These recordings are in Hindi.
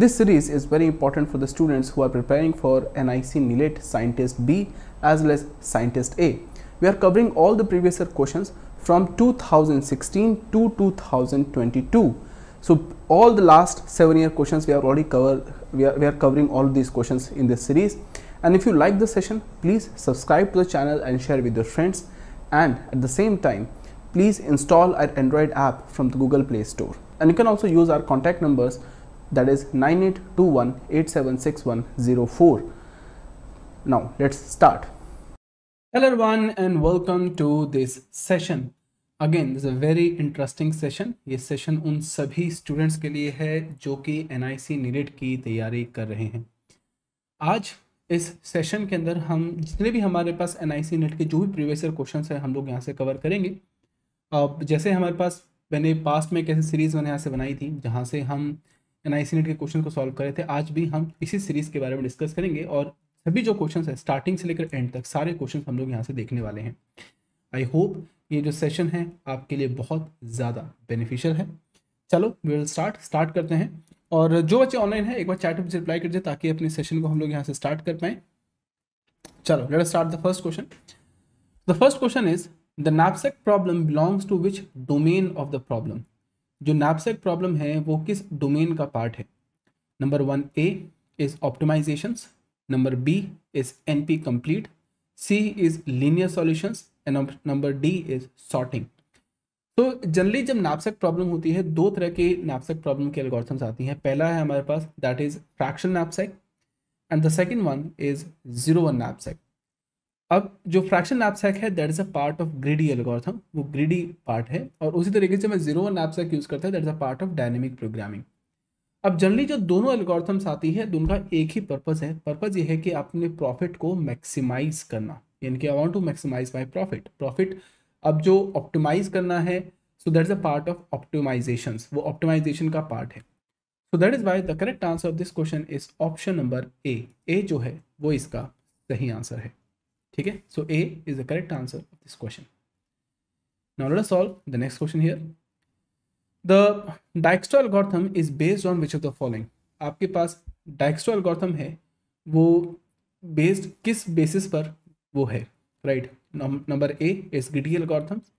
This series is very important for the students who are preparing for NIC NILET Scientist B as well as Scientist A. We are covering all the previous year questions from 2016 to 2022. So all the last seven year questions we have already covered, we are, we are covering all these questions in this series. And if you like the session, please subscribe to the channel and share with your friends. And at the same time, please install our Android app from the Google Play Store. And you can also use our contact numbers that is 9821876104. Now let's start. Hello everyone and welcome to this session. Again this a very interesting session ये सेशन उन सभी स्टूडेंट्स के लिए है जो कि एन आई सी नीट की तैयारी कर रहे हैं आज इस सेशन के अंदर हम जितने भी हमारे पास एन आई सी नेट के जो भी प्रीवियस ईयर क्वेश्चन हैं हम लोग यहाँ से कवर करेंगे अब जैसे हमारे पास मैंने पास्ट में कैसे सीरीज़ मैंने यहाँ से बनाई थी जहाँ से हम एन e के क्वेश्चन को सॉल्व करे थे आज भी हम इसी सीरीज़ के बारे में डिस्कस करेंगे और सभी जो क्वेश्चन है स्टार्टिंग से लेकर एंड तक सारे क्वेश्चन हम लोग यहाँ से देखने वाले हैं आई होप ये जो सेशन है आपके लिए बहुत ज़्यादा बेनिफिशियल है चलो वी विल स्टार्ट स्टार्ट करते हैं और जो बच्चे ऑनलाइन है एक बार चैट में रिप्लाई कर दीजिए ताकि अपने सेशन को हम लोग यहाँ से स्टार्ट कर पाए चलो let start the first question the first question is the knapsack problem belongs to which domain of the problem जो नैपसेक प्रॉब्लम है वो किस डोमेन का पार्ट है number one A is optimizations number B is N P complete C is linear solutions and number D is sorting तो जनरली जब नैपसेक प्रॉब्लम होती है दो तरह के नैपसेक प्रॉब्लम के एल्गोरिथम्स आती हैं पहला है हमारे पास that is fraction knapsack and the second one is zero one knapsack अब जो फ्रैक्शन नैपसैक है that is a part of greedy algorithm वो ग्रीडी पार्ट है और उसी तरीके से मैं जीरो नैपसैक यूज़ करता है that is a part of dynamic programming अब जनरली जो दोनों एल्गोरिथम्स आती है दोनों तो का एक ही पर्पज़ है पर्पज़ ये है कि अपने प्रॉफिट को मैक्सिमाइज करना यानी कि I want to maximize my profit profit अब जो ऑप्टिमाइज करना है so that is a part of optimization वो ऑप्टिमाइजेशन का पार्ट है so that is why the correct answer of this question is option number A A जो है वो इसका सही आंसर है ठीक है so A is the correct answer of this question now let us solve the next question here the dijkstra algorithm is based on which of the following आपके पास डाइक्स्ट्रा एल्गोरिथम है वो बेस्ड किस बेसिस पर वो है right number A is greedy algorithms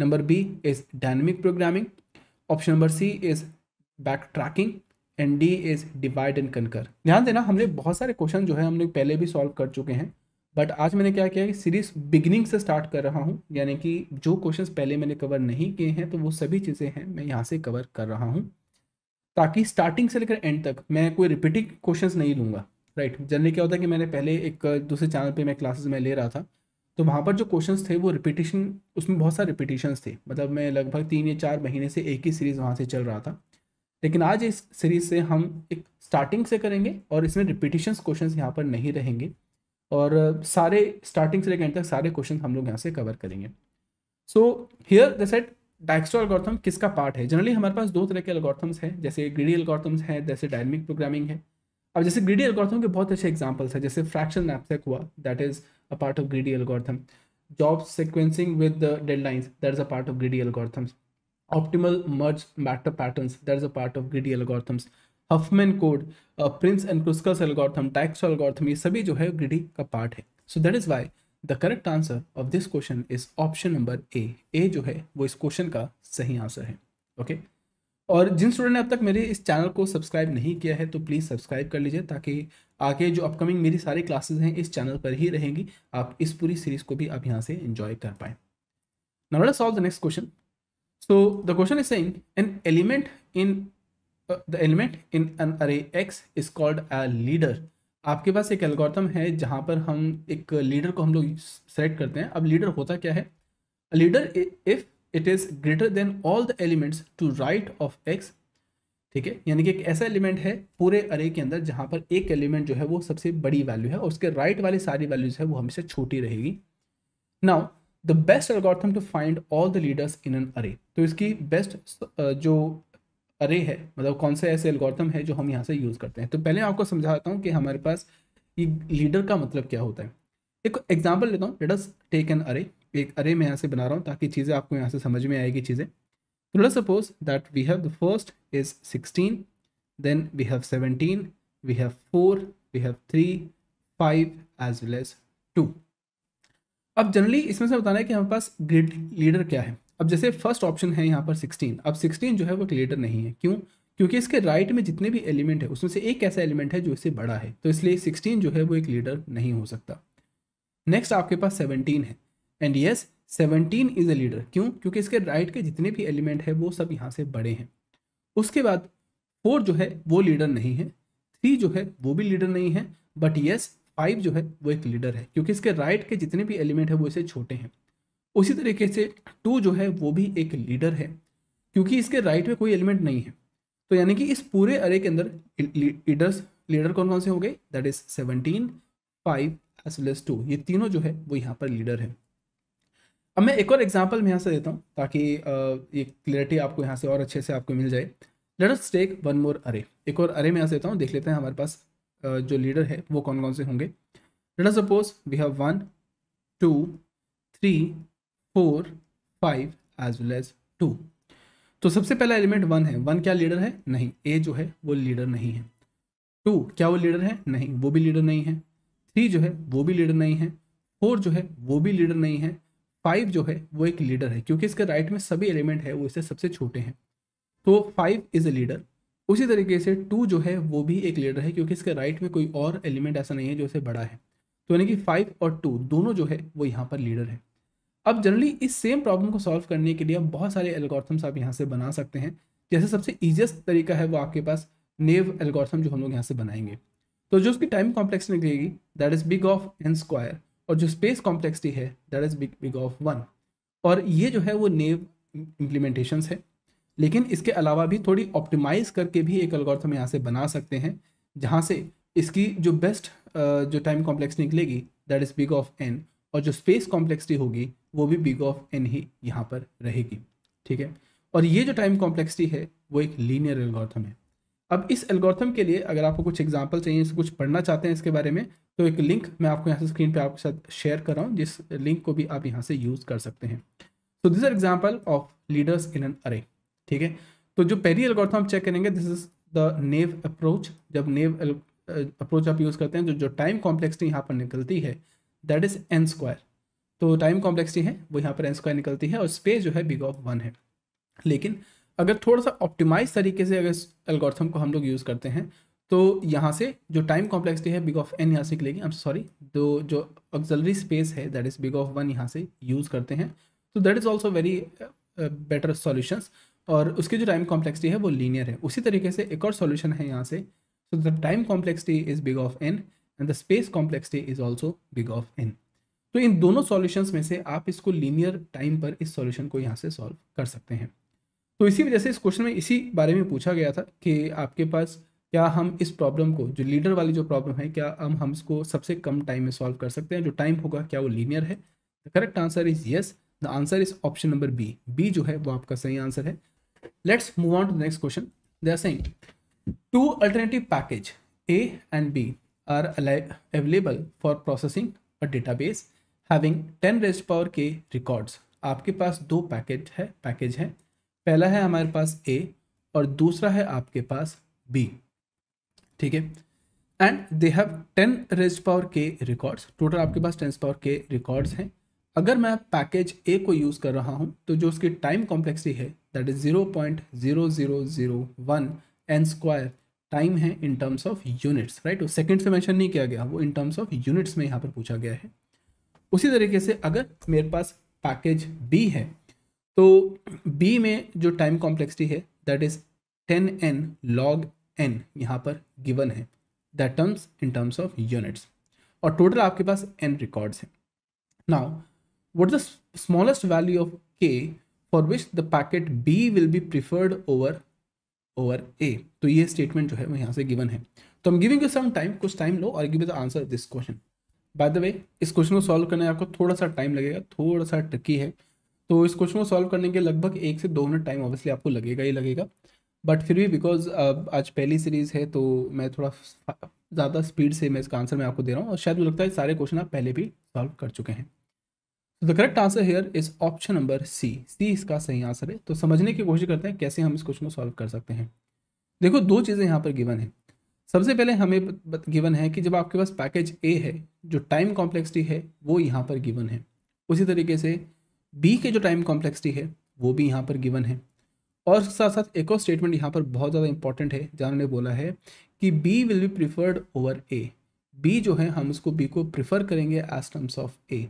number B is dynamic programming option number C is back tracking and D is divide and conquer ध्यान देना हमने बहुत सारे क्वेश्चन जो है हमने पहले भी सॉल्व कर चुके हैं बट आज मैंने क्या किया कि सीरीज़ बिगिनिंग से स्टार्ट कर रहा हूँ यानी कि जो क्वेश्चंस पहले मैंने कवर नहीं किए हैं तो वो सभी चीज़ें हैं मैं यहाँ से कवर कर रहा हूँ ताकि स्टार्टिंग से लेकर एंड तक मैं कोई रिपीटिंग क्वेश्चंस नहीं लूँगा राइट जनरली क्या होता है कि मैंने पहले एक दूसरे चैनल पे मैं क्लासेस में ले रहा था तो वहाँ पर जो क्वेश्चंस थे वो रिपीटेशन उसमें बहुत सारे रिपीटेशंस थे मतलब मैं लगभग तीन या चार महीने से एक ही सीरीज़ वहाँ से चल रहा था लेकिन आज इस सीरीज़ से हम एक स्टार्टिंग से करेंगे और इसमें रिपीटेशंस क्वेश्चन यहाँ पर नहीं रहेंगे और सारे स्टार्टिंग से लेकर एंड तक सारे क्वेश्चन हम लोग यहाँ से कवर करेंगे so here the set Dijkstra algorithm किसका पार्ट है जनरली हमारे पास दो तरह के एल्गोरिथम्स हैं जैसे ग्रीडी एल्गोरिथम्स हैं जैसे डायनेमिक प्रोग्रामिंग है अब जैसे ग्रीडी एल्गोरिथम के बहुत अच्छे एग्जाम्पल्स हैं जैसे फ्रैक्शन नैपसेक हुआ that is a part of greedy algorithm job sequencing with the deadlines that is a part of greedy algorithms optimal merge matter patterns that is a part of greedy algorithms Huffman code Prim's and Kruskal's algorithm tax algorithm ये सभी जो है ग्रीडी का पार्ट है so that is why the correct answer of this question is option number A A जो है वो इस क्वेश्चन का सही आंसर है ओके okay? और जिन स्टूडेंट ने अब तक मेरे इस चैनल को सब्सक्राइब नहीं किया है तो प्लीज़ सब्सक्राइब कर लीजिए ताकि आगे जो अपकमिंग मेरी सारी क्लासेस हैं इस चैनल पर ही रहेंगी आप इस पूरी सीरीज़ को भी आप यहाँ से इन्जॉय कर पाए not solve the next question so the question is saying an element in the element in an array X is called a leader आपके पास एक एल्गोरिथम है जहां पर हम एक लीडर को हम लोग सेलेक्ट करते हैं अब लीडर होता क्या है leader if it is greater than all the elements to right of X ठीक है यानी कि एक ऐसा एलिमेंट है पूरे अरे के अंदर जहाँ पर एक एलिमेंट जो है वो सबसे बड़ी वैल्यू है और उसके राइट right वाली सारी वैल्यूज है वो हमेशा छोटी रहेगी now the best algorithm to find all the leaders in an array तो इसकी बेस्ट uh, जो अरे है मतलब कौन से ऐसे एल्गोरिथम है जो हम यहाँ से यूज़ करते हैं तो पहले आपको समझाता हूँ कि हमारे पास ये लीडर का मतलब क्या होता है एक एग्जाम्पल लेता हूँ लेटस टेक एन अरे एक अरे मैं यहाँ से बना रहा हूँ ताकि चीज़ें आपको यहाँ से समझ में आएगी चीज़ें तो let suppose that we have the first is sixteen then we have seventeen we have four we have three five as well as two अब जनरली इसमें से बताना है कि हमारे पास ग्रिड लीडर क्या है अब जैसे फर्स्ट ऑप्शन है यहाँ पर सिक्सटीन अब सिक्सटीन जो है वो क्रिएटर नहीं है क्यों क्योंकि इसके राइट में जितने भी एलिमेंट है उसमें से एक ऐसा एलिमेंट है जो इससे बड़ा है तो इसलिए सिक्सटीन जो है वो एक लीडर नहीं हो सकता नेक्स्ट आपके पास सेवनटीन है and yes seventeen is a leader क्यों क्योंकि इसके राइट के जितने भी एलिमेंट है वो सब यहाँ से बड़े हैं उसके बाद फोर जो है वो लीडर नहीं है थ्री जो है वो भी लीडर नहीं है बट यस फाइव जो है वो एक लीडर है क्योंकि इसके राइट के जितने भी एलिमेंट है वो इसे छोटे हैं उसी तरीके से टू जो है वो भी एक लीडर है क्योंकि इसके राइट में कोई एलिमेंट नहीं है तो यानी कि इस पूरे अरे के अंदर लीडर्स लीडर कौन कौन से हो गए that is seventeen five as well as two ये तीनों जो है वो यहाँ पर लीडर है अब मैं एक और एग्जाम्पल मैं यहाँ से देता हूँ ताकि ये क्लियरिटी आपको यहाँ से और अच्छे से आपको मिल जाए let us take one more array एक और अरे में यहाँ से देता हूँ देख लेते हैं हमारे पास जो लीडर है वो कौन कौन से होंगे let us suppose we have one two three four five as well as two तो सबसे पहला एलिमेंट वन है वन क्या लीडर है नहीं ए जो है वो लीडर नहीं है टू क्या वो लीडर है नहीं वो भी लीडर नहीं है थ्री जो है वो भी लीडर नहीं है फोर जो है वो भी लीडर नहीं है फाइव जो है वो एक लीडर है क्योंकि इसके राइट में सभी एलिमेंट है वो इससे सबसे छोटे हैं तो फाइव इज ए लीडर उसी तरीके से टू जो है वो भी एक लीडर है क्योंकि इसके राइट में कोई और एलिमेंट ऐसा नहीं है जो इसे बड़ा है तो यानी कि फाइव और टू दोनों जो है वो यहाँ पर लीडर है अब जनरली इस सेम प्रॉब्लम को सॉल्व करने के लिए बहुत सारे एल्गोरिथम्स आप यहाँ से बना सकते हैं जैसे सबसे ईजिएस्ट तरीका है वो आपके पास नेव एल्गोरिथम जो हम लोग यहाँ से बनाएंगे तो जो उसकी टाइम कॉम्प्लेक्स निकलेगी that is big of N square और जो स्पेस कॉम्प्लेक्सिटी है that is big big of one और ये जो है वो नेव इम्प्लीमेंटेशन है लेकिन इसके अलावा भी थोड़ी ऑप्टिमाइज करके भी एक एल्गोर्थम यहाँ से बना सकते हैं जहाँ से इसकी जो बेस्ट जो टाइम कॉम्प्लेक्स निकलेगी that is big of N और जो स्पेस कॉम्प्लेक्सिटी होगी वो भी बिग ऑफ एन ही यहाँ पर रहेगी ठीक है और ये जो टाइम कॉम्प्लेक्सिटी है वो एक लीनियर एल्गोरिथम है अब इस एल्गोरिथम के लिए अगर आपको कुछ एग्जाम्पल चाहिए कुछ पढ़ना चाहते हैं इसके बारे में तो एक लिंक मैं आपको यहाँ से स्क्रीन पर आपके साथ शेयर कर रहा हूँ जिस लिंक को भी आप यहाँ से यूज़ कर सकते हैं तो this are example of leaders in an array ठीक है तो जो पहली एल्गोरिथम हम चेक करेंगे this is the naive approach जब नेव अप्रोच आप यूज़ करते हैं तो जो टाइम कॉम्प्लेक्सिटी यहाँ पर निकलती है दैट इज एन स्क्वायर तो टाइम कॉम्प्लेक्सिटी है वो यहाँ पर एन स्क्वायर निकलती है और स्पेस जो है बिग ऑफ वन है लेकिन अगर थोड़ा सा ऑप्टिमाइज तरीके से अगर एल्गोरिथम को हम लोग यूज़ करते हैं तो यहाँ से जो टाइम कॉम्प्लेक्सिटी है बिग ऑफ एन यहाँ से निकलेगी आई एम सॉरी दो जो ऑक्जलरी स्पेस है that is big of one यहाँ से यूज़ करते हैं तो that is also very better solutions और उसकी जो टाइम कॉम्प्लेक्सिटी है वो लीनियर है उसी तरीके से एक और सॉल्यूशन है यहाँ से so the time complexity is big of N and the space complexity is also big of N तो इन दोनों सॉल्यूशंस में से आप इसको लीनियर टाइम पर इस सॉल्यूशन को यहाँ से सॉल्व कर सकते हैं तो इसी वजह से इस क्वेश्चन में इसी बारे में पूछा गया था कि आपके पास क्या हम इस प्रॉब्लम को जो लीडर वाली जो प्रॉब्लम है क्या हम हम इसको सबसे कम टाइम में सॉल्व कर सकते हैं जो टाइम होगा क्या वो लीनियर है the correct answer is yes the answer is option number B B जो है वो आपका सही आंसर है let's move on to next question they are saying two alternative package A and B are available for processing a base having ten rest power के रिकॉर्ड्स आपके पास दो पैकेज है पैकेज है पहला है हमारे पास ए और दूसरा है आपके पास बी ठीक है and they have ten rest power के रिकॉर्ड्स टोटल आपके पास टेन पावर के रिकॉर्ड्स हैं अगर मैं पैकेज ए को यूज़ कर रहा हूँ तो जो उसकी टाइम कॉम्प्लेक्सिटी है that is zero point zero zero zero one n square time है in terms of units right वो सेकंड से मैंशन नहीं किया गया वो इन टर्म्स ऑफ यूनिट्स में यहाँ पर पूछा गया है उसी तरीके से अगर मेरे पास पैकेज बी है तो बी में जो टाइम कॉम्प्लेक्सिटी है that is ten n log n यहाँ पर गिवन है that terms in terms of units और टोटल आपके पास एन रिकॉर्ड्स हैं now what the smallest value of of k for which the packet b will be preferred over over a तो ये स्टेटमेंट जो है वो यहाँ से गिवन है तो हम गिविंग यू सम टाइम कुछ टाइम लो और give the answer this question by the way इस क्वेश्चन को सॉल्व करने में आपको थोड़ा सा टाइम लगेगा थोड़ा सा ट्रिकी है तो इस क्वेश्चन को सॉल्व करने के लगभग एक से दो मिनट टाइम ऑब्वियसली आपको लगेगा ही लगेगा बट फिर भी बिकॉज uh, आज पहली सीरीज़ है तो मैं थोड़ा ज़्यादा स्पीड से मैं इसका आंसर मैं आपको दे रहा हूँ और शायद मुझे लगता है सारे क्वेश्चन आप पहले भी सॉल्व कर चुके हैं the correct answer here is option number C C इसका सही आंसर है तो समझने की कोशिश करते हैं कैसे हम इस क्वेश्चन को सॉल्व कर सकते हैं देखो दो चीज़ें यहाँ पर गिवन है सबसे पहले हमें गिवन है कि जब आपके पास पैकेज ए है जो टाइम कॉम्प्लेक्सिटी है वो यहाँ पर गिवन है उसी तरीके से बी के जो टाइम कॉम्प्लेक्सिटी है वो भी यहाँ पर गिवन है और साथ साथ एक और स्टेटमेंट यहाँ पर बहुत ज़्यादा इंपॉर्टेंट है जहाँ उन्होंने बोला है कि b will be preferred over a b जो है हम उसको बी को प्रिफर करेंगे एज टर्म्स ऑफ ए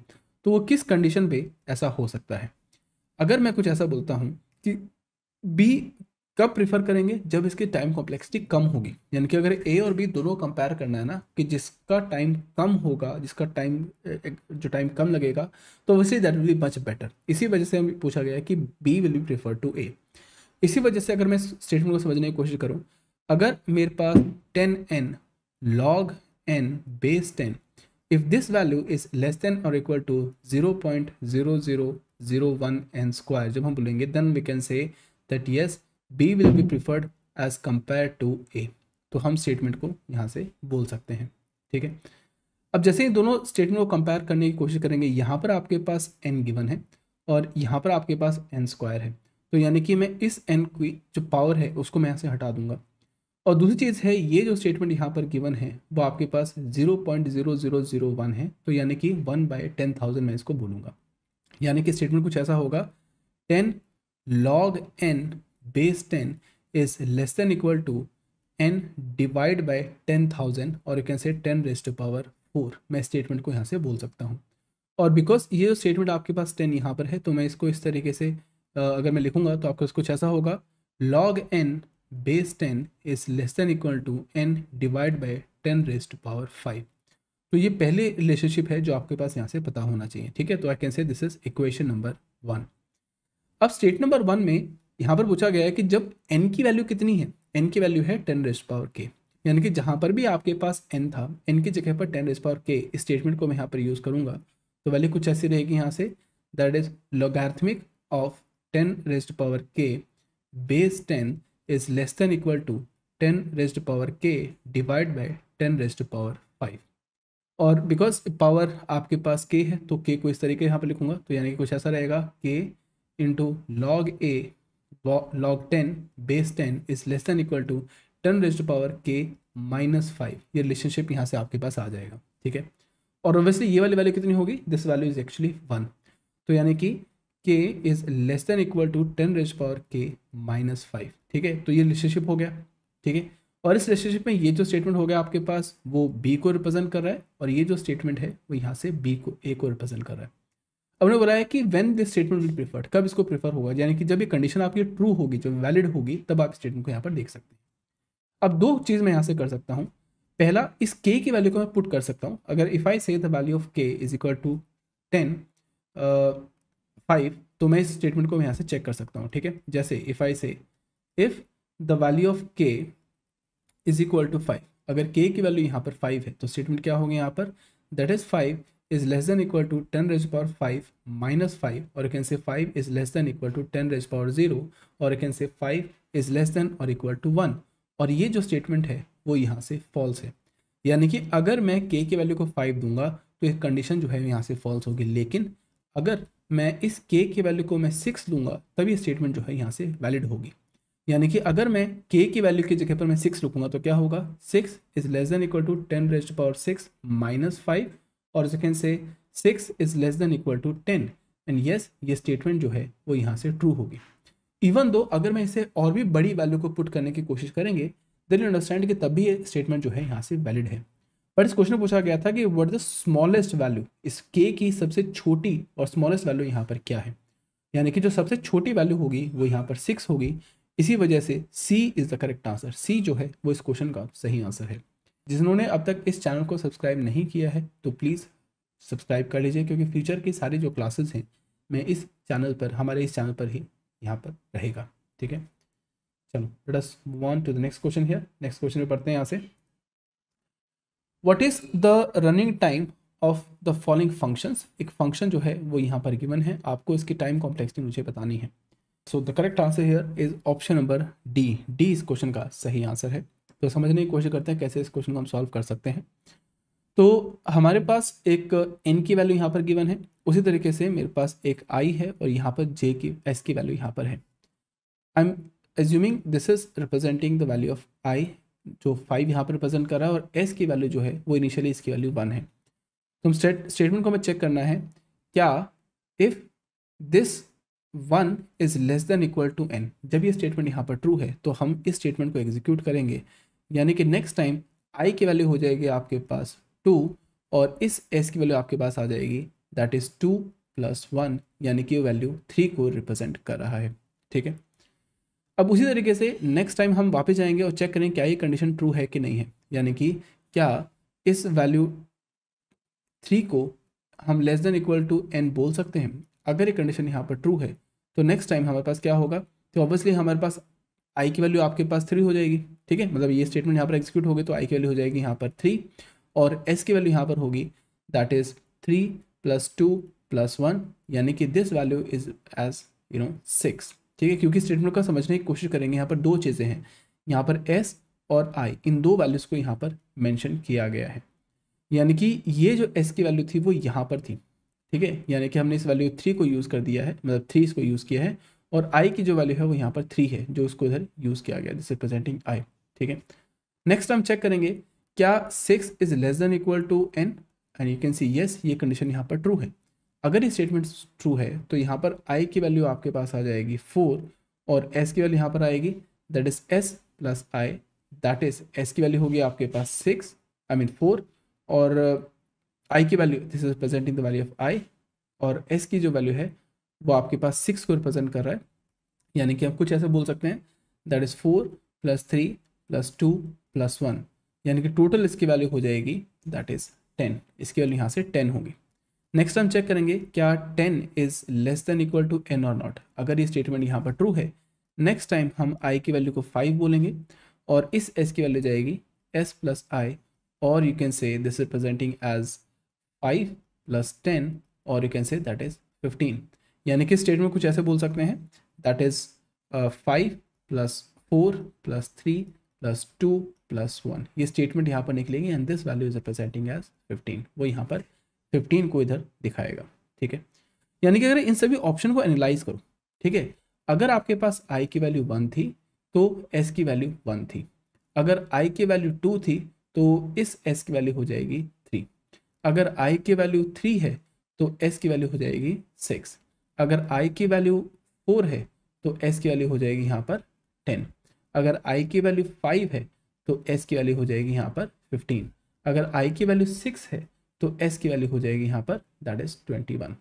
तो वो किस कंडीशन पे ऐसा हो सकता है अगर मैं कुछ ऐसा बोलता हूँ कि बी कब प्रीफर करेंगे जब इसकी टाइम कॉम्प्लेक्सिटी कम होगी यानी कि अगर ए और बी दोनों कंपेयर करना है ना कि जिसका टाइम कम होगा जिसका टाइम जो टाइम कम लगेगा तो वैसे that will be much better इसी वजह से हमें पूछा गया कि b will be prefer to a इसी वजह से अगर मैं स्टेटमेंट को समझने की कोशिश करूँ अगर मेरे पास ten n log n base ten if this value is less than और equal to zero point zero zero zero one n square जब हम बोलेंगे then we can say that yes b will be preferred as compared to a तो हम स्टेटमेंट को यहाँ से बोल सकते हैं ठीक है अब जैसे ही दोनों स्टेटमेंट को कंपेयर करने की कोशिश करेंगे यहाँ पर आपके पास एन गिवन है और यहाँ पर आपके पास एन स्क्वायर है तो यानी कि मैं इस एन की जो पावर है उसको मैं यहाँ से हटा दूंगा और दूसरी चीज़ है ये जो स्टेटमेंट यहाँ पर गिवन है वो आपके पास zero point zero zero zero one है तो यानी कि वन बाई टेन थाउजेंड मैं इसको बोलूँगा यानी कि स्टेटमेंट कुछ ऐसा होगा ten log n base 10 is less than equal to n divide by 10,000 और यू कैन से 10 रेस्ट पावर 4 मैं स्टेटमेंट को यहाँ से बोल सकता हूँ और बिकॉज ये स्टेटमेंट आपके पास 10 यहाँ पर है तो मैं इसको इस तरीके से अगर मैं लिखूंगा तो आपको कुछ ऐसा होगा log n base 10 is less than equal to n divide by 10 raise power 5 तो ये पहले रिलेशनशिप है जो आपके पास यहाँ से पता होना चाहिए ठीक है तो I can say this is equation number one अब स्टेट नंबर वन में यहाँ पर पूछा गया है कि जब एन की वैल्यू कितनी है एन की वैल्यू है टेन रेस पावर के यानी कि जहाँ पर भी आपके पास एन था एन की जगह पर ten raise power k statement को मैं यहाँ पर यूज़ करूँगा तो वैल्यू कुछ ऐसी रहेगी यहाँ से that is logarithmic of ten rest power k base ten is less than equal to ten rest power k divide by ten rest power five और बिकॉज पावर आपके पास के है तो के को इस तरीके यहाँ पर लिखूंगा तो यानी कि कुछ ऐसा रहेगा k into log a log ten base ten is less than equal to 10 raised to power k minus five ये रिलेशनशिप यहाँ से आपके पास आ जाएगा ठीक है और ऑब्वियसली ये वाली वैल्यू कितनी होगी this value is actually one तो यानी कि k is less than equal to ten raise power k minus five ठीक है तो ये रिलेशनशिप हो गया ठीक है और इस रिलेशनशिप में ये जो स्टेटमेंट हो गया आपके पास वो बी को रिप्रेजेंट कर रहा है और ये जो स्टेटमेंट है वो यहाँ से बी को ए को रिप्रेजेंट कर रहा है उन्होंने बोला है कि when this statement will preferred कब इसको प्रीफर होगा यानी कि जब ये कंडीशन आपकी ट्रू होगी जब वैलिड होगी तब आप स्टेटमेंट को यहाँ पर देख सकते हैं अब दो चीज़ मैं यहाँ से कर सकता हूँ पहला इस के की वैल्यू को मैं पुट कर सकता हूँ अगर if I say the value of k is equal to ten five तो मैं इस स्टेटमेंट को यहाँ से चेक कर सकता हूँ ठीक है जैसे if I say if the value of k is equal to five अगर के की वैल्यू यहाँ पर फाइव है तो स्टेटमेंट क्या होगा यहाँ पर that is five is less than equal to 10 raised to power 5 minus 5 or you can say 5 is less than equal to 10 raised to power 0 और you can say 5 is less than or equal to 1 और ये जो स्टेटमेंट है वो यहाँ से फॉल्स है यानी कि अगर मैं k की वैल्यू को 5 दूंगा तो एक कंडीशन जो है यहाँ से फॉल्स होगी लेकिन अगर मैं इस k की वैल्यू को मैं 6 लूँगा तभी स्टेटमेंट जो है यहाँ से वैलिड होगी यानी कि अगर मैं k की वैल्यू की जगह पर मैं 6 रुकूंगा तो क्या होगा 6 is less than equal to ten raise power 6 minus five और you can say six is less than equal to ten and yes ये स्टेटमेंट जो है वो यहाँ से ट्रू होगी इवन दो अगर मैं इसे और भी बड़ी वैल्यू को पुट करने की कोशिश करेंगे देन यू अंडरस्टैंड कि तब भी ये स्टेटमेंट जो है यहाँ से वैलिड है बट इस क्वेश्चन में पूछा गया था कि वट द स्मॉलेस्ट वैल्यू इस के की सबसे छोटी और स्मॉलेस्ट वैल्यू यहाँ पर क्या है यानी कि जो सबसे छोटी वैल्यू होगी वो यहाँ पर सिक्स होगी इसी वजह से C is the correct answer C जो है वो इस क्वेश्चन का सही आंसर है जिन्होंने अब तक इस चैनल को सब्सक्राइब नहीं किया है तो प्लीज़ सब्सक्राइब कर लीजिए क्योंकि फ्यूचर की सारी जो क्लासेस हैं मैं इस चैनल पर हमारे इस चैनल पर ही यहाँ पर रहेगा ठीक है चलो let us move on to the next question here next question में पढ़ते हैं यहाँ से what is the running time of the following functions एक फंक्शन जो है वो यहाँ पर गिवन है आपको इसकी टाइम कॉम्प्लेक्सिटी मुझे बतानी है so the correct answer here is option number D D इस क्वेश्चन का सही आंसर है तो समझने की कोशिश करते हैं कैसे इस क्वेश्चन को हम सॉल्व कर सकते हैं तो हमारे पास एक एन की वैल्यू यहाँ पर गिवन है उसी तरीके से मेरे पास एक आई है और यहाँ पर जे की एस की वैल्यू यहाँ पर है I am assuming this is representing the value of i जो फाइव यहाँ पर रिप्रेजेंट कर रहा है और एस की वैल्यू जो है वो इनिशियली इसकी वैल्यू वन है तो हम स्टेटमेंट को हमें चेक करना है क्या if this one is less than equal to n जब ये स्टेटमेंट यहाँ पर ट्रू है तो हम इस स्टेटमेंट को एग्जीक्यूट करेंगे यानी कि नेक्स्ट टाइम आई की वैल्यू हो जाएगी आपके पास टू और इस एस की वैल्यू आपके पास आ जाएगी that is two plus one यानी कि वैल्यू थ्री को रिप्रेजेंट कर रहा है ठीक है अब उसी तरीके से नेक्स्ट टाइम हम वापस जाएंगे और चेक करें क्या ये कंडीशन ट्रू है कि नहीं है यानी कि क्या इस वैल्यू थ्री को हम less than equal to n बोल सकते हैं अगर ये कंडीशन यहाँ पर ट्रू है तो नेक्स्ट टाइम हमारे पास क्या होगा तो ऑब्वियसली हमारे पास आई की वैल्यू आपके पास थ्री हो जाएगी ठीक है मतलब ये स्टेटमेंट यहाँ पर हो होगी तो आई की वैल्यू हो जाएगी यहाँ पर थ्री और एस की वैल्यू यहाँ पर होगी that is three plus two plus one यानी कि this value is as you know six ठीक है क्योंकि स्टेटमेंट का समझने की कोशिश करेंगे यहाँ पर दो चीज़ें हैं यहाँ पर एस और आई इन दो वैल्यूज़ को यहाँ पर मैंशन किया गया है यानी कि ये जो एस की वैल्यू थी वो यहाँ पर थी ठीक है यानी कि हमने इस वैल्यू थ्री को यूज़ कर दिया है मतलब थ्री इसको यूज़ किया है और आई की जो वैल्यू है वो यहाँ पर थ्री है जो उसको इधर यूज़ किया गया दिस रिप्रेजेंटिंग आई ठीक है नेक्स्ट हम चेक करेंगे क्या six is less than equal to n and you can see yes ये कंडीशन यहाँ पर ट्रू है अगर ये स्टेटमेंट ट्रू है तो यहाँ पर आई की वैल्यू आपके पास आ जाएगी फोर और एस की वैल्यू यहाँ पर आएगी that is s plus i that is s की वैल्यू होगी आपके पास सिक्स आई मीन फोर और आई uh, की value this is presenting the value of i और एस की जो वैल्यू है वो आपके पास सिक्स को रिप्रेजेंट कर रहा है यानी कि आप कुछ ऐसे बोल सकते हैं that is four plus three plus two plus one यानी कि टोटल इसकी वैल्यू हो जाएगी दैट इज़ टेन इसकी वैल्यू यहाँ से टेन होगी नेक्स्ट हम चेक करेंगे क्या ten is less than equal to n और नॉट अगर ये स्टेटमेंट यहाँ पर ट्रू है नेक्स्ट टाइम हम आई की वैल्यू को फाइव बोलेंगे और इस एस की वैल्यू जाएगी एस प्लस आई और you can say this representing as five plus ten और you can say that is fifteen यानी कि स्टेट में कुछ ऐसे बोल सकते हैं that is five plus four plus three plus two plus one ये स्टेटमेंट यहाँ पर निकलेगी and this value is representing as fifteen वो यहाँ पर फिफ्टीन को इधर दिखाएगा ठीक है यानी कि अगर इन सभी ऑप्शन को एनालाइज करो ठीक है अगर आपके पास आई की वैल्यू वन थी तो एस की वैल्यू वन थी अगर आई की वैल्यू टू थी तो इस एस की वैल्यू हो जाएगी थ्री अगर आई की वैल्यू थ्री है तो एस की वैल्यू हो जाएगी सिक्स अगर आई की वैल्यू फोर है तो एस की वैल्यू हो जाएगी यहाँ पर टेन अगर आई की वैल्यू फाइव है तो एस की वैल्यू हो जाएगी यहाँ पर फिफ्टीन अगर आई की वैल्यू सिक्स है तो एस की वैल्यू हो जाएगी यहाँ पर दैट इज़ ट्वेंटी वन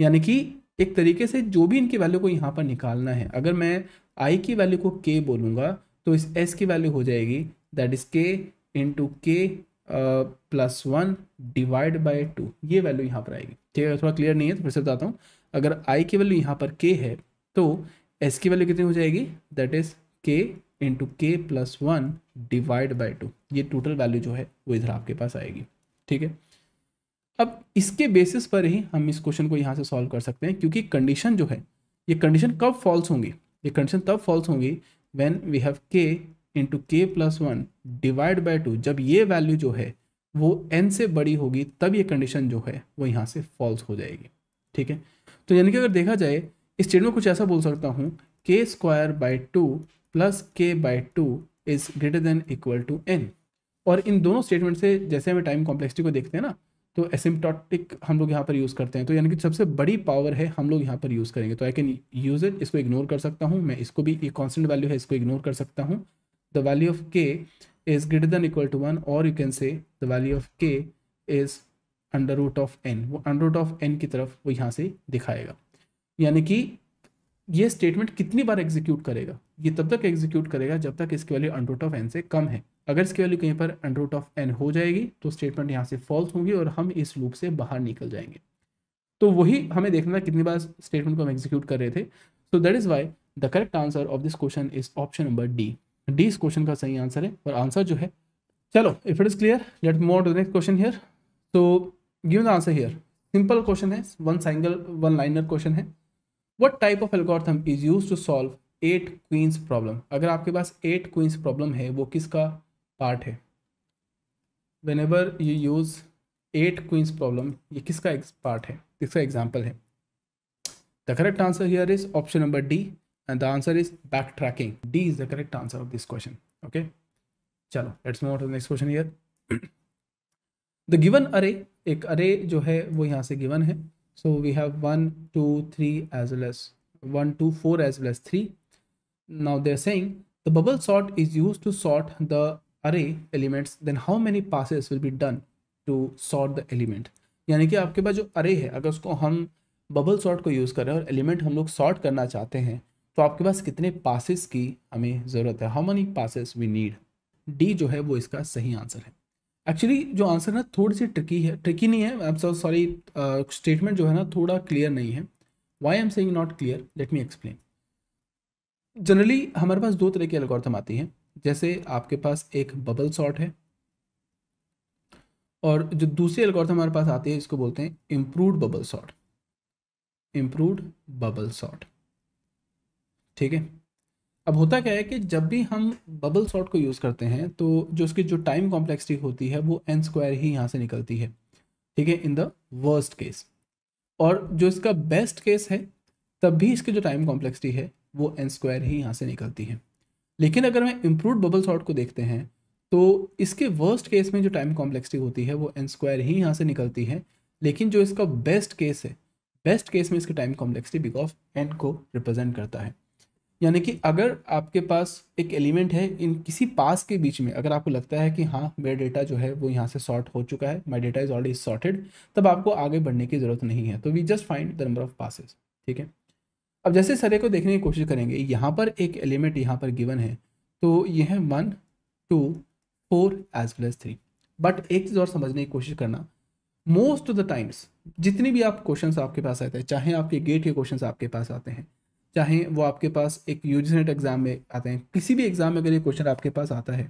यानी कि एक तरीके से जो भी इनकी वैल्यू को यहाँ पर निकालना है अगर मैं आई की वैल्यू को के बोलूँगा तो इस एस की वैल्यू हो जाएगी that is k into k plus one divide by two ये वैल्यू यहाँ पर आएगी ठीक है थोड़ा क्लियर नहीं है तो फिर से बताता हूँ अगर आई की वैल्यू यहाँ पर के है तो एस की वैल्यू कितनी हो जाएगी that is k into k plus one divide by two ये टोटल वैल्यू जो है वो इधर आपके पास आएगी ठीक है अब इसके बेसिस पर ही हम इस क्वेश्चन को यहाँ से सॉल्व कर सकते हैं क्योंकि कंडीशन जो है ये कंडीशन कब फॉल्स होंगी ये कंडीशन तब फॉल्स होंगी when we have k into k plus one divide by two जब ये वैल्यू जो है वो एन से बड़ी होगी तब ये कंडीशन जो है वो यहाँ से फॉल्स हो जाएगी ठीक है तो यानी कि अगर देखा जाए इस स्टेट में कुछ ऐसा बोल सकता हूँ k square by two plus k by two is greater than equal to n और इन दोनों स्टेटमेंट से जैसे हमें टाइम कॉम्प्लेक्सिटी को देखते हैं ना तो एसिम्टोटिक हम लोग यहाँ पर यूज़ करते हैं तो यानी कि सबसे बड़ी पावर है हम लोग यहाँ पर यूज़ करेंगे तो आई कैन यूज़ इट इसको इग्नोर कर सकता हूँ मैं इसको भी ये कॉन्स्टेंट वैल्यू है इसको इग्नोर कर सकता हूँ the value of k is greater than equal to one और you can say the value of k is under root of n वो अंडर रूट ऑफ एन की तरफ वो यहाँ से दिखाएगा यानी कि ये स्टेटमेंट कितनी बार एग्जीक्यूट करेगा ये तब तक एग्जीक्यूट करेगा जब तक इसकी value under root of n से कम है अगर इसकी वैल्यू कहीं पर अंडर रूट ऑफ एन हो जाएगी तो स्टेटमेंट यहाँ से फॉल्स होगी और हम इस लूप से बाहर निकल जाएंगे तो वही हमें देखना था कितनी बार स्टेटमेंट को हम एग्जीक्यूट कर रहे थे so that is why the correct answer of this question is option number D D इस क्वेश्चन का सही आंसर है और आंसर जो है चलो if it is clear let more to next question here तो given the answer here simple question है one single one liner question है what type of algorithm is use to solve eight queens problem अगर आपके पास एट क्वींस प्रॉब्लम है वो किसका पार्ट है whenever you use eight queens problem ये किसका पार्ट है किसका एग्जाम्पल है the correct answer here is option number D and the answer is back backtracking D is the correct answer of this question okay चलो let's move on to next question here the given array एक अरे जो है वो यहाँ से गिवन है so we have one two three as well as one two four as well as three now there sang the bubble sort is use to sort the array elements then how many passes will be done to sort the element यानी कि आपके पास जो अरे है अगर उसको हम बबल सॉर्ट को यूज़ करें और एलिमेंट हम लोग सॉर्ट करना चाहते हैं तो आपके पास कितने पासिस की हमें ज़रूरत है how many passes we need D जो है वो इसका सही आंसर है एक्चुअली जो आंसर ना थोड़ी सी ट्रिकी है ट्रिकी नहीं है आई एम सॉरी स्टेटमेंट जो है ना थोड़ा क्लियर नहीं है why am saying not clear let me explain generally हमारे पास दो तरह की एल्गोरिथम आती हैं जैसे आपके पास एक बबल सॉर्ट है और जो दूसरी एल्गोरिथम हमारे पास आती है इसको बोलते हैं improved bubble sort improved bubble sort ठीक है अब होता क्या है कि जब भी हम बबल सॉर्ट को यूज़ करते हैं तो जो उसकी जो टाइम कॉम्प्लेक्सिटी होती है वो एन स्क्वायर ही यहाँ से निकलती है ठीक है इन द वर्स्ट केस और जो इसका बेस्ट केस है तब भी इसकी जो टाइम कॉम्प्लेक्सिटी है वो एन स्क्वायर ही यहाँ से निकलती है लेकिन अगर हम इम्प्रूव बबल सॉर्ट को देखते हैं तो इसके वर्स्ट केस में जो टाइम कॉम्प्लेक्सिटी होती है वो एन स्क्वायर ही यहाँ से निकलती है लेकिन जो इसका बेस्ट केस है बेस्ट केस में इसकी टाइम कॉम्प्लेक्सिटी बिकॉज एन को रिप्रेजेंट करता है यानी कि अगर आपके पास एक एलिमेंट है इन किसी पास के बीच में अगर आपको लगता है कि हाँ मेरा डेटा जो है वो यहाँ से सॉर्ट हो चुका है my data is already sorted तब आपको आगे बढ़ने की ज़रूरत नहीं है तो we just find the number of passes ठीक है अब जैसे सरे को देखने की कोशिश करेंगे यहाँ पर एक एलिमेंट यहाँ पर गिवन है तो ये है one two four as well as three but एक चीज़ और समझने की कोशिश करना मोस्ट ऑफ द टाइम्स जितनी भी आप क्वेश्चंस आपके पास आते हैं चाहे आपके गेट के क्वेश्चंस आपके पास आते हैं चाहे वो आपके पास एक यू जी एग्ज़ाम में आते हैं किसी भी एग्ज़ाम में अगर ये क्वेश्चन आपके पास आता है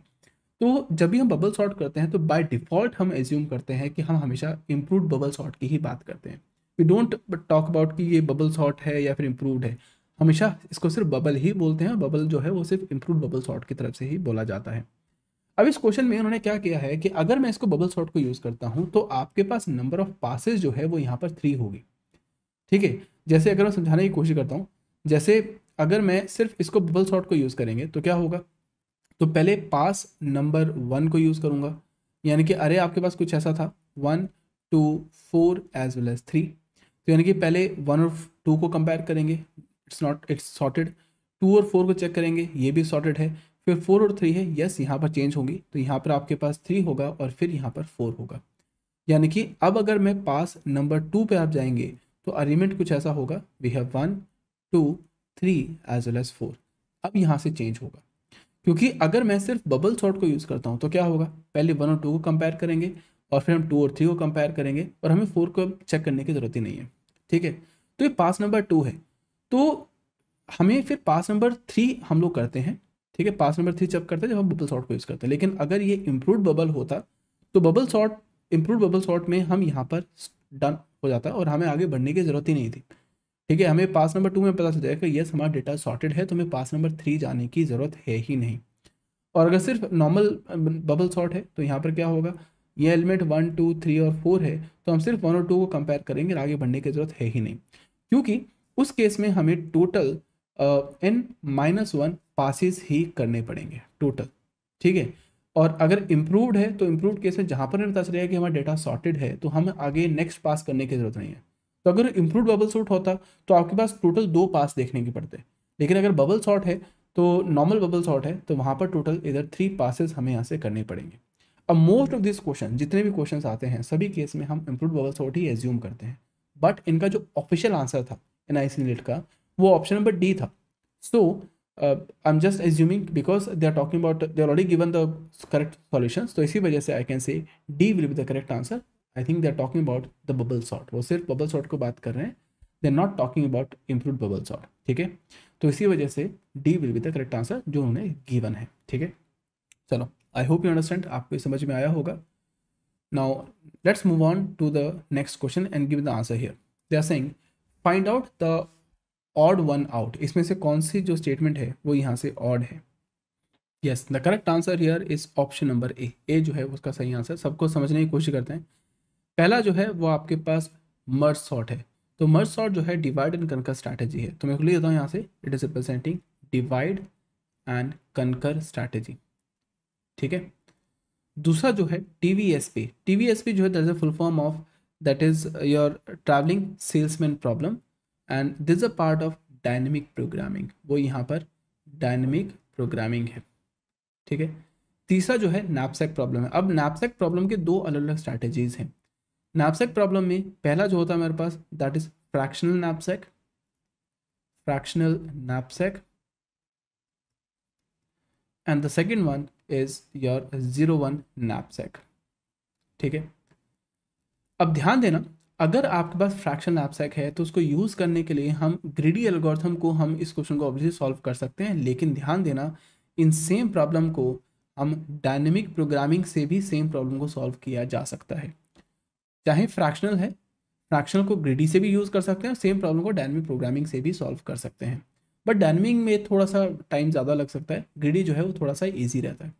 तो जब भी हम बबल सॉर्ट करते हैं तो बाय डिफ़ॉल्ट हम एज्यूम करते हैं कि हम हमेशा इम्प्रूव बबल सॉर्ट की ही बात करते हैं वी डोंट टॉक अबाउट कि ये बबल सॉर्ट है या फिर इम्प्रूवड है हमेशा इसको सिर्फ बबल ही बोलते हैं बबल जो है वो सिर्फ इम्प्रूव बबल सॉर्ट की तरफ से ही बोला जाता है अब इस क्वेश्चन में उन्होंने क्या किया है कि अगर मैं इसको बबल सॉर्ट को यूज़ करता हूँ तो आपके पास नंबर ऑफ पासिस जो है वो यहाँ पर थ्री होगी ठीक है जैसे अगर मैं समझाने की कोशिश करता हूँ जैसे अगर मैं सिर्फ इसको बबल सॉर्ट को यूज़ करेंगे तो क्या होगा तो पहले पास नंबर वन को यूज़ करूँगा यानी कि अरे आपके पास कुछ ऐसा था one two four as well as three तो यानी कि पहले वन और टू को कंपेयर करेंगे it's not it's sorted two और फोर को चेक करेंगे ये भी सॉर्टेड है फिर फोर और थ्री है यस यहाँ पर चेंज होगी तो यहाँ पर आपके पास थ्री होगा और फिर यहाँ पर फोर होगा यानी कि अब अगर मैं पास नंबर टू पे आप जाएंगे तो अरेंजमेंट कुछ ऐसा होगा we have one two three as well as four अब यहाँ से चेंज होगा क्योंकि अगर मैं सिर्फ बबल शॉर्ट को यूज़ करता हूँ तो क्या होगा पहले वन और टू को कंपेयर करेंगे और फिर हम टू और थ्री को कंपेयर करेंगे और हमें फोर को चेक करने की ज़रूरत ही नहीं है ठीक है तो ये पास नंबर टू है तो हमें फिर पास नंबर थ्री हम लोग करते हैं ठीक है पास नंबर थ्री चेक करते हैं जब हम बबल शॉर्ट को यूज़ करते हैं लेकिन अगर ये इम्प्रूव बबल होता तो bubble sort improve bubble sort में हम यहाँ पर डन हो जाता और हमें आगे बढ़ने की ज़रूरत ही नहीं थी ठीक है हमें पास नंबर टू में पता चल जाएगा कि यस हमारा डेटा सॉर्टेड है तो हमें पास नंबर थ्री जाने की ज़रूरत है ही नहीं और अगर सिर्फ नॉर्मल बबल सॉर्ट है तो यहाँ पर क्या होगा ये एलिमेंट वन टू थ्री और फोर है तो हम सिर्फ वन और टू को कंपेयर करेंगे आगे बढ़ने की ज़रूरत है ही नहीं क्योंकि उस केस में हमें total n minus one passes ही करने पड़ेंगे टोटल ठीक है और अगर इम्प्रूवड है तो इम्प्रूवड केस में जहाँ पर हमें पता चलेगा कि हमारा डेटा सॉर्टेड है तो हमें आगे नेक्स्ट पास करने की ज़रूरत नहीं है तो अगर इम्प्रूव बबल सॉर्ट होता तो आपके पास टोटल दो पास देखने के पड़ते लेकिन अगर बबल सॉर्ट है तो नॉर्मल बबल सॉर्ट है तो वहाँ पर टोटल इधर थ्री पासेज हमें यहाँ से करने पड़ेंगे अब मोस्ट ऑफ दिस क्वेश्चन जितने भी क्वेश्चन आते हैं सभी केस में हम इम्प्रूव बबल सॉर्ट ही एज्यूम करते हैं बट इनका जो ऑफिशियल आंसर था एन आई का वो ऑप्शन नंबर डी था so I am just assuming because they are talking about they are already given the correct solution तो इसी वजह से I can say D will be the correct answer I think they are talking about the bubble sort वो सिर्फ बबल सॉट को बात कर रहे हैं they are not talking about improve bubble sort ठीक है तो इसी वजह से D will be the correct answer जो उन्हें गिवन है ठीक है चलो आई होप यू अंडरस्टैंड आपको समझ में आया होगा now let's move on to the next question and give the answer here they are saying find out the odd one out इसमें से कौन सी जो स्टेटमेंट है वो यहाँ से ऑड है yes the correct answer here is option number A A जो है उसका सही आंसर सबको समझने की कोशिश करते हैं पहला जो है वो आपके पास मर्ज सॉर्ट है तो मर्ज सॉर्ट जो है डिवाइड एंड कनकर स्ट्रैटेजी है तो मैं खुली देता हूँ यहाँ से it is representing divide and conquer strategy ठीक है दूसरा जो है T V S P T V S P जो है that is a full form of that is your travelling salesman problem and this is a part of dynamic programming वो यहाँ पर डायनेमिक प्रोग्रामिंग है ठीक है तीसरा जो है नैपसेक प्रॉब्लम है अब नैपसेक प्रॉब्लम के दो अलग अलग स्ट्रैटेजीज हैं नैपसेक प्रॉब्लम में पहला जो होता है मेरे पास that is fractional knapsack fractional knapsack and the second one is your zero one knapsack ठीक है अब ध्यान देना अगर आपके पास फ्रैक्शन नैपसेक है तो उसको यूज़ करने के लिए हम ग्रिडी एल्गोरिथम को हम इस क्वेश्चन को ऑब्वियसली सॉल्व कर सकते हैं लेकिन ध्यान देना इन सेम प्रॉब्लम को हम डायनेमिक प्रोग्रामिंग से भी सेम प्रॉब्लम को सॉल्व किया जा सकता है चाहे फ्रैक्शनल है फ्रैक्शनल को ग्रीडी से भी यूज़ कर सकते हैं सेम प्रॉब्लम को डायनमिक प्रोग्रामिंग से भी सॉल्व कर सकते हैं बट डायनमिक में थोड़ा सा टाइम ज़्यादा लग सकता है ग्रीडी जो है वो थोड़ा सा ईजी रहता है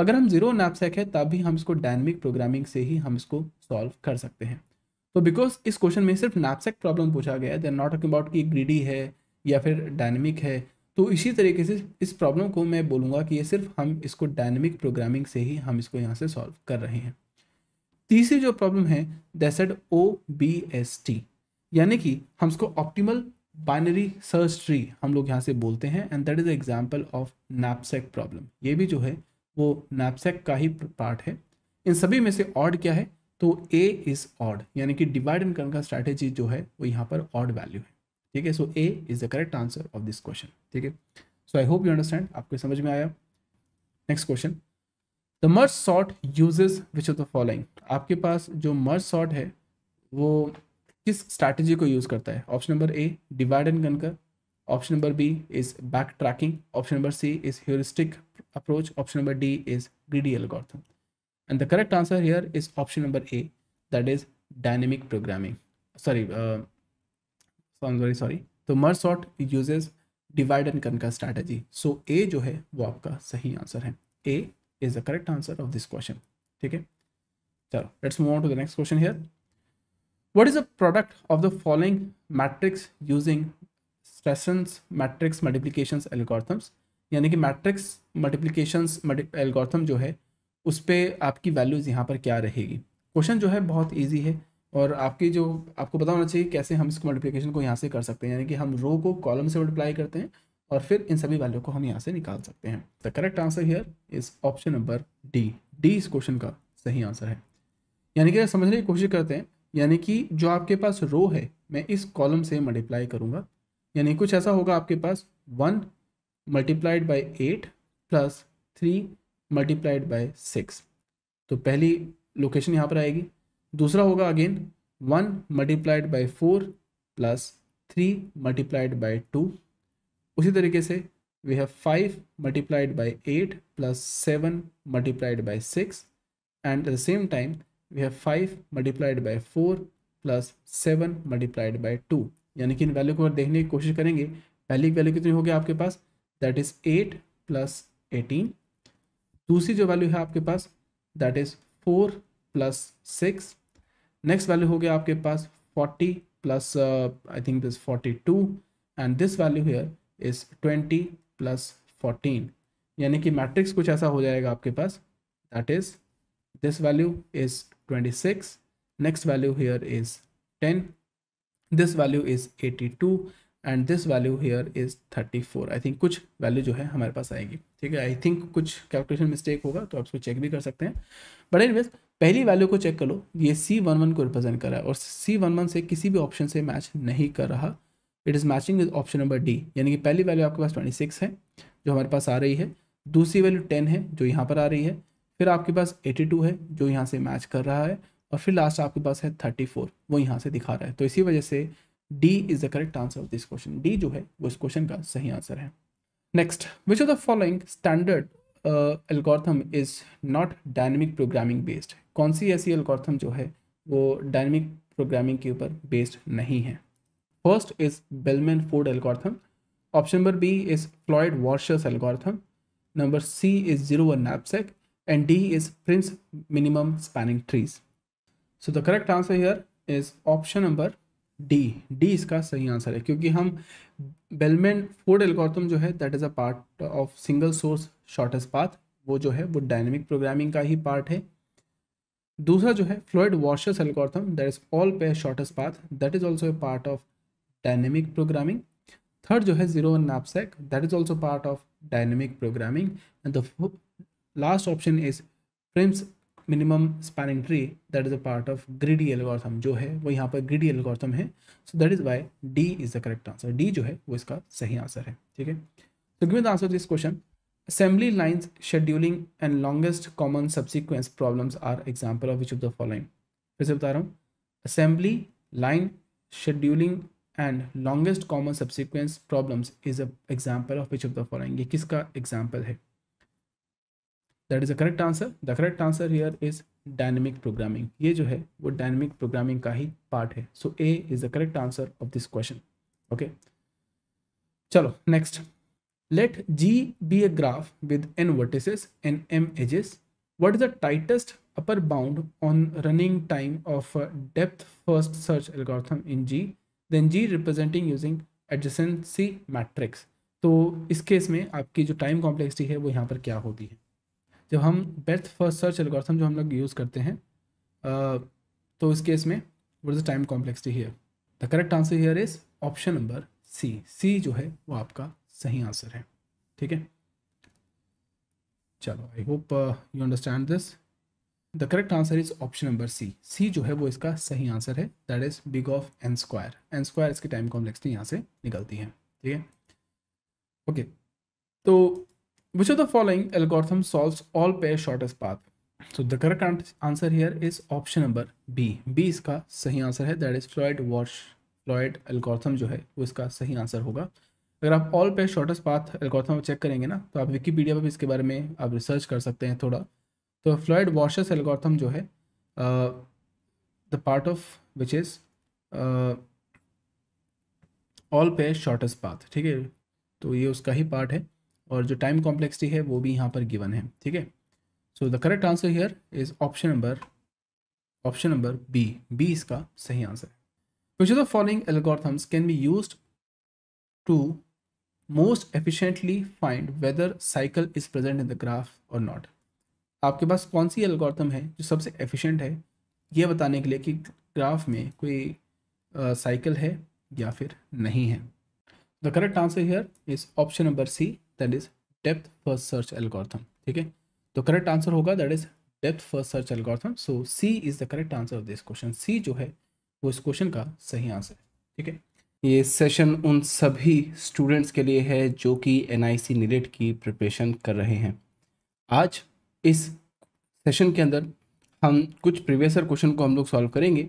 अगर हम जीरो नैपसैक है तब भी हम इसको डायनमिक प्रोग्रामिंग से ही हम इसको सॉल्व कर सकते हैं तो बिकॉज इस क्वेश्चन में सिर्फ नैपसैक प्रॉब्लम पूछा गया है देर नॉट टॉकिंग अबाउट कि ग्रीडी है या फिर डायनमिक है तो इसी तरीके से इस प्रॉब्लम को मैं बोलूँगा कि ये सिर्फ हम इसको डायनमिक प्रोग्रामिंग से ही हम इसको यहाँ से सॉल्व कर रहे हैं तीसरी जो प्रॉब्लम है दैसेड ओ बी एस टी यानी कि हम इसको ऑप्टिमल बाइनरी सर्च ट्री हम लोग यहाँ से बोलते हैं and that is example of knapsack problem ये भी जो है वो नैपसेक का ही पार्ट है इन सभी में से ऑड क्या है तो ए इज़ ऑड यानी कि डिवाइड एंड करने का स्ट्रैटेजी जो है वो यहाँ पर ऑड वैल्यू है ठीक है so A is the correct answer of this question ठीक है so I hope you understand आपको समझ में आया next question the merge sort uses which of the following आपके पास जो मर्ज सॉर्ट है वो किस स्ट्रैटेजी को यूज़ करता है option number A divide and conquer option number B is back backtracking option number C is heuristic approach option number D is greedy algorithm and the correct answer here is option number A that is dynamic programming sorry uh, sorry तो merge sort uses divide and conquer strategy so A जो है वो आपका सही आंसर है ए is the correct answer of this question ठीक है चलो let's move on to the next question here what is the product of the following matrix using Strassen's matrix multiplication यानी कि मैट्रिक्स मल्टीप्लिकेशन एल्गोरिथम जो है उस पर आपकी वैल्यूज़ यहाँ पर क्या रहेगी क्वेश्चन जो है बहुत ईजी है और आपकी जो आपको पता होना चाहिए कैसे हम इसको मल्टीप्लिकेशन को यहाँ से कर सकते हैं यानी कि हम रो को कॉलम से मल्टीप्लाई करते हैं और फिर इन सभी वैल्यू को हम यहाँ से निकाल सकते हैं the correct answer here is option number D D इस क्वेश्चन का सही आंसर है यानी कि समझने की कोशिश करते हैं यानी कि जो आपके पास रो है मैं इस कॉलम से मल्टीप्लाई करूँगा यानी कुछ ऐसा होगा आपके पास one multiplied by eight plus three multiplied by six तो पहली लोकेशन यहाँ पर आएगी दूसरा होगा again one multiplied by four plus three multiplied by two उसी तरीके से we have five multiplied by eight plus seven multiplied by six and at the same time we have five multiplied by four plus seven multiplied by two यानी कि इन वैल्यू को अगर देखने की कोशिश करेंगे पहली वैल्यू कितनी होगी आपके पास that is eight plus eighteen दूसरी जो वैल्यू है आपके पास that is four plus six next value हो गया आपके पास forty plus I think this forty two and this value here is twenty plus fourteen यानी कि मैट्रिक्स कुछ ऐसा हो जाएगा आपके पास that is this value is twenty six next value here is ten this value is eighty two and this value here is thirty four I think कुछ वैल्यू जो है हमारे पास आएगी ठीक है आई थिंक कुछ कैलकुलेशन मिस्टेक होगा तो आप उसको चेक भी कर सकते हैं बट एनीवेज पहली वैल्यू को चेक कर लो ये सी वन वन को रिप्रेजेंट कर रहा है और सी वन वन से किसी भी ऑप्शन से मैच नहीं कर रहा it is matching with option number D यानी कि पहली वैल्यू आपके पास ट्वेंटी सिक्स है जो हमारे पास आ रही है दूसरी वैल्यू टेन है जो यहाँ पर आ रही है फिर आपके पास एटी टू है जो यहाँ से मैच कर रहा है और फिर लास्ट आपके पास है थर्टी फोर वो यहाँ से दिखा रहा है तो इसी वजह से D is the correct answer of this question D जो है वो इस क्वेश्चन का सही आंसर है next which of the following standard algorithm is not dynamic programming based कौन सी ऐसी एल्गोर्थम जो है वो डायनेमिक प्रोग्रामिंग के ऊपर बेस्ड नहीं है first is Bellman Ford algorithm option number B is Floyd Warshall's algorithm number C is zero one knapsack and D is Prim's minimum spanning trees so the correct answer here is option number D D इसका सही आंसर है क्योंकि हम बेलमेन फोर्ड एल्गोरिथम जो है that is a part of single source shortest path वो जो है वो डायनेमिक प्रोग्रामिंग का ही पार्ट है दूसरा जो है Floyd Warshall's algorithm that is all pair shortest path that is also a part of dynamic programming third जो है zero one knapsack that is also part of dynamic programming and the last option is Prim's minimum spanning tree that is a part of greedy algorithm जो है वो यहाँ पर ग्रीडी एलगोर्थम है so that is why D is the correct answer D जो है वो इसका सही आंसर है ठीक है तो give the answer this question assembly lines scheduling and longest common subsequence problem are example of which of the following फिर से बता रहा हूँ assembly line scheduling and longest common subsequence problems is an example of which of the following? ये किसका example है? That is the correct answer. The correct answer here is dynamic programming. ये जो है वो dynamic programming का ही part है. So A is the correct answer of this question. Okay. चलो next. Let G be a graph with n vertices and m edges. What is the tightest upper bound on running time of uh, depth first search algorithm in G? Then G representing using adjacency matrix तो इस केस में आपकी जो टाइम कॉम्प्लेक्सिटी है वो यहाँ पर क्या होती है जब हम बेस्ट फर्स्ट सर्च एल्गोरिथम जो हम लोग यूज़ करते हैं तो इस केस में what is the time complexity here the correct answer here is option number सी सी जो है वो आपका सही आंसर है ठीक है चलो I hope you understand this the correct answer is option number सी सी जो है वो इसका सही आंसर है that is big of N square n square इसकी टाइम कॉम्प्लेक्सिटी यहाँ से निकलती है ठीक है ओके तो which of the following algorithm solve all pair shortest path so the correct answer here is option number B B इसका सही आंसर है that is Floyd wash Floyd algorithm जो है वो इसका सही आंसर होगा अगर आप all pair shortest path एल्गोर्थम check करेंगे ना तो आप विकीपीडिया पर भी इसके बारे में आप रिसर्च कर सकते हैं थोड़ा तो फ्लोइड वॉशर्स एल्गोरिथम जो है the part of which is all pair shortest path ठीक है तो ये उसका ही पार्ट है और जो टाइम कॉम्प्लेक्सिटी है वो भी यहाँ पर गिवन है ठीक है so the correct answer here is option number option number B B इसका सही आंसर है which of the following algorithms can be use to most efficiently find whether cycle is present in the graph और नॉट आपके पास कौन सी एल्गोरिथम है जो सबसे एफिशिएंट है ये बताने के लिए कि ग्राफ में कोई साइकिल uh, है या फिर नहीं है the correct answer here is option number C that is depth first search algorithm ठीक है तो करेक्ट आंसर होगा that is depth first search algorithm so C is the correct answer of this question C जो है वो इस क्वेश्चन का सही आंसर है ठीक है ये सेशन उन सभी स्टूडेंट्स के लिए है जो कि एन आई सी की प्रिपरेशन कर रहे हैं आज इस सेशन के अंदर हम कुछ प्रीवियस क्वेश्चन को हम लोग सॉल्व करेंगे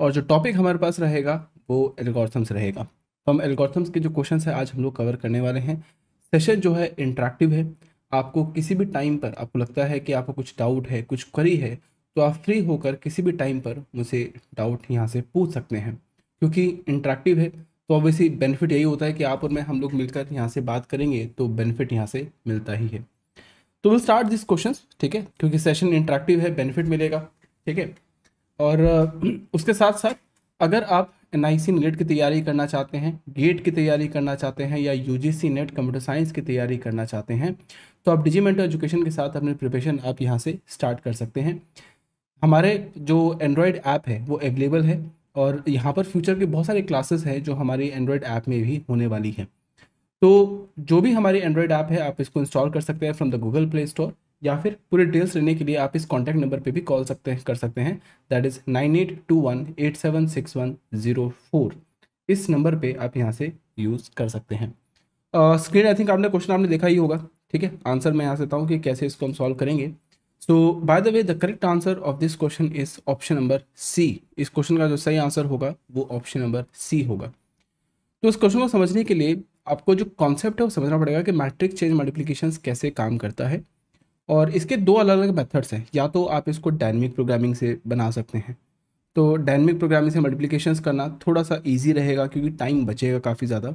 और जो टॉपिक हमारे पास रहेगा वो एल्गोरिथम्स रहेगा तो हम एल्गोरिथम्स के जो क्वेश्चन है आज हम लोग कवर करने वाले हैं सेशन जो है इंटरेक्टिव है आपको किसी भी टाइम पर आपको लगता है कि आपको कुछ डाउट है कुछ करी है तो आप फ्री होकर किसी भी टाइम पर मुझे डाउट यहाँ से पूछ सकते हैं क्योंकि इंट्रैक्टिव है तो ऑब्वियसली बेनिफिट यही होता है कि आप और मैं हम लोग मिलकर यहाँ से बात करेंगे तो बेनिफिट यहाँ से मिलता ही है तो विल स्टार्ट दिस क्वेश्चन ठीक है क्योंकि सेशन इंटरेक्टिव है बेनिफिट मिलेगा ठीक है और उसके साथ साथ अगर आप एन आई सी नेट की तैयारी करना चाहते हैं गेट की तैयारी करना चाहते हैं या U G C NET computer science की तैयारी करना चाहते हैं तो आप डिजीमेंटल एजुकेशन के साथ अपनी प्रिपरेशन आप यहाँ से स्टार्ट कर सकते हैं हमारे जो एंड्रॉयड ऐप है वो अवेलेबल है और यहाँ पर फ्यूचर के बहुत सारे क्लासेस हैं जो हमारी एंड्रॉयड ऐप में भी होने वाली हैं तो जो भी हमारी एंड्रॉयड ऐप है आप इसको इंस्टॉल कर सकते हैं from the Google Play Store या फिर पूरे डिटेल्स लेने के लिए आप इस कॉन्टैक्ट नंबर पर भी कॉल सकते हैं कर सकते हैं that is nine eight two one eight seven six one zero four इस नंबर पर आप यहाँ से यूज़ कर सकते हैं स्क्रीन आई थिंक आपने क्वेश्चन आपने देखा ही होगा ठीक है आंसर मैं यहाँ से बताऊँ कि कैसे इसको हम सॉल्व करेंगे so by the way the correct answer of this question is option number C इस क्वेश्चन का जो सही आंसर होगा वो ऑप्शन नंबर सी होगा तो इस क्वेश्चन को समझने के लिए आपको जो कॉन्सेप्ट है वो समझना पड़ेगा कि मैट्रिक चेंज मल्टीप्लीकेशन कैसे काम करता है और इसके दो अलग अलग मेथड्स हैं या तो आप इसको डायनमिक प्रोग्रामिंग से बना सकते हैं तो डायनमिक प्रोग्रामिंग से मल्टीप्लीकेशन करना थोड़ा सा ईजी रहेगा क्योंकि टाइम बचेगा काफ़ी ज़्यादा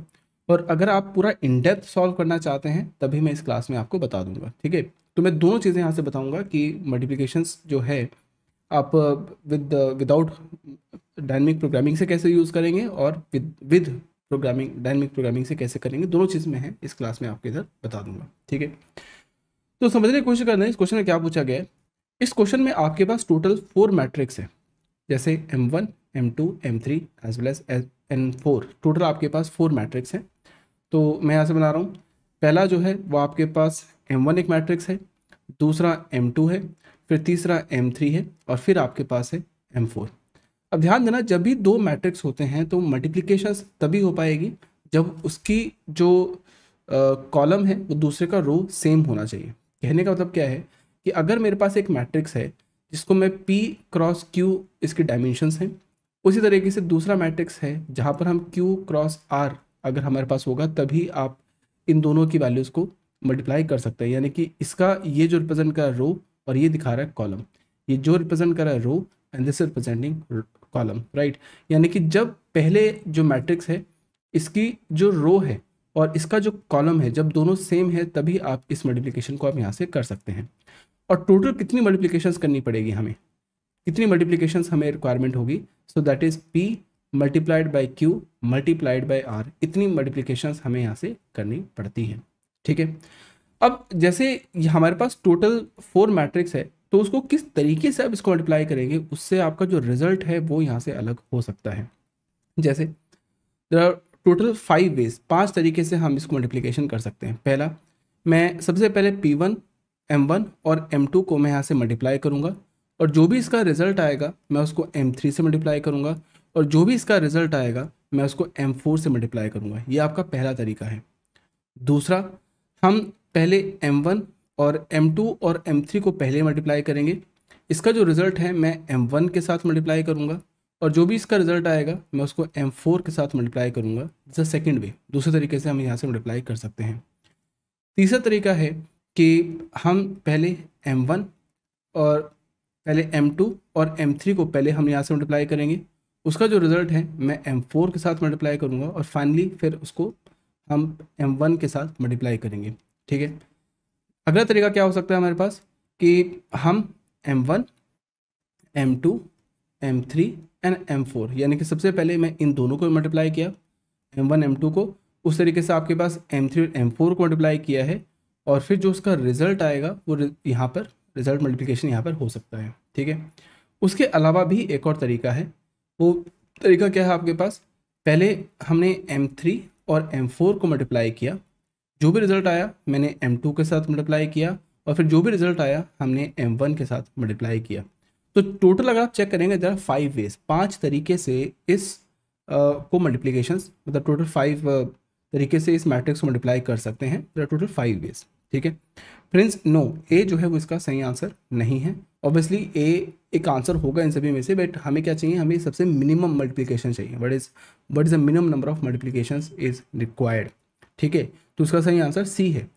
और अगर आप पूरा इन डेप्थ सॉल्व करना चाहते हैं तभी मैं इस क्लास में आपको बता दूंगा ठीक है तो मैं दोनों चीज़ें यहाँ से बताऊंगा कि मल्टीप्लीकेशन जो है आप विद विदाउट डायनमिक प्रोग्रामिंग से कैसे यूज़ करेंगे और with with programming dynamic programming से कैसे करेंगे दोनों चीज़ में है इस क्लास में आपके इधर बता दूंगा ठीक है तो समझने की कोशिश करना है इस क्वेश्चन में क्या पूछा गया है इस क्वेश्चन में आपके पास टोटल फोर मैट्रिक्स है जैसे M one M two M three as well as N four total आपके पास फोर मैट्रिक्स हैं तो मैं यहाँ से बना रहा हूँ पहला जो है वो आपके पास एम वन एक मैट्रिक्स है दूसरा एम टू है फिर तीसरा एम थ्री है और फिर आपके पास है एम फोर अब ध्यान देना जब भी दो मैट्रिक्स होते हैं तो मल्टीप्लीकेशन तभी हो पाएगी जब उसकी जो कॉलम है वो दूसरे का रो सेम होना चाहिए कहने का मतलब क्या है कि अगर मेरे पास एक मैट्रिक्स है जिसको मैं पी क्रॉस क्यू इसके डायमेंशंस हैं उसी तरीके से दूसरा मैट्रिक्स है जहाँ पर हम क्यू क्रॉस आर अगर हमारे पास होगा तभी आप इन दोनों की वैल्यूज़ को मल्टीप्लाई कर सकते हैं यानी कि इसका ये जो रिप्रेजेंट कर रहा रो और ये दिखा रहा है कॉलम ये जो रिप्रेजेंट कर रहा है row and this is presenting column right यानी कि जब पहले जो मैट्रिक्स है इसकी जो रो है और इसका जो कॉलम है जब दोनों सेम है तभी आप इस मल्टीप्लिकेशन को आप यहाँ से कर सकते हैं और टोटल कितनी मल्टीप्लिकेशन करनी पड़ेगी हमें कितनी मल्टीप्लिकेशन हमें रिक्वायरमेंट होगी so that is P multiplied by Q multiplied by R इतनी मल्टीप्लिकेशन हमें यहाँ से करनी पड़ती हैं ठीक है अब जैसे हमारे पास टोटल फोर मैट्रिक्स है तो उसको किस तरीके से आप इसको मल्टीप्लाई करेंगे उससे आपका जो रिजल्ट है वो यहाँ से अलग हो सकता है जैसे टोटल फाइव वेज पांच तरीके से हम इसको मल्टीप्लिकेशन कर सकते हैं पहला मैं सबसे पहले पी वन एम वन और एम टू को मैं यहाँ से मल्टीप्लाई करूँगा और जो भी इसका रिजल्ट आएगा मैं उसको एम थ्री से मल्टीप्लाई करूँगा और जो भी इसका रिजल्ट आएगा मैं उसको एम फोर से मल्टीप्लाई करूँगा ये आपका पहला तरीका है दूसरा हम पहले एम वन और M2 और M3 को पहले मल्टीप्लाई करेंगे इसका जो रिज़ल्ट है मैं M1 के साथ मल्टीप्लाई करूँगा और जो भी इसका रिज़ल्ट आएगा मैं उसको M4 के साथ मल्टीप्लाई करूँगा अ सेकेंड वे दूसरे तरीके से हम यहाँ से मल्टीप्लाई कर सकते हैं तीसरा तरीका है कि हम पहले वन और पहले टू और थ्री को पहले हम यहाँ से मल्टीप्लाई करेंगे उसका जो रिज़ल्ट है मैं M4 के साथ मल्टीप्लाई करूँगा और फाइनली फिर उसको हम M1 के साथ मल्टीप्लाई करेंगे ठीक है अगला तरीका क्या हो सकता है हमारे पास कि हम M one M two M three and M four यानी कि सबसे पहले मैं इन दोनों को मल्टीप्लाई किया एम वन एम टू को उस तरीके से आपके पास एम थ्री और एम फोर को मल्टीप्लाई किया है और फिर जो उसका रिजल्ट आएगा वो यहाँ पर रिजल्ट मल्टीप्लिकेशन यहाँ पर हो सकता है ठीक है उसके अलावा भी एक और तरीका है वो तरीका क्या है आपके पास पहले हमने एम थ्री और एम फोर को मल्टीप्लाई किया जो भी रिजल्ट आया मैंने एम टू के साथ मल्टीप्लाई किया और फिर जो भी रिजल्ट आया हमने एम वन के साथ मल्टीप्लाई किया तो टोटल अगर आप चेक करेंगे देर फाइव वेज पांच तरीके से इस आ, को मल्टीप्लीकेशन मतलब टोटल फाइव तरीके से इस मैट्रिक्स को मल्टीप्लाई कर सकते हैं देर टोटल फाइव वेज ठीक है फ्रेंड्स नो ए जो है वो इसका सही आंसर नहीं है ऑब्वियसली ए एक आंसर होगा इन सभी में से बट हमें क्या चाहिए हमें सबसे मिनिमम मल्टीप्लीकेशन चाहिए what is what is the minimum number of multiplication is required ठीक है तो इसका सही आंसर सी है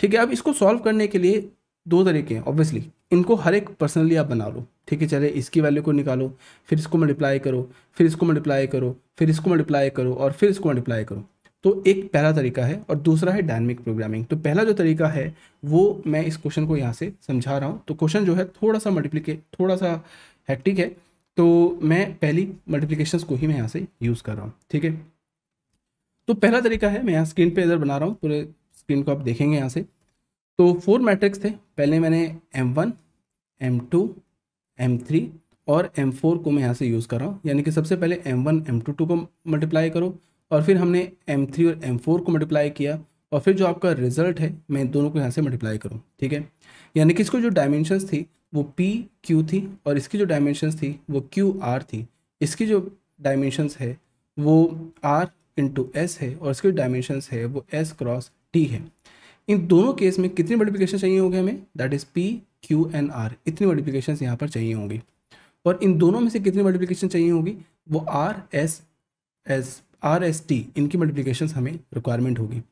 ठीक है अब इसको सॉल्व करने के लिए दो तरीके हैं ऑब्वियसली इनको हर एक पर्सनली आप बना लो ठीक है चले इसकी वैल्यू को निकालो फिर इसको मल्टीप्लाई करो फिर इसको मल्टीप्लाई करो फिर इसको मल्टीप्लाई करो और फिर इसको मल्टीप्लाई करो तो एक पहला तरीका है और दूसरा है डायनमिक प्रोग्रामिंग तो पहला जो तरीका है वो मैं इस क्वेश्चन को यहाँ से समझा रहा हूँ तो क्वेश्चन जो है थोड़ा सा मल्टीप्लीकेट थोड़ा सा हैक्टिक है तो मैं पहली मल्टीप्लीकेशन को ही मैं यहाँ से यूज़ कर रहा हूँ ठीक है तो पहला तरीका है मैं यहाँ स्क्रीन पे इधर बना रहा हूँ पूरे स्क्रीन को आप देखेंगे यहाँ से तो फोर मैट्रिक्स थे पहले मैंने M one M two M three और एम फोर को मैं यहाँ से यूज़ कर रहा हूँ यानी कि सबसे पहले M one M two two को मल्टीप्लाई करो और फिर हमने एम थ्री और एम फोर को मल्टीप्लाई किया और फिर जो आपका रिजल्ट है मैं दोनों को यहाँ से मल्टीप्लाई करूँ ठीक है यानी कि इसको जो डायमेंशंस थी वो पी क्यू थी और इसकी जो डायमेंशंस थी वो क्यू आर थी इसकी जो डायमेंशंस है वो आर इंटू एस है और इसके डायमेंशन है वो एस क्रॉस टी है इन दोनों केस में कितनी मल्टीप्लीकेशन चाहिए होगी हमें that is P Q N R इतनी मल्टीप्लीकेशन यहाँ पर चाहिए होंगी और इन दोनों में से कितनी मल्टीप्लीकेशन चाहिए होगी वो R S S R S T इनकी मल्टीप्लीकेशन हमें रिक्वायरमेंट होगी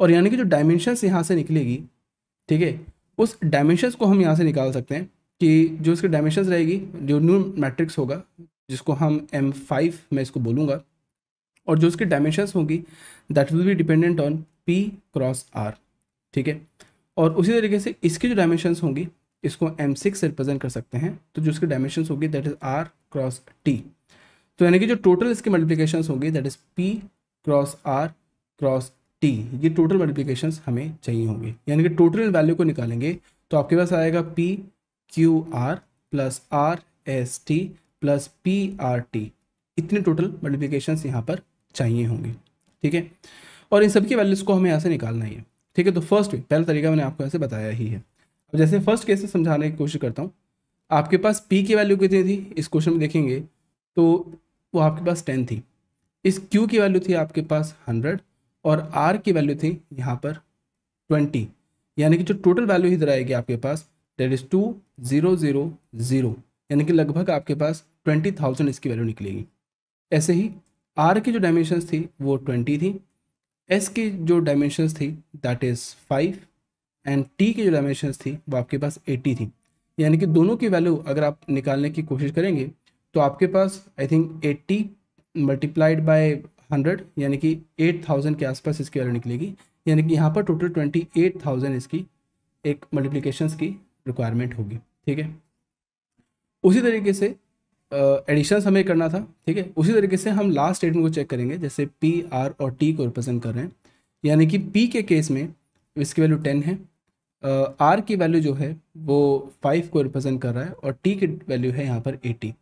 और यानी कि जो डायमेंशन यहाँ से निकलेगी ठीक है उस डायमेंशन को हम यहाँ से निकाल सकते हैं कि जो इसकी डायमेंशन रहेगी जो न्यू मैट्रिक्स होगा जिसको हम एम फाइव मैं इसको बोलूँगा और जो उसकी डायमेंशंस होंगी that will be dependent on P cross R ठीक है और उसी तरीके से इसकी जो डायमेंशंस होंगी इसको एम सिक्स रिप्रेजेंट कर सकते हैं तो जो उसकी डायमेंशंस होगी that is R cross T तो यानी कि जो टोटल इसकी मल्टीप्लीकेशन होंगी that is P cross R cross T ये टोटल मल्टीप्लीकेशन हमें चाहिए होंगे यानी कि टोटल वैल्यू को निकालेंगे तो आपके पास आएगा P Q R plus R S T plus P R T इतने टोटल मल्टीप्लीकेशन यहाँ पर चाहिए होंगे ठीक है और इन सभी वैल्यूज़ को हमें यहाँ से निकालना ही है ठीक है तो फर्स्ट वे पहला तरीका मैंने आपको ऐसे बताया ही है अब जैसे फर्स्ट केस से समझाने की कोशिश करता हूँ आपके पास पी की वैल्यू कितनी थी इस क्वेश्चन में देखेंगे तो वो आपके पास टेन थी इस क्यू की वैल्यू थी आपके पास हंड्रेड और आर की वैल्यू थी यहाँ पर ट्वेंटी यानी कि जो टोटल वैल्यू इधर आएगी आपके पास that is two zero zero zero यानी कि लगभग आपके पास ट्वेंटी थाउजेंड इसकी वैल्यू निकलेगी ऐसे ही आर की जो डायमेंशंस थी वो ट्वेंटी थी एस की जो डायमेंशन थी that is five and T की जो डायमेंशन थी वो आपके पास एटी थी यानी कि दोनों की वैल्यू अगर आप निकालने की कोशिश करेंगे तो आपके पास I think eighty multiplied by hundred यानी कि एट थाउजेंड के आसपास इसकी वैल्यू निकलेगी यानी कि यहाँ पर टोटल ट्वेंटी एट थाउजेंड इसकी एक मल्टीप्लीकेशन की रिक्वायरमेंट होगी ठीक है उसी तरीके से एडिशंस हमें करना था ठीक है उसी तरीके से हम लास्ट स्टेटमेंट को चेक करेंगे जैसे पी आर और टी को रिप्रेजेंट कर रहे हैं यानी कि पी के केस में इसकी वैल्यू टेन है आर uh, की वैल्यू जो है वो फाइव को रिप्रेजेंट कर रहा है और टी की वैल्यू है यहाँ पर एटी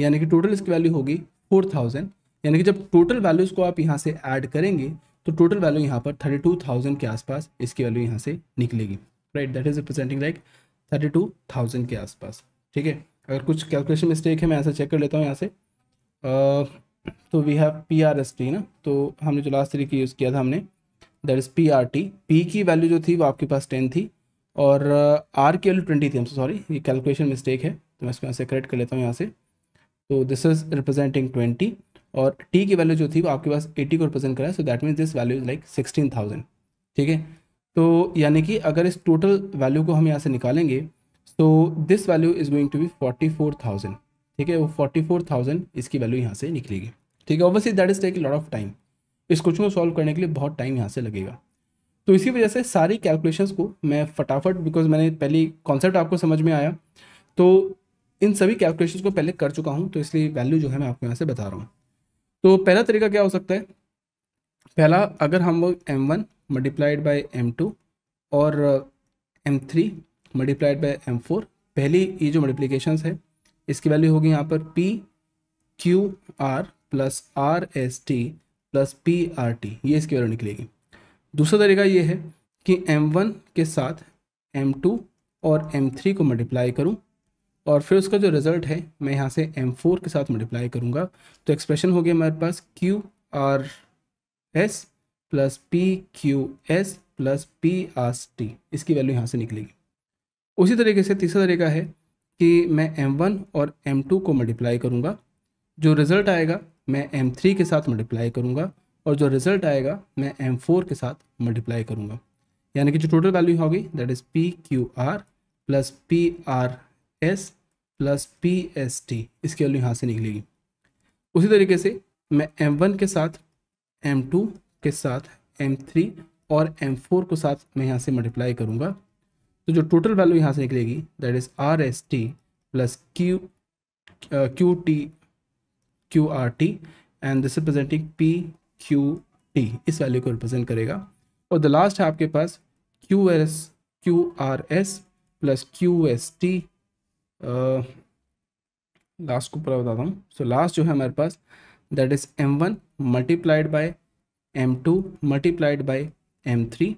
यानी कि टोटल इसकी वैल्यू होगी फोर थाउजेंड यानी कि जब टोटल वैल्यूज़ को आप यहाँ से ऐड करेंगे तो टोटल वैल्यू यहाँ पर थर्टी टू थाउजेंड के आसपास इसकी वैल्यू यहाँ से निकलेगी right that is representing like thirty two thousand के आसपास ठीक है अगर कुछ कैलकुलेशन मिस्टेक है मैं ऐसा चेक तो तो तो कर लेता हूँ यहाँ से तो we have P R S T ना तो हमने जो लास्ट तरीके यूज़ किया था हमने that is P R T P की वैल्यू जो थी वो आपके पास टेन थी और आर की वैल्यू ट्वेंटी थी हमसे सॉरी ये कैलकुलेशन मिस्टेक है तो मैं इसको यहाँ से करेक्ट कर लेता हूँ यहाँ से तो दिस इज़ रिप्रेजेंटिंग ट्वेंटी और टी की वैल्यू जो थी वो आपके पास एटी को रिप्रेजेंट करा है so that means this value is like sixteen thousand ठीक है तो यानी कि अगर इस टोटल वैल्यू को हम यहाँ से निकालेंगे so this value is going to be forty four thousand ठीक है वो फोर्टी फोर थाउजेंड इसकी वैल्यू यहाँ से निकलेगी ठीक है obviously that is take lot of time इस क्वेश्चन को सॉल्व करने के लिए बहुत टाइम यहाँ से लगेगा तो इसी वजह से सारी कैलकुलेशंस को मैं फटाफट बिकॉज मैंने पहली कॉन्सेप्ट आपको समझ में आया तो इन सभी कैलकुलेशंस को पहले कर चुका हूँ तो इसलिए वैल्यू जो है मैं आपको यहाँ से बता रहा हूँ तो पहला तरीका क्या हो सकता है पहला अगर हम वो M one multiplied by M two और M three multiplied by M four पहली ये जो मल्टीप्लीकेशन है इसकी वैल्यू होगी यहाँ पर P Q R plus R S T plus P R T ये इसकी वैल्यू निकलेगी दूसरा तरीका ये है कि एम वन के साथ एम टू और एम थ्री को मल्टीप्लाई करूँ और फिर उसका जो रिज़ल्ट है मैं यहाँ से एम फोर के साथ मल्टीप्लाई करूँगा तो एक्सप्रेशन हो गया हमारे पास Q R S plus P Q S plus P R T इसकी वैल्यू यहाँ से निकलेगी उसी तरीके से तीसरा तरीका है कि मैं m1 और m2 को मल्टीप्लाई करूँगा जो रिज़ल्ट आएगा मैं m3 के साथ मल्टीप्लाई करूँगा और जो रिज़ल्ट आएगा मैं m4 के साथ मल्टीप्लाई करूँगा यानी कि जो टोटल वैल्यू होगी that is P Q R plus P R S plus P S T इसकी वैल्यू यहाँ से निकलेगी उसी तरीके से मैं m1 के साथ m2 के साथ m3 और m4 को साथ मैं यहाँ से मल्टीप्लाई करूँगा तो जो टोटल वैल्यू यहाँ से निकलेगी that is R S T plus Q Q T Q R T and this representing P Q T इस वैल्यू को रिप्रेजेंट करेगा और द लास्ट है आपके पास Q S Q R S plus Q S T last को पूरा बताता हूँ सो लास्ट जो है हमारे पास that is M one multiplied by M two multiplied by M three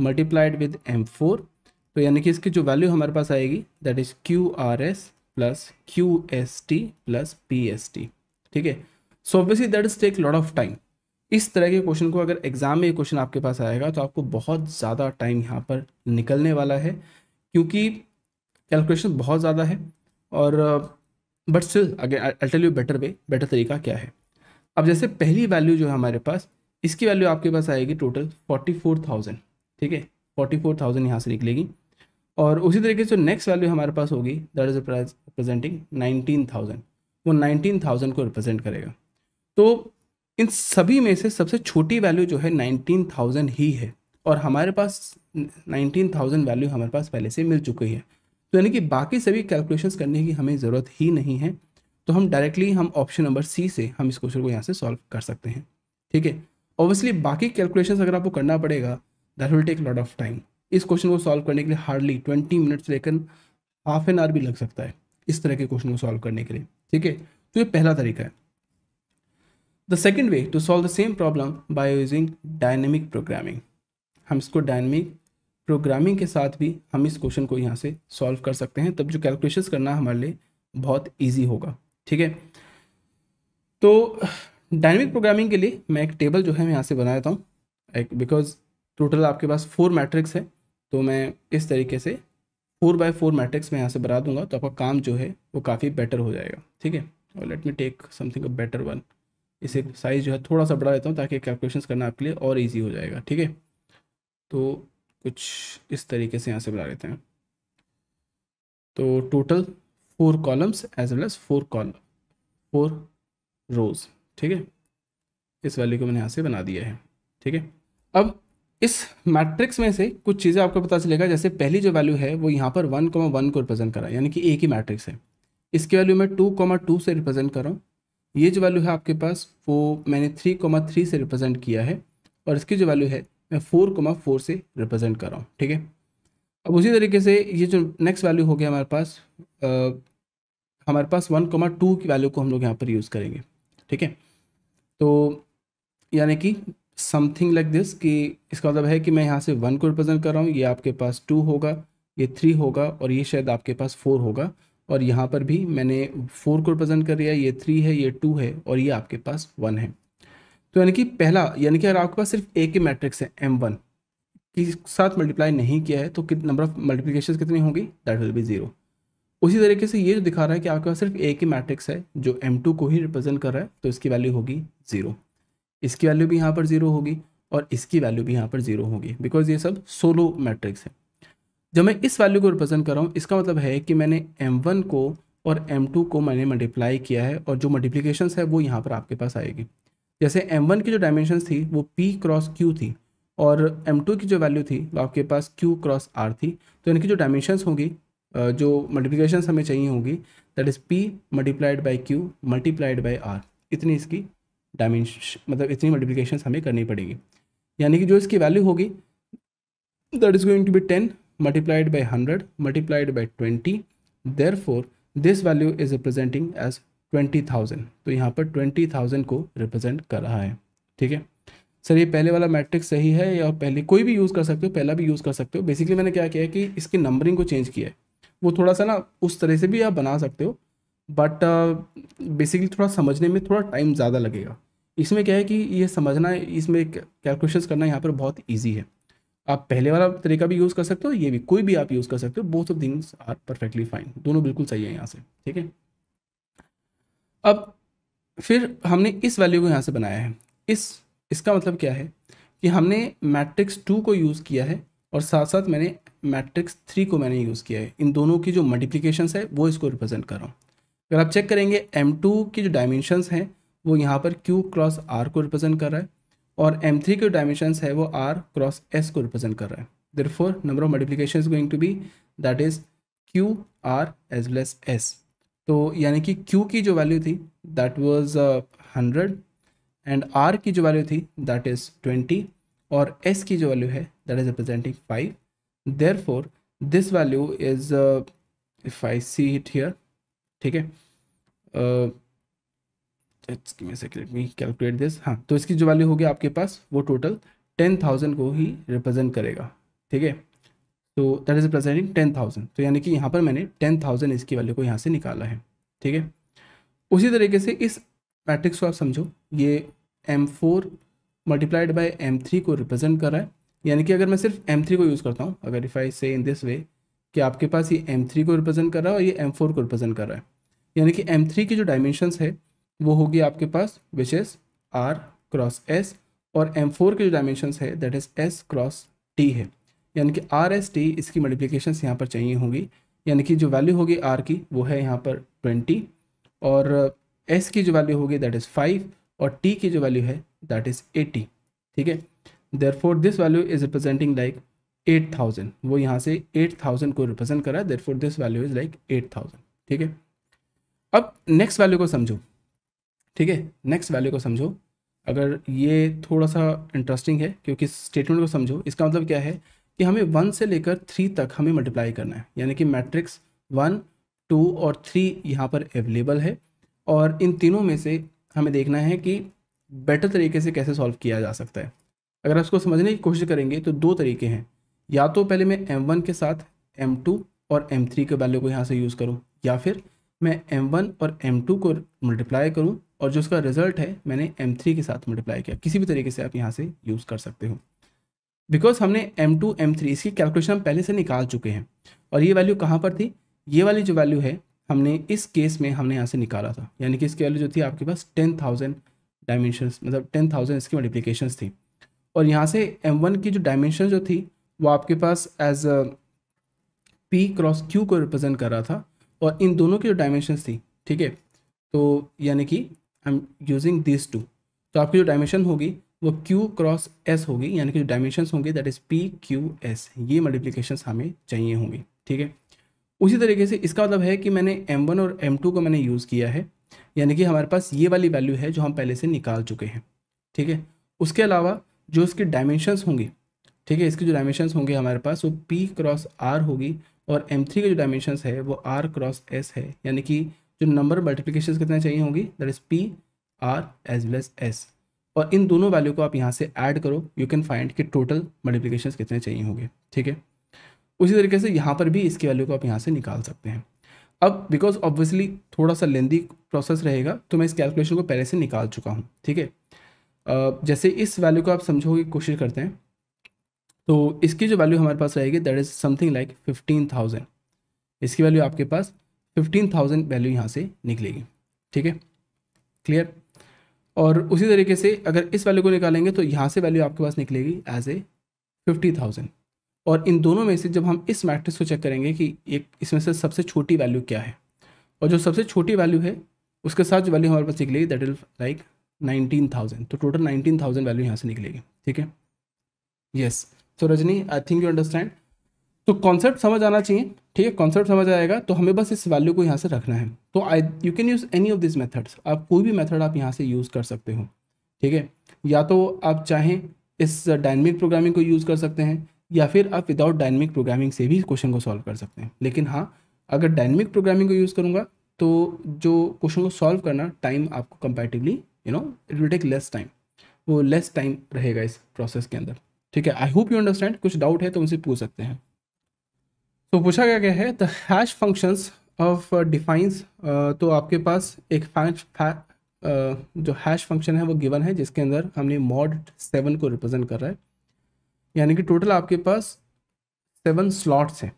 multiplied with M four तो यानी कि इसकी जो वैल्यू हमारे पास आएगी that is Q R S plus Q S T plus P S T ठीक है so obviously that is take lot of time इस तरह के क्वेश्चन को अगर एग्जाम में ये क्वेश्चन आपके पास आएगा तो आपको बहुत ज़्यादा टाइम यहाँ पर निकलने वाला है क्योंकि कैलकुलेशन बहुत ज़्यादा है और बट स्टिल अगर I tell you better way better तरीका क्या है अब जैसे पहली वैल्यू जो है हमारे पास इसकी वैल्यू आपके पास आएगी टोटल फोर्टी फोर थाउजेंड ठीक है फोर्टी फोर थाउजेंड यहाँ से निकलेगी और उसी तरीके से नेक्स्ट वैल्यू हमारे पास होगी that is representing nineteen thousand वो नाइनटीन थाउजेंड को रिप्रेजेंट करेगा तो इन सभी में से सबसे छोटी वैल्यू जो है नाइनटीन थाउजेंड ही है और हमारे पास नाइनटीन थाउजेंड वैल्यू हमारे पास पहले से मिल चुकी है तो यानी कि बाकी सभी कैलकुलेशन करने की हमें ज़रूरत ही नहीं है तो हम डायरेक्टली हम ऑप्शन नंबर सी से हम इस क्वेश्चन को यहाँ से सॉल्व कर सकते हैं ठीक है ऑब्वियसली बाकी कैलकुलेशन अगर आपको करना पड़ेगा that will take lot of time इस क्वेश्चन को सॉल्व करने के लिए हार्डली ट्वेंटी मिनट्स लेकर हाफ एन आवर भी लग सकता है इस तरह के क्वेश्चन को सॉल्व करने के लिए ठीक है तो ये पहला तरीका है the second way to solve the same problem by using dynamic programming हम इसको डायनेमिक प्रोग्रामिंग के साथ भी हम इस क्वेश्चन को यहाँ से सॉल्व कर सकते हैं तब जो कैलकुलेशन करना हमारे लिए बहुत ईजी होगा ठीक है तो डायनेमिक प्रोग्रामिंग के लिए मैं एक टेबल जो है मैं यहाँ से बना देता हूँ एक बिकॉज टोटल आपके पास फोर मैट्रिक्स है तो मैं इस तरीके से फोर बाय फोर मैट्रिक्स में यहाँ से बना दूंगा तो आपका काम जो है वो काफ़ी बेटर हो जाएगा ठीक है और let me take something a better one इसे साइज़ जो है थोड़ा सा बढ़ा लेता हूँ ताकि कैलकुलेशन करना आपके लिए और ईजी हो जाएगा ठीक है तो कुछ इस तरीके से यहाँ से बना लेते हैं तो total four columns as well as four column four rows ठीक है इस वैल्यू को मैंने यहाँ से बना दिया है ठीक है अब इस मैट्रिक्स में से कुछ चीज़ें आपको पता चलेगा जैसे पहली जो वैल्यू है वो यहाँ पर वन कॉमा वन को रिप्रेजेंट करा यानी कि एक ही मैट्रिक्स है इसकी वैल्यू मैं टू कॉमा टू से रिप्रेजेंट कर रहा हूँ ये जो वैल्यू है आपके पास वो मैंने थ्री कॉमा थ्री से रिप्रेजेंट किया है और इसकी जो वैल्यू है मैं फोर कॉमा फोर से रिप्रेजेंट कर रहा हूँ ठीक है अब उसी तरीके से ये जो नेक्स्ट वैल्यू हो गया हमारे पास आ, हमारे पास वन कॉमा टू की वैल्यू को हम लोग यहाँ पर यूज़ करेंगे ठीक है तो यानी कि समथिंग लाइक दिस कि इसका मतलब है कि मैं यहाँ से वन को रिप्रेजेंट कर रहा हूँ ये आपके पास टू होगा ये थ्री होगा और ये शायद आपके पास फोर होगा और यहाँ पर भी मैंने फोर को रिप्रेजेंट कर दिया ये थ्री है ये टू है और ये आपके पास वन है तो यानी कि पहला यानी कि अगर आपके पास सिर्फ एक ही मैट्रिक्स है एम वन के साथ मल्टीप्लाई नहीं किया है तो कित नंबर ऑफ मल्टीप्लीकेशन कितनी होंगी दैट विल बी ज़ीरो उसी तरीके से ये जो दिखा रहा है कि आपके पास सिर्फ एक ही मैट्रिक्स है जो एम टू को ही रिप्रेजेंट कर रहा है तो इसकी वैल्यू होगी ज़ीरो इसकी वैल्यू भी यहाँ पर जीरो होगी और इसकी वैल्यू भी यहाँ पर जीरो होगी बिकॉज ये सब सोलो मैट्रिक्स है जब मैं इस वैल्यू को रिप्रेजेंट कर रहा हूँ इसका मतलब है कि मैंने वन को और टू को मैंने मल्टीप्लाई किया है और जो मल्टीप्लीकेशन है वो यहाँ पर आपके पास आएगी जैसे वन की जो डायमेंशन थी वो पी क्रॉस क्यू थी और m2 की जो वैल्यू थी वो आपके पास q क्रॉस r थी तो इनकी जो डायमेंशन होंगी जो मल्टीप्लिकेशन हमें चाहिए होंगी that is p multiplied by Q multiplied by R इतनी इसकी डायमेंशन मतलब इतनी मल्टीप्लीकेशन हमें करनी पड़ेगी यानी कि जो इसकी वैल्यू होगी that is going to be ten multiplied by hundred multiplied by twenty therefore this value is representing as twenty thousand तो यहाँ पर ट्वेंटी थाउजेंड को रिप्रेजेंट कर रहा है ठीक है सर ये पहले वाला मैट्रिक्स सही है या पहले कोई भी यूज़ कर सकते हो पहला भी यूज़ कर सकते हो बेसिकली मैंने क्या किया है कि इसकी नंबरिंग को चेंज किया है वो थोड़ा सा ना उस तरह से भी आप बना सकते हो बट बेसिकली uh, थोड़ा समझने में थोड़ा टाइम ज़्यादा लगेगा इसमें क्या है कि ये समझना इसमें कैलकुलेशन करना यहाँ पर बहुत ईजी है आप पहले वाला तरीका भी यूज़ कर सकते हो ये भी कोई भी आप यूज़ कर सकते हो both of things are perfectly fine दोनों बिल्कुल सही है यहाँ से ठीक है अब फिर हमने इस वैल्यू को यहाँ से बनाया है इस इसका मतलब क्या है कि हमने मैट्रिक्स टू को यूज़ किया है और साथ साथ मैंने मैट्रिक्स थ्री को मैंने यूज़ किया है इन दोनों की जो मल्टीप्लीकेशन है वो इसको रिप्रेजेंट कर रहा हूँ अगर आप चेक करेंगे एम टू की जो डायमेंशनस हैं वो यहाँ पर क्यू क्रॉस आर को रिप्रेजेंट कर रहा है और एम थ्री के डायमेंशन है वो आर क्रॉस एस को रिप्रेजेंट कर रहा है therefore number of multiplication is going to be that is Q R as well as S तो यानी कि क्यू की जो वैल्यू थी that was hundred and R की जो वैल्यू थी दैट इज़ ट्वेंटी और एस की जो वैल्यू है that is representing five therefore this value is if I see it here ठीक है uh, it's me calculate this हाँ तो इसकी जो वैल्यू होगी आपके पास वो टोटल टेन थाउजेंड को ही रिप्रेजेंट करेगा ठीक है तो that is representing ten thousand तो यानी कि यहाँ पर मैंने टेन थाउजेंड इसकी वैल्यू को यहाँ से निकाला है ठीक है उसी तरीके से इस मैट्रिक्स को आप समझो ये M four multiplied by M three को रिप्रेजेंट कर रहा है यानी कि अगर मैं सिर्फ एम थ्री को यूज़ करता हूँ अगर इफ़ आई से इन दिस वे कि आपके पास ये एम थ्री को रिप्रेजेंट कर रहा है और ये एम फोर को रिप्रेजेंट कर रहा है यानी कि एम थ्री की जो डायमेंशन है वो होगी आपके पास which is R cross S और एम फोर के जो डायमेंशन है that is S cross T है यानी कि आर एस टी इसकी मल्टीप्लीकेशन यहाँ पर चाहिए होंगी यानी कि जो वैल्यू होगी आर की वो है यहाँ पर ट्वेंटी और एस की जो वैल्यू होगी दैट इज़ फाइव और टी की जो वैल्यू है दैट इज़ एटी ठीक है therefore this value is representing like eight thousand वो यहाँ से एट थाउजेंड को रिप्रेजेंट करा therefore this value is like eight thousand ठीक है अब नेक्स्ट वैल्यू को समझो ठीक है नेक्स्ट वैल्यू को समझो अगर ये थोड़ा सा इंटरेस्टिंग है क्योंकि स्टेटमेंट को समझो इसका मतलब क्या है कि हमें वन से लेकर थ्री तक हमें मल्टीप्लाई करना है यानी कि मैट्रिक्स वन टू और थ्री यहाँ पर अवेलेबल है और इन तीनों में से हमें देखना है कि बेटर तरीके से कैसे सॉल्व किया जा सकता है अगर उसको समझने की कोशिश करेंगे तो दो तरीके हैं या तो पहले मैं वन के साथ टू और थ्री के वैल्यू को यहाँ से यूज़ करूँ या फिर मैं वन और टू को मल्टीप्लाई करूँ और जो उसका रिजल्ट है मैंने थ्री के साथ मल्टीप्लाई किया किसी भी तरीके से आप यहाँ से यूज़ कर सकते हो बिकॉज हमने M2, M3 इसकी कैलकुलेशन हम पहले से निकाल चुके हैं और ये वैल्यू कहाँ पर थी ये वाली जो वैल्यू है हमने इस केस में हमने यहाँ से निकाला था यानी कि इसकी वैल्यू जो थी आपके पास टेन थाउजेंड डायमेंशन मतलब टेन थाउजेंड इसकी मल्टीप्लीकेशन थी और यहाँ से M1 की जो डायमेंशन जो थी वो आपके पास एज पी क्रॉस क्यू को रिप्रेजेंट कर रहा था और इन दोनों की जो डायमेंशन थी ठीक है तो यानी कि I am using this to तो आपकी जो डायमेंशन होगी वो Q क्रॉस S होगी यानी कि जो डायमेंशन होंगे that is P Q S ये मल्टीप्लीकेशन हमें चाहिए होंगी ठीक है उसी तरीके से इसका मतलब है कि मैंने M1 और M2 को मैंने यूज़ किया है यानी कि हमारे पास ये वाली वैल्यू है जो हम पहले से निकाल चुके हैं ठीक है उसके अलावा जो इसके डायमेंशन होंगे ठीक है इसके जो डायमेंशंस होंगे हमारे पास वो P क्रॉस R होगी और M3 के जो डायमेंशन है वो R क्रॉस S है यानी कि जो नंबर मल्टीप्लीकेशन कितना चाहिए होंगी that is P R as well as S और इन दोनों वैल्यू को आप यहाँ से ऐड करो यू कैन फाइंड कि टोटल मल्टीप्लीकेशन कितने चाहिए होंगे ठीक है उसी तरीके से यहाँ पर भी इसकी वैल्यू को आप यहाँ से निकाल सकते हैं अब बिकॉज ऑब्वियसली थोड़ा सा लेंदी प्रोसेस रहेगा तो मैं इस कैलकुलेशन को पहले से निकाल चुका हूँ ठीक है जैसे इस वैल्यू को आप की कोशिश करते हैं तो इसकी जो वैल्यू हमारे पास रहेगी that is something like fifteen thousand इसकी वैल्यू आपके पास फिफ्टीन थाउजेंड वैल्यू यहाँ से निकलेगी ठीक है क्लियर और उसी तरीके से अगर इस वैल्यू को निकालेंगे तो यहाँ से वैल्यू आपके पास निकलेगी एज ए फिफ्टी थाउजेंड और इन दोनों में से जब हम इस मैट्रिक्स को चेक करेंगे कि एक इसमें से सबसे छोटी वैल्यू क्या है और जो सबसे छोटी वैल्यू है उसके साथ जो वैल्यू हमारे पास निकलेगी that is like nineteen thousand तो टोटल नाइनटीन थाउजेंड वैल्यू यहाँ से निकलेगी ठीक है yes so Rajni I think you understand तो कॉन्सेप्ट समझ आना चाहिए ठीक है कॉन्सेप्ट समझ आएगा तो हमें बस इस वैल्यू को यहाँ से रखना है तो I you can use any of this methods आप कोई भी मेथड आप यहाँ से यूज़ कर सकते हो ठीक है या तो आप चाहें इस डायनमिक प्रोग्रामिंग को यूज़ कर सकते हैं या फिर आप विदाउट डायनमिक प्रोग्रामिंग से भी क्वेश्चन को सॉल्व कर सकते हैं लेकिन हाँ अगर डायनमिक प्रोग्रामिंग को यूज़ करूंगा तो जो क्वेश्चन को सॉल्व करना टाइम आपको comparatively you know it will take less time वो लेस टाइम रहेगा इस प्रोसेस के अंदर ठीक है आई होप यू अंडरस्टैंड कुछ डाउट है तो उनसे पूछ सकते हैं तो पूछा गया क्या है the hash functions of defines तो आपके पास एक uh, जो हैश फंक्शन है वो गिवन है जिसके अंदर हमने मॉड सेवन को रिप्रेजेंट कर रहा है यानी कि टोटल आपके पास सेवन स्लॉट्स हैं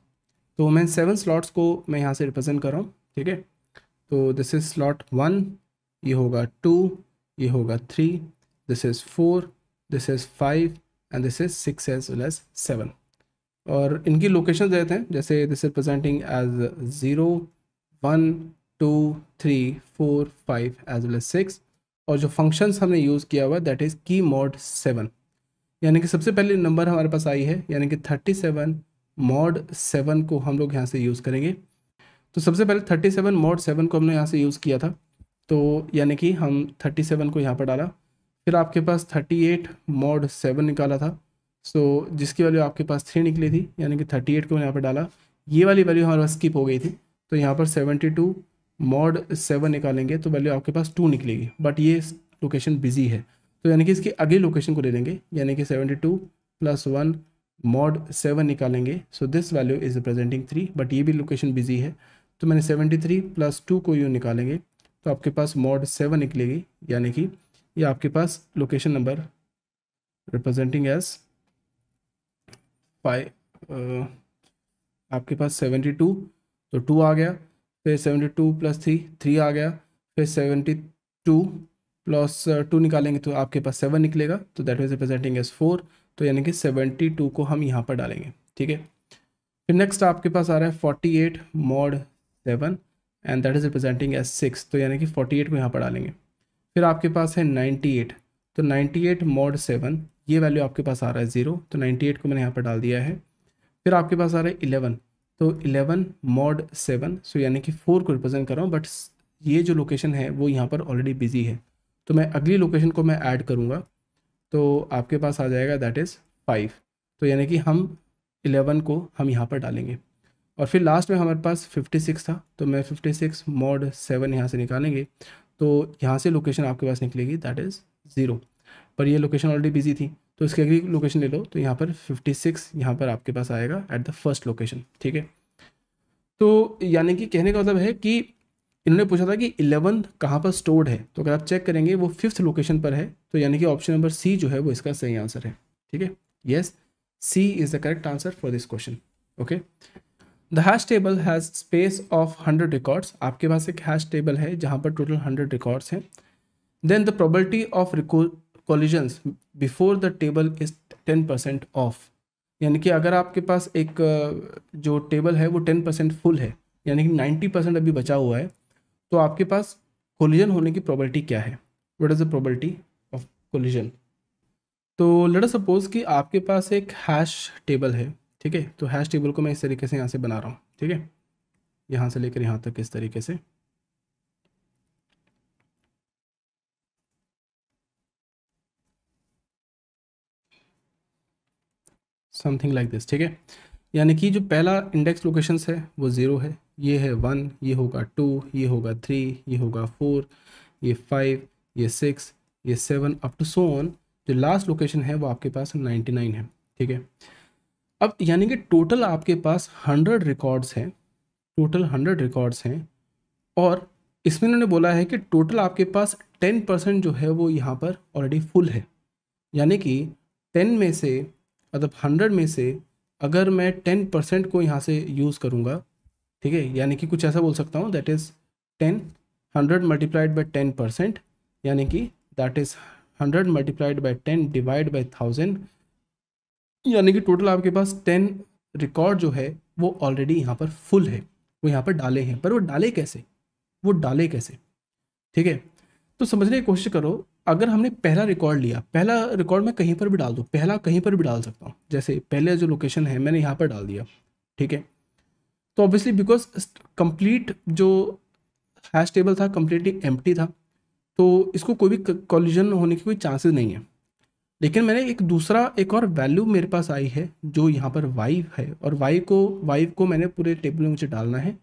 तो मैं सेवन स्लॉट्स को मैं यहाँ से रिप्रेजेंट कर रहा हूँ ठीक है तो दिस इज़ स्लॉट वन ये होगा टू ये होगा three this is four this is five and this is six as well as seven और इनकी लोकेशन देते हैं जैसे this is presenting as zero one two three four five as well as six और जो फंक्शंस हमने यूज़ किया हुआ that is key mod seven यानी कि सबसे पहले नंबर हमारे पास आई है यानी कि थर्टी सेवन मॉड सेवन को हम लोग यहाँ से यूज़ करेंगे तो सबसे पहले थर्टी सेवन मॉड सेवन को हमने यहाँ से यूज़ किया था तो यानी कि हम थर्टी सेवन को यहाँ पर डाला फिर आपके पास थर्टी एट मॉड सेवन निकाला था सो so, जिसकी वैल्यू आपके पास थ्री निकली थी यानी कि थर्टी एट को मैंने यहाँ पर डाला ये वाली वैल्यू हमारे पास स्किप हो गई थी तो यहाँ पर सेवेंटी टू मॉड सेवन निकालेंगे तो वैल्यू आपके पास टू निकलेगी बट ये लोकेशन बिजी है तो यानी कि इसकी अगली लोकेशन को ले लेंगे यानी कि seventy two plus one mod seven निकालेंगे so this value is representing three but ये भी लोकेशन बिजी है तो मैंने सेवेंटी थ्री प्लस टू को यू निकालेंगे तो आपके पास मॉड सेवन निकलेगी यानी कि ये आपके पास location number representing as five आपके पास सेवेंटी टू तो टू आ गया फिर seventy two plus three three आ गया फिर सेवेंटी टू प्लस टू निकालेंगे तो आपके पास सेवन निकलेगा तो that is representing as four तो यानी कि सेवेंटी टू को हम यहाँ पर डालेंगे ठीक है फिर नेक्स्ट आपके पास आ रहा है forty eight mod seven and that is representing as six तो यानी कि फोर्टी एट को यहाँ पर डालेंगे फिर आपके पास है नाइन्टी एट तो नाइन्टी एट मॉड सेवन ये वैल्यू आपके पास आ रहा है ज़ीरो तो 98 को मैंने यहाँ पर डाल दिया है फिर आपके पास आ रहा है इलेवन तो इलेवन मॉड सेवन सो यानी कि फोर को रिप्रेजेंट कर रहा हूँ बट ये जो लोकेशन है वो यहाँ पर ऑलरेडी बिजी है तो मैं अगली लोकेशन को मैं ऐड करूँगा तो आपके पास आ जाएगा दैट इज़ फाइव तो यानी कि हम इलेवन को हम यहाँ पर डालेंगे और फिर लास्ट में हमारे पास फिफ्टी सिक्स था तो मैं फिफ्टी सिक्स मॉड सेवन यहाँ से निकालेंगे तो यहाँ से लोकेशन आपके पास निकलेगी दैट इज़ ज़ीरो पर ये लोकेशन ऑलरेडी बिजी थी तो इसके अगली लोकेशन ले लो तो यहाँ पर 56 सिक्स यहाँ पर आपके पास आएगा एट द फर्स्ट लोकेशन ठीक है तो यानी कि कहने का मतलब है कि इन्होंने पूछा था कि इलेवन कहाँ पर स्टोर्ड है तो अगर आप चेक करेंगे वो फिफ्थ लोकेशन पर है तो यानी कि ऑप्शन नंबर सी जो है वो इसका सही आंसर है ठीक है yes C is the correct answer for this question okay the hash table has space of hundred records आपके पास एक हैश टेबल है जहाँ पर टोटल हंड्रेड रिकॉर्ड्स हैं then the probability of before the table is ten percent of यानी कि अगर आपके पास एक जो टेबल है वो टेन परसेंट फुल है यानी कि नाइन्टी परसेंट अभी बचा हुआ है तो आपके पास कोलिजन होने की प्रॉबर्टी क्या है what is the probability of collision तो लेट अस सपोज कि आपके पास एक हैश टेबल है ठीक है तो हैश टेबल को मैं इस तरीके से यहाँ से बना रहा हूँ ठीक है यहाँ से लेकर यहाँ तक इस तरीके से समथिंग लाइक दिस ठीक है यानी कि जो पहला इंडेक्स लोकेशंस है वो ज़ीरो है ये है वन ये होगा टू ये होगा थ्री ये होगा फोर ये फाइव ये सिक्स ये seven up to so on जो लास्ट लोकेशन है वो आपके पास नाइन्टी नाइन है ठीक है अब यानी कि टोटल आपके पास हंड्रेड रिकॉर्ड्स हैं टोटल हंड्रेड रिकॉर्ड्स हैं और इसमें उन्होंने बोला है कि टोटल आपके पास टेन परसेंट जो है वो यहाँ पर ऑलरेडी फुल है यानी कि टेन में से मतलब हंड्रेड में से अगर मैं टेन परसेंट को यहाँ से यूज़ करूँगा ठीक है यानी कि कुछ ऐसा बोल सकता हूँ that is ten hundred multiplied by ten percent यानी कि that is hundred multiplied by ten divide by thousand यानी कि टोटल आपके पास टेन रिकॉर्ड जो है वो ऑलरेडी यहाँ पर फुल है वो यहाँ पर डाले हैं पर वो डाले कैसे वो डाले कैसे ठीक है तो समझने की कोशिश करो अगर हमने पहला रिकॉर्ड लिया पहला रिकॉर्ड मैं कहीं पर भी डाल दूँ पहला कहीं पर भी डाल सकता हूँ जैसे पहले जो लोकेशन है मैंने यहाँ पर डाल दिया ठीक है तो ऑब्वियसली बिकॉज कंप्लीट जो हैश टेबल था कम्प्लीटली एम था तो इसको कोई भी कॉलिजन होने की कोई चांसेस नहीं है लेकिन मैंने एक दूसरा एक और वैल्यू मेरे पास आई है जो यहाँ पर वाइव है और वाइव को वाइव को मैंने पूरे टेबल में मुझे डालना है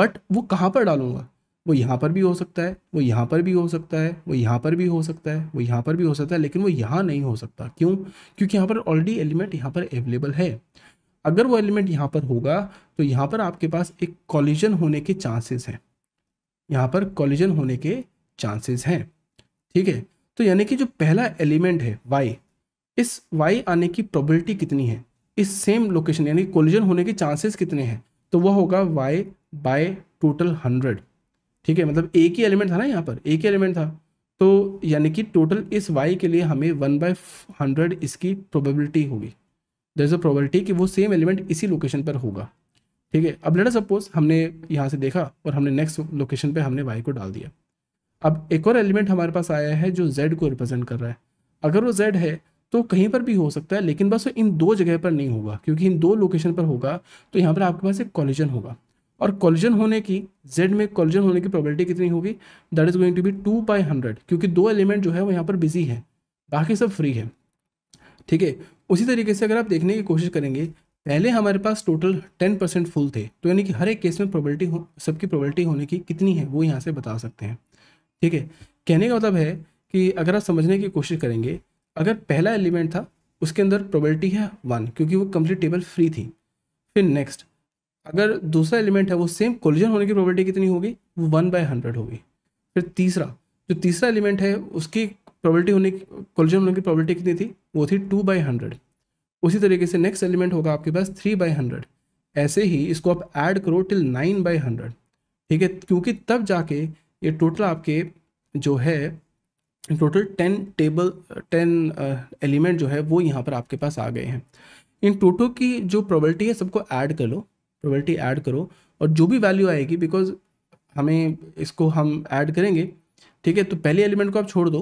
बट वो कहाँ पर डालूंगा वो यहाँ पर भी हो सकता है वो यहाँ पर भी हो सकता है वो यहाँ पर भी हो सकता है वो यहाँ पर भी हो सकता है लेकिन वो यहाँ नहीं हो सकता क्यों क्योंकि यहाँ पर ऑलरेडी एलिमेंट यहाँ पर अवेलेबल है अगर वो एलिमेंट यहाँ पर होगा तो यहाँ पर आपके पास एक कॉलिजन होने के चांसेस हैं यहाँ पर कॉलिजन होने के चांसेस हैं ठीक है तो यानी कि जो पहला एलिमेंट है वाई इस वाई आने की प्रोबेबिलिटी कितनी है इस सेम लोकेशन यानी कॉलिजन होने के चांसेस कितने हैं तो वह होगा वाई बाय टोटल हंड्रेड ठीक है मतलब एक ही एलिमेंट था ना यहाँ पर एक ही एलिमेंट था तो यानी कि टोटल इस वाई के लिए हमें वन बाई हंड्रेड इसकी प्रोबेबिलिटी होगी देर इज़ अ प्रोबेबिलिटी कि वो सेम एलिमेंट इसी लोकेशन पर होगा ठीक है अब लेटर सपोज हमने यहाँ से देखा और हमने नेक्स्ट लोकेशन पे हमने वाई को डाल दिया अब एक और एलिमेंट हमारे पास आया है जो जेड को रिप्रेजेंट कर रहा है अगर वो जेड है तो कहीं पर भी हो सकता है लेकिन बस इन दो जगह पर नहीं होगा क्योंकि इन दो लोकेशन पर होगा तो यहाँ पर आपके पास एक कॉलिजन होगा और कॉलिजन होने की जेड में कॉलिजन होने की प्रोबेबिलिटी कितनी होगी that is going to be two by hundred क्योंकि दो एलिमेंट जो है वो यहाँ पर बिजी है बाकी सब फ्री है ठीक है उसी तरीके से अगर आप देखने की कोशिश करेंगे पहले हमारे पास टोटल टेन परसेंट फुल थे तो यानी कि हर एक केस में प्रोबेबिलिटी हो सबकी प्रोबेबिलिटी होने की कितनी है वो यहाँ से बता सकते हैं ठीक है कहने का मतलब है कि अगर आप समझने की कोशिश करेंगे अगर पहला एलिमेंट था उसके अंदर प्रोबेबिलिटी है वन क्योंकि वो कंप्लीट टेबल फ्री थी फिर नेक्स्ट अगर दूसरा एलिमेंट है वो सेम कोलिजन होने की प्रोबेबिलिटी कितनी होगी वो वन बाय हंड्रेड होगी फिर तीसरा जो तीसरा एलिमेंट है उसकी प्रोबेबिलिटी होने की कोलिजन होने की प्रोबेबिलिटी कितनी थी वो थी टू बाई हंड्रेड उसी तरीके से नेक्स्ट एलिमेंट होगा आपके पास थ्री बाई हंड्रेड ऐसे ही इसको आप ऐड करो टिल नाइन बाई हंड्रेड ठीक है क्योंकि तब जाके ये टोटल आपके जो है total ten table ten element जो है वो यहाँ पर आपके पास आ गए हैं इन टोटो की जो प्रॉबर्टी है सबको ऐड कर लो प्रोबेबिलिटी ऐड करो और जो भी वैल्यू आएगी बिकॉज हमें इसको हम ऐड करेंगे ठीक है तो पहले एलिमेंट को आप छोड़ दो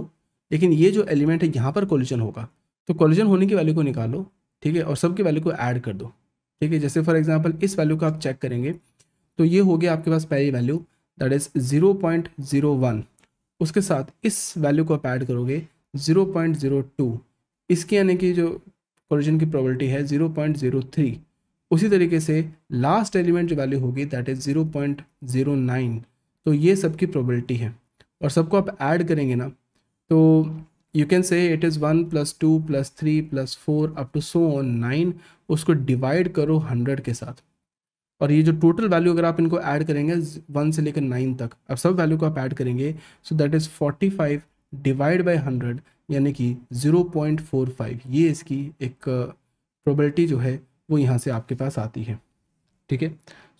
लेकिन ये जो एलिमेंट है यहाँ पर कोलिजन होगा तो कोलिजन होने की वैल्यू को निकालो ठीक है और सबके वैल्यू को ऐड कर दो ठीक है जैसे फॉर एग्जाम्पल इस वैल्यू को आप चेक करेंगे तो ये हो गया आपके पास पहली value that is zero point zero one उसके साथ इस वैल्यू को आप ऐड करोगे ज़ीरो पॉइंट ज़ीरो टू इसकी यानी कि जो कोलिजन की प्रॉबलिटी है ज़ीरो पॉइंट ज़ीरो थ्री उसी तरीके से लास्ट एलिमेंट जो वैल्यू होगी that is zero point zero nine तो ये सबकी प्रोबेबिलिटी है और सबको आप ऐड करेंगे ना तो you can say it is one plus two plus three plus four up to so on nine उसको डिवाइड करो हंड्रेड के साथ और ये जो टोटल वैल्यू अगर आप इनको ऐड करेंगे वन से लेकर नाइन तक अब सब वैल्यू को आप ऐड करेंगे so that is forty five divide by hundred यानी कि ज़ीरो पॉइंट फोर फाइव ये इसकी एक प्रोबेबिलिटी uh, जो है वो यहाँ से आपके पास आती है ठीक है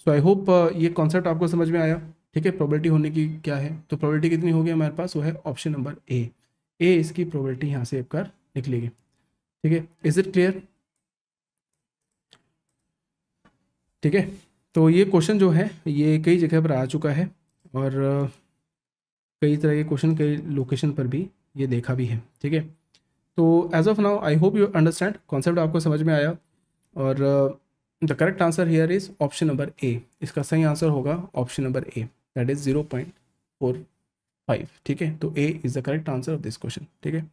सो आई होप ये कॉन्सेप्ट आपको समझ में आया ठीक है प्रोबेबिलिटी होने की क्या है तो प्रोबेबिलिटी कितनी होगी हमारे पास वो है ऑप्शन नंबर ए ए इसकी प्रोबेबिलिटी यहाँ से आपका निकलेगी ठीक है इज इट क्लियर ठीक है तो ये क्वेश्चन जो है ये कई जगह पर आ चुका है और uh, कई तरह के क्वेश्चन कई लोकेशन पर भी ये देखा भी है ठीक है तो as of now I hope you understand concept आपको समझ में आया और the correct answer here is option number A इसका सही आंसर होगा option number A that is zero point four five ठीक है तो A is the correct answer of this question ठीक है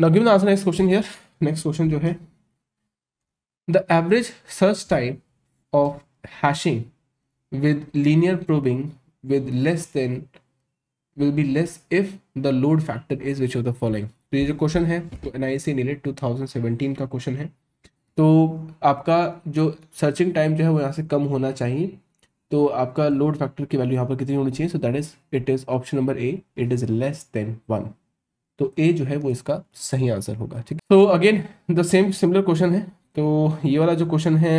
लगे answer next question here next question जो है the average search time of hashing with linear probing with less then will be less if the load factor is which of the following तो ये जो क्वेश्चन है तो N I C NIELIT two thousand seventeen का क्वेश्चन है तो आपका जो सर्चिंग टाइम जो है वो यहाँ से कम होना चाहिए तो आपका लोड फैक्टर की वैल्यू यहाँ पर कितनी होनी चाहिए so that is it is option number A it is less than one तो ए जो है वो इसका सही आंसर होगा ठीक है तो again the same similar question है तो ये वाला जो क्वेश्चन है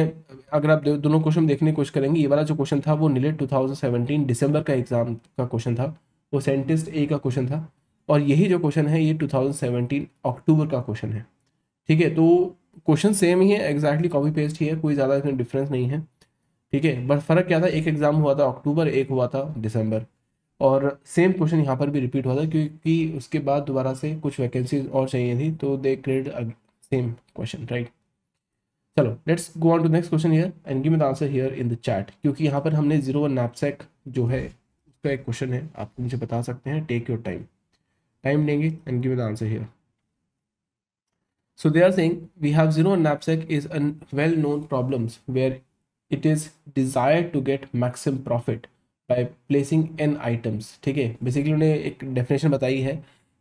अगर आप दोनों क्वेश्चन देखने की कोशिश करेंगे ये वाला जो क्वेश्चन था वो नीले 2017 दिसंबर का एग्जाम का क्वेश्चन था वो साइंटिस्ट ए का क्वेश्चन था और यही जो क्वेश्चन है ये 2017 अक्टूबर का क्वेश्चन है ठीक है तो क्वेश्चन सेम ही है एग्जैक्टली कॉपी पेस्ट ही है कोई ज़्यादा इसमें डिफरेंस नहीं है ठीक है बट फ़र्क क्या था एक एग्ज़ाम हुआ था अक्टूबर एक हुआ था दिसंबर और सेम क्वेश्चन यहाँ पर भी रिपीट हुआ था क्योंकि उसके बाद दोबारा से कुछ वैकेंसीज और चाहिए थी तो they create same question right चलो let's go on to next question here and give me the answer here in the chat क्योंकि यहाँ पर हमने जीरो वन नैपसेक जो है उसका एक क्वेश्चन है आप मुझे बता सकते हैं टेक योर टाइम टाइम लेंगे and give me the answer here So they are saying we have zero knapsack is a well-known problems where it is desired to get maximum profit by placing n items ठीक है basically उन्हें एक definition बताई है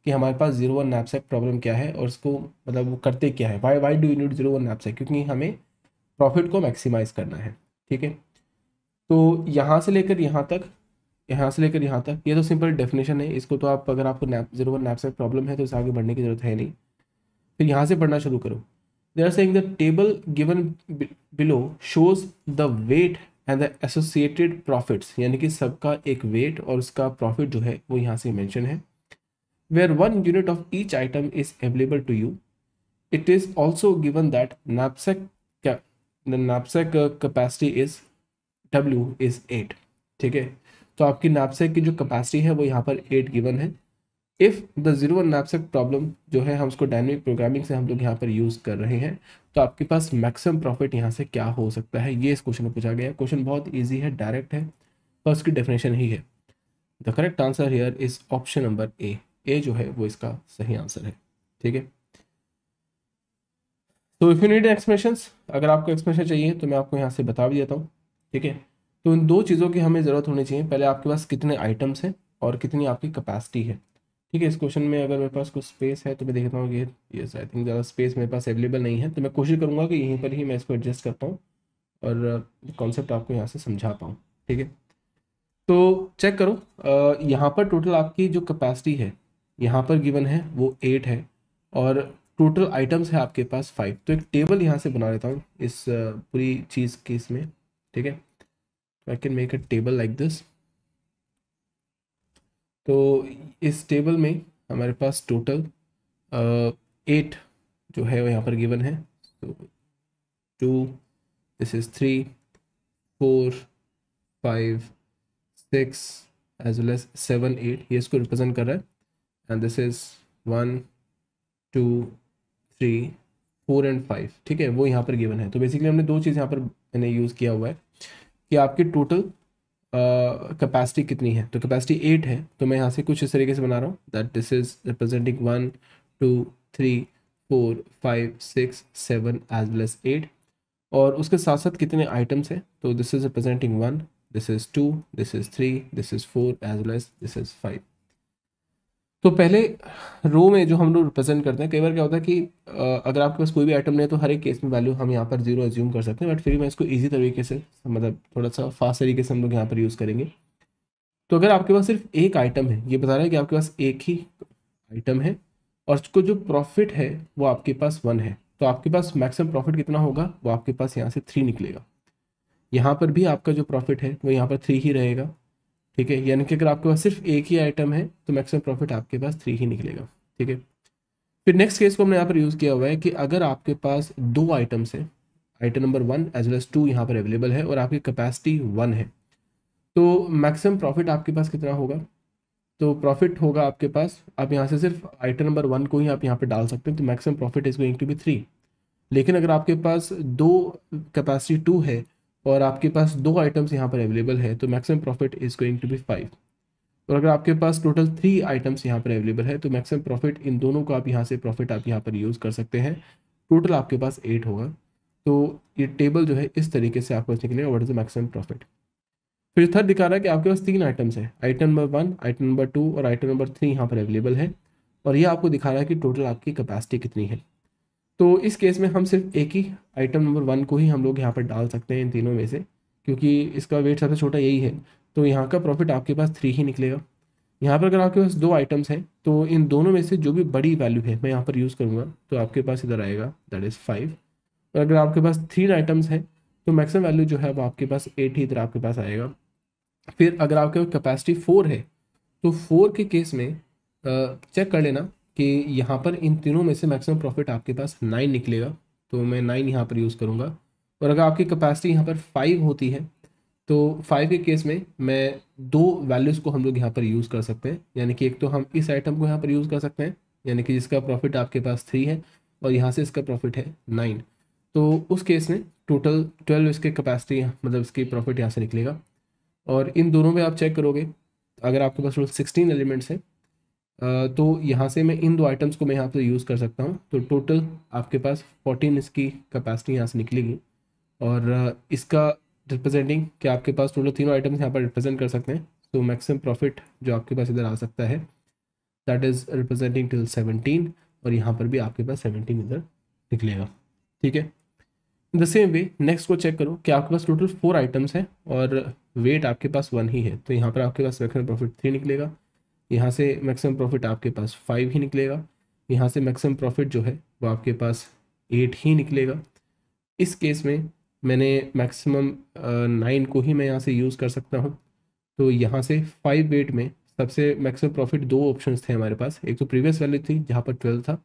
कि हमारे पास zero वन knapsack problem क्या है और उसको मतलब वो करते क्या है why why do you need zero one knapsack क्योंकि हमें profit को maximize करना है ठीक है तो यहाँ से लेकर यहाँ तक यहाँ से लेकर यहाँ तक ये तो सिंपल डेफिनेशन है इसको तो आप अगर आपको knap zero one knapsack problem है तो इसे आगे बढ़ने की जरूरत है नहीं फिर यहाँ से पढ़ना शुरू करो they are saying the table given below shows the weight and the associated profits यानी कि सबका एक वेट और उसका प्रॉफिट जो है वो यहाँ से मैंशन है where one unit of each item is available to you it is also given that knapsack knapsack capacity is W is eight ठीक है तो आपकी नैपसेक की जो कैपेसिटी है वो यहाँ पर एट गिवन है if the zero one knapsack problem जो है हम उसको डायनेमिक प्रोग्रामिंग से हम लोग यहाँ पर यूज़ कर रहे हैं तो आपके पास मैक्सिमम प्रॉफिट यहाँ से क्या हो सकता है ये इस क्वेश्चन में पूछा गया क्वेश्चन बहुत ईजी है डायरेक्ट है पर उसकी डेफिनेशन ही है the correct answer here is option number A A जो है वो इसका सही आंसर है ठीक है तो इफ़ यू नीड एक्सप्रेशन अगर आपको एक्सप्रेशन चाहिए तो मैं आपको यहाँ से बता भी देता हूँ ठीक है तो इन दो चीज़ों की हमें ज़रूरत होनी चाहिए पहले आपके पास कितने आइटम्स हैं और कितनी आपकी कैपेसिटी है ठीक है इस क्वेश्चन में अगर मेरे पास कुछ स्पेस है तो मैं देखता हूँ कि यस आई थिंक ज़्यादा स्पेस मेरे पास अवेलेबल नहीं है तो मैं कोशिश करूँगा कि यहीं पर ही मैं इसको एडजस्ट करता हूँ और कॉन्सेप्ट uh, आपको यहाँ से समझा पाऊँ ठीक है तो चेक करो uh, यहाँ पर टोटल आपकी जो कैपेसिटी है यहाँ पर गिवन है वो एट है और टोटल आइटम्स है आपके पास फाइव तो एक टेबल यहाँ से बना लेता हूँ इस uh, पूरी चीज़ के इसमें ठीक है I can make a table like this तो इस टेबल में हमारे पास टोटल एट जो है वो यहाँ पर गिवन है तो two this is three four five six as well as seven eight ये इसको रिप्रेजेंट कर रहा है and this is one two three four and five ठीक है वो यहाँ पर गिवन है तो बेसिकली हमने दो चीज़ यहाँ पर मैंने यूज़ किया हुआ है कि आपके टोटल कैपेसिटी uh, कितनी है तो कैपेसिटी एट है तो मैं यहाँ से कुछ इस तरीके से बना रहा हूँ that this is representing one two three four five six seven as well as eight और उसके साथ साथ कितने आइटम्स हैं तो this is representing one this is two this is three this is four as well as this is five तो पहले रो में जो हम लोग रिप्रेजेंट करते हैं कई बार क्या होता है कि अगर आपके पास कोई भी आइटम नहीं है तो हर एक केस में वैल्यू हम यहाँ पर जीरो एज्यूम कर सकते हैं बट फिर मैं इसको ईजी तरीके से मतलब थोड़ा सा फास्ट तरीके से हम लोग यहाँ पर यूज़ करेंगे तो अगर आपके पास सिर्फ एक आइटम है ये बता रहा है कि आपके पास एक ही आइटम है और उसको जो प्रॉफिट है वो आपके पास वन है तो आपके पास मैक्सिमम प्रॉफिट कितना होगा वो आपके पास यहाँ से थ्री निकलेगा यहाँ पर भी आपका जो प्रॉफिट है वो यहाँ पर थ्री ही रहेगा ठीक है यानी कि अगर आपके पास सिर्फ एक ही आइटम है तो मैक्सिमम प्रॉफिट आपके पास थ्री ही निकलेगा ठीक है फिर नेक्स्ट केस को हमने यहाँ पर यूज़ किया हुआ है कि अगर आपके पास दो आइटम्स हैं item number one as well as two यहाँ पर अवेलेबल है और आपकी कैपेसिटी वन है तो मैक्सिमम प्रॉफिट आपके पास कितना होगा तो प्रॉफिट होगा आपके पास आप यहाँ से सिर्फ आइटम नंबर वन को ही आप यहाँ पर डाल सकते हैं तो maximum profit is going to be three लेकिन अगर आपके पास दो कैपेसिटी टू है और आपके पास दो आइटम्स यहाँ पर अवेलेबल है तो maximum profit is going to be five और अगर आपके पास टोटल थ्री आइटम्स यहाँ पर अवेलेबल है तो मैक्सिमम प्रॉफिट इन दोनों को आप यहाँ से प्रॉफिट आप यहाँ पर यूज़ कर सकते हैं टोटल आपके पास एट होगा तो ये टेबल जो है इस तरीके से आपको निकलेगा what is the maximum profit फिर थर्ड दिखा रहा है कि आपके पास तीन आइटम्स हैं item number one item number two और आइटम नंबर थ्री यहाँ पर अवेलेबल है और ये आपको दिखा रहा है कि टोटल आपकी कैपेसिटी कितनी है तो इस केस में हम सिर्फ एक ही आइटम नंबर वन को ही हम लोग यहाँ पर डाल सकते हैं इन तीनों में से क्योंकि इसका वेट सबसे छोटा यही है तो यहाँ का प्रॉफिट आपके पास थ्री ही निकलेगा यहाँ पर अगर आपके पास दो आइटम्स हैं तो इन दोनों में से जो भी बड़ी वैल्यू है मैं यहाँ पर यूज़ करूँगा तो आपके पास इधर आएगा दैट इज़ फाइव और अगर आपके पास थ्री आइटम्स हैं तो मैक्सिमम वैल्यू जो है वो आपके पास एट ही इधर आपके पास आएगा फिर अगर आपके पास कैपेसिटी फोर है तो फोर के केस में चेक कर लेना कि यहाँ पर इन तीनों में से मैक्सिमम प्रॉफिट आपके पास नाइन निकलेगा तो मैं नाइन यहाँ पर यूज़ करूँगा और अगर आपकी कैपेसिटी यहाँ पर फाइव होती है तो फाइव के केस में मैं दो वैल्यूज़ को हम लोग यहाँ पर यूज़ कर सकते हैं यानी कि एक तो हम इस आइटम को यहाँ पर यूज़ कर सकते हैं यानी कि जिसका प्रॉफिट आपके पास थ्री है और यहाँ से इसका प्रॉफिट है नाइन तो उस केस में टोटल ट्वेल्व इसके कैपेसिटी मतलब इसकी प्रॉफिट यहाँ से निकलेगा और इन दोनों में आप चेक करोगे अगर आपके पास टोटल सिक्सटीन एलिमेंट्स हैं तो यहाँ से मैं इन दो आइटम्स को मैं यहाँ पर यूज़ कर सकता हूँ तो टोटल आपके पास फोर्टीन इसकी कैपेसिटी यहाँ से निकलेगी और इसका रिप्रेजेंटिंग कि आपके पास टोटल तीनों आइटम्स यहाँ पर रिप्रेजेंट कर सकते हैं तो मैक्सिमम प्रॉफिट जो आपके पास इधर आ सकता है that is representing till seventeen और यहाँ पर भी आपके पास सेवनटीन इधर निकलेगा ठीक है द सेम वे नेक्स्ट को चेक करो कि आपके पास टोटल फोर आइटम्स हैं और वेट आपके पास वन ही है तो यहाँ पर आपके पास मैक्सिमम प्रॉफिट थ्री निकलेगा यहाँ से मैक्सिमम प्रॉफिट आपके पास फाइव ही निकलेगा यहाँ से मैक्सिमम प्रॉफिट जो है वो आपके पास एट ही निकलेगा इस केस में मैंने मैक्सिमम नाइन को ही मैं यहाँ से यूज़ कर सकता हूँ तो यहाँ से फाइव एट में सबसे मैक्सिमम प्रॉफिट दो ऑप्शन थे हमारे पास एक तो प्रीवियस वैल्यू थी जहाँ पर ट्वेल्व था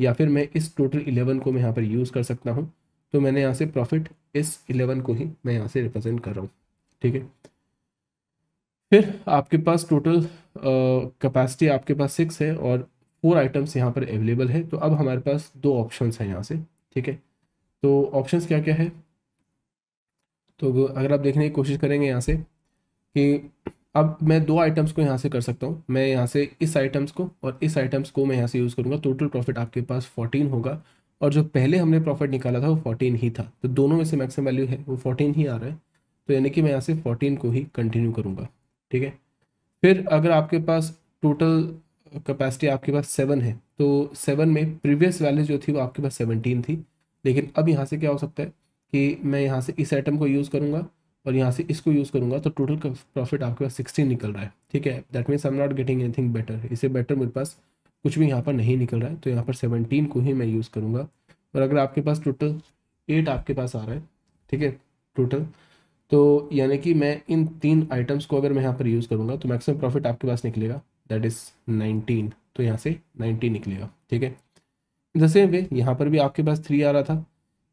या फिर मैं इस टोटल इलेवन को मैं यहाँ पर यूज़ कर सकता हूँ तो मैंने यहाँ से प्रॉफिट इस इलेवन को ही मैं यहाँ से रिप्रेजेंट कर रहा हूँ ठीक है फिर आपके पास टोटल कैपेसिटी आपके पास सिक्स है और फोर आइटम्स यहाँ पर अवेलेबल है तो अब हमारे पास दो ऑप्शंस हैं यहाँ से ठीक है तो ऑप्शंस क्या क्या है तो अगर आप देखने की कोशिश करेंगे यहाँ से कि अब मैं दो आइटम्स को यहाँ से कर सकता हूँ मैं यहाँ से इस आइटम्स को और इस आइटम्स को मैं यहाँ से यूज़ करूँगा टोटल प्रॉफिट आपके पास फोर्टीन होगा और जो पहले हमने प्रॉफिट निकाला था वो फोर्टीन ही था तो दोनों में से मैक्सिमम वैल्यू है वो फोर्टीन ही आ रहा है तो यानी कि मैं यहाँ से फोर्टीन को ही कंटिन्यू करूँगा ठीक है फिर अगर आपके पास टोटल कैपेसिटी आपके पास सेवन है तो सेवन में प्रीवियस वैल्यू जो थी वो आपके पास सेवनटीन थी लेकिन अब यहाँ से क्या हो सकता है कि मैं यहाँ से इस आइटम को यूज़ करूँगा और यहाँ से इसको यूज़ करूँगा तो टोटल प्रॉफिट आपके पास सिक्सटीन निकल रहा है ठीक है that means I am not getting anything better इसे बेटर मेरे पास कुछ भी यहाँ पर नहीं निकल रहा है तो यहाँ पर सेवनटीन को ही मैं यूज़ करूँगा और अगर आपके पास टोटल एट आपके पास आ रहा है ठीक है टोटल तो यानी कि मैं इन तीन आइटम्स को अगर मैं यहाँ पर यूज़ करूँगा तो मैक्सिमम प्रॉफिट आपके पास निकलेगा दैट इज़ नाइनटीन तो यहाँ से नाइनटीन निकलेगा ठीक है द सेम वे यहाँ पर भी आपके पास थ्री आ रहा था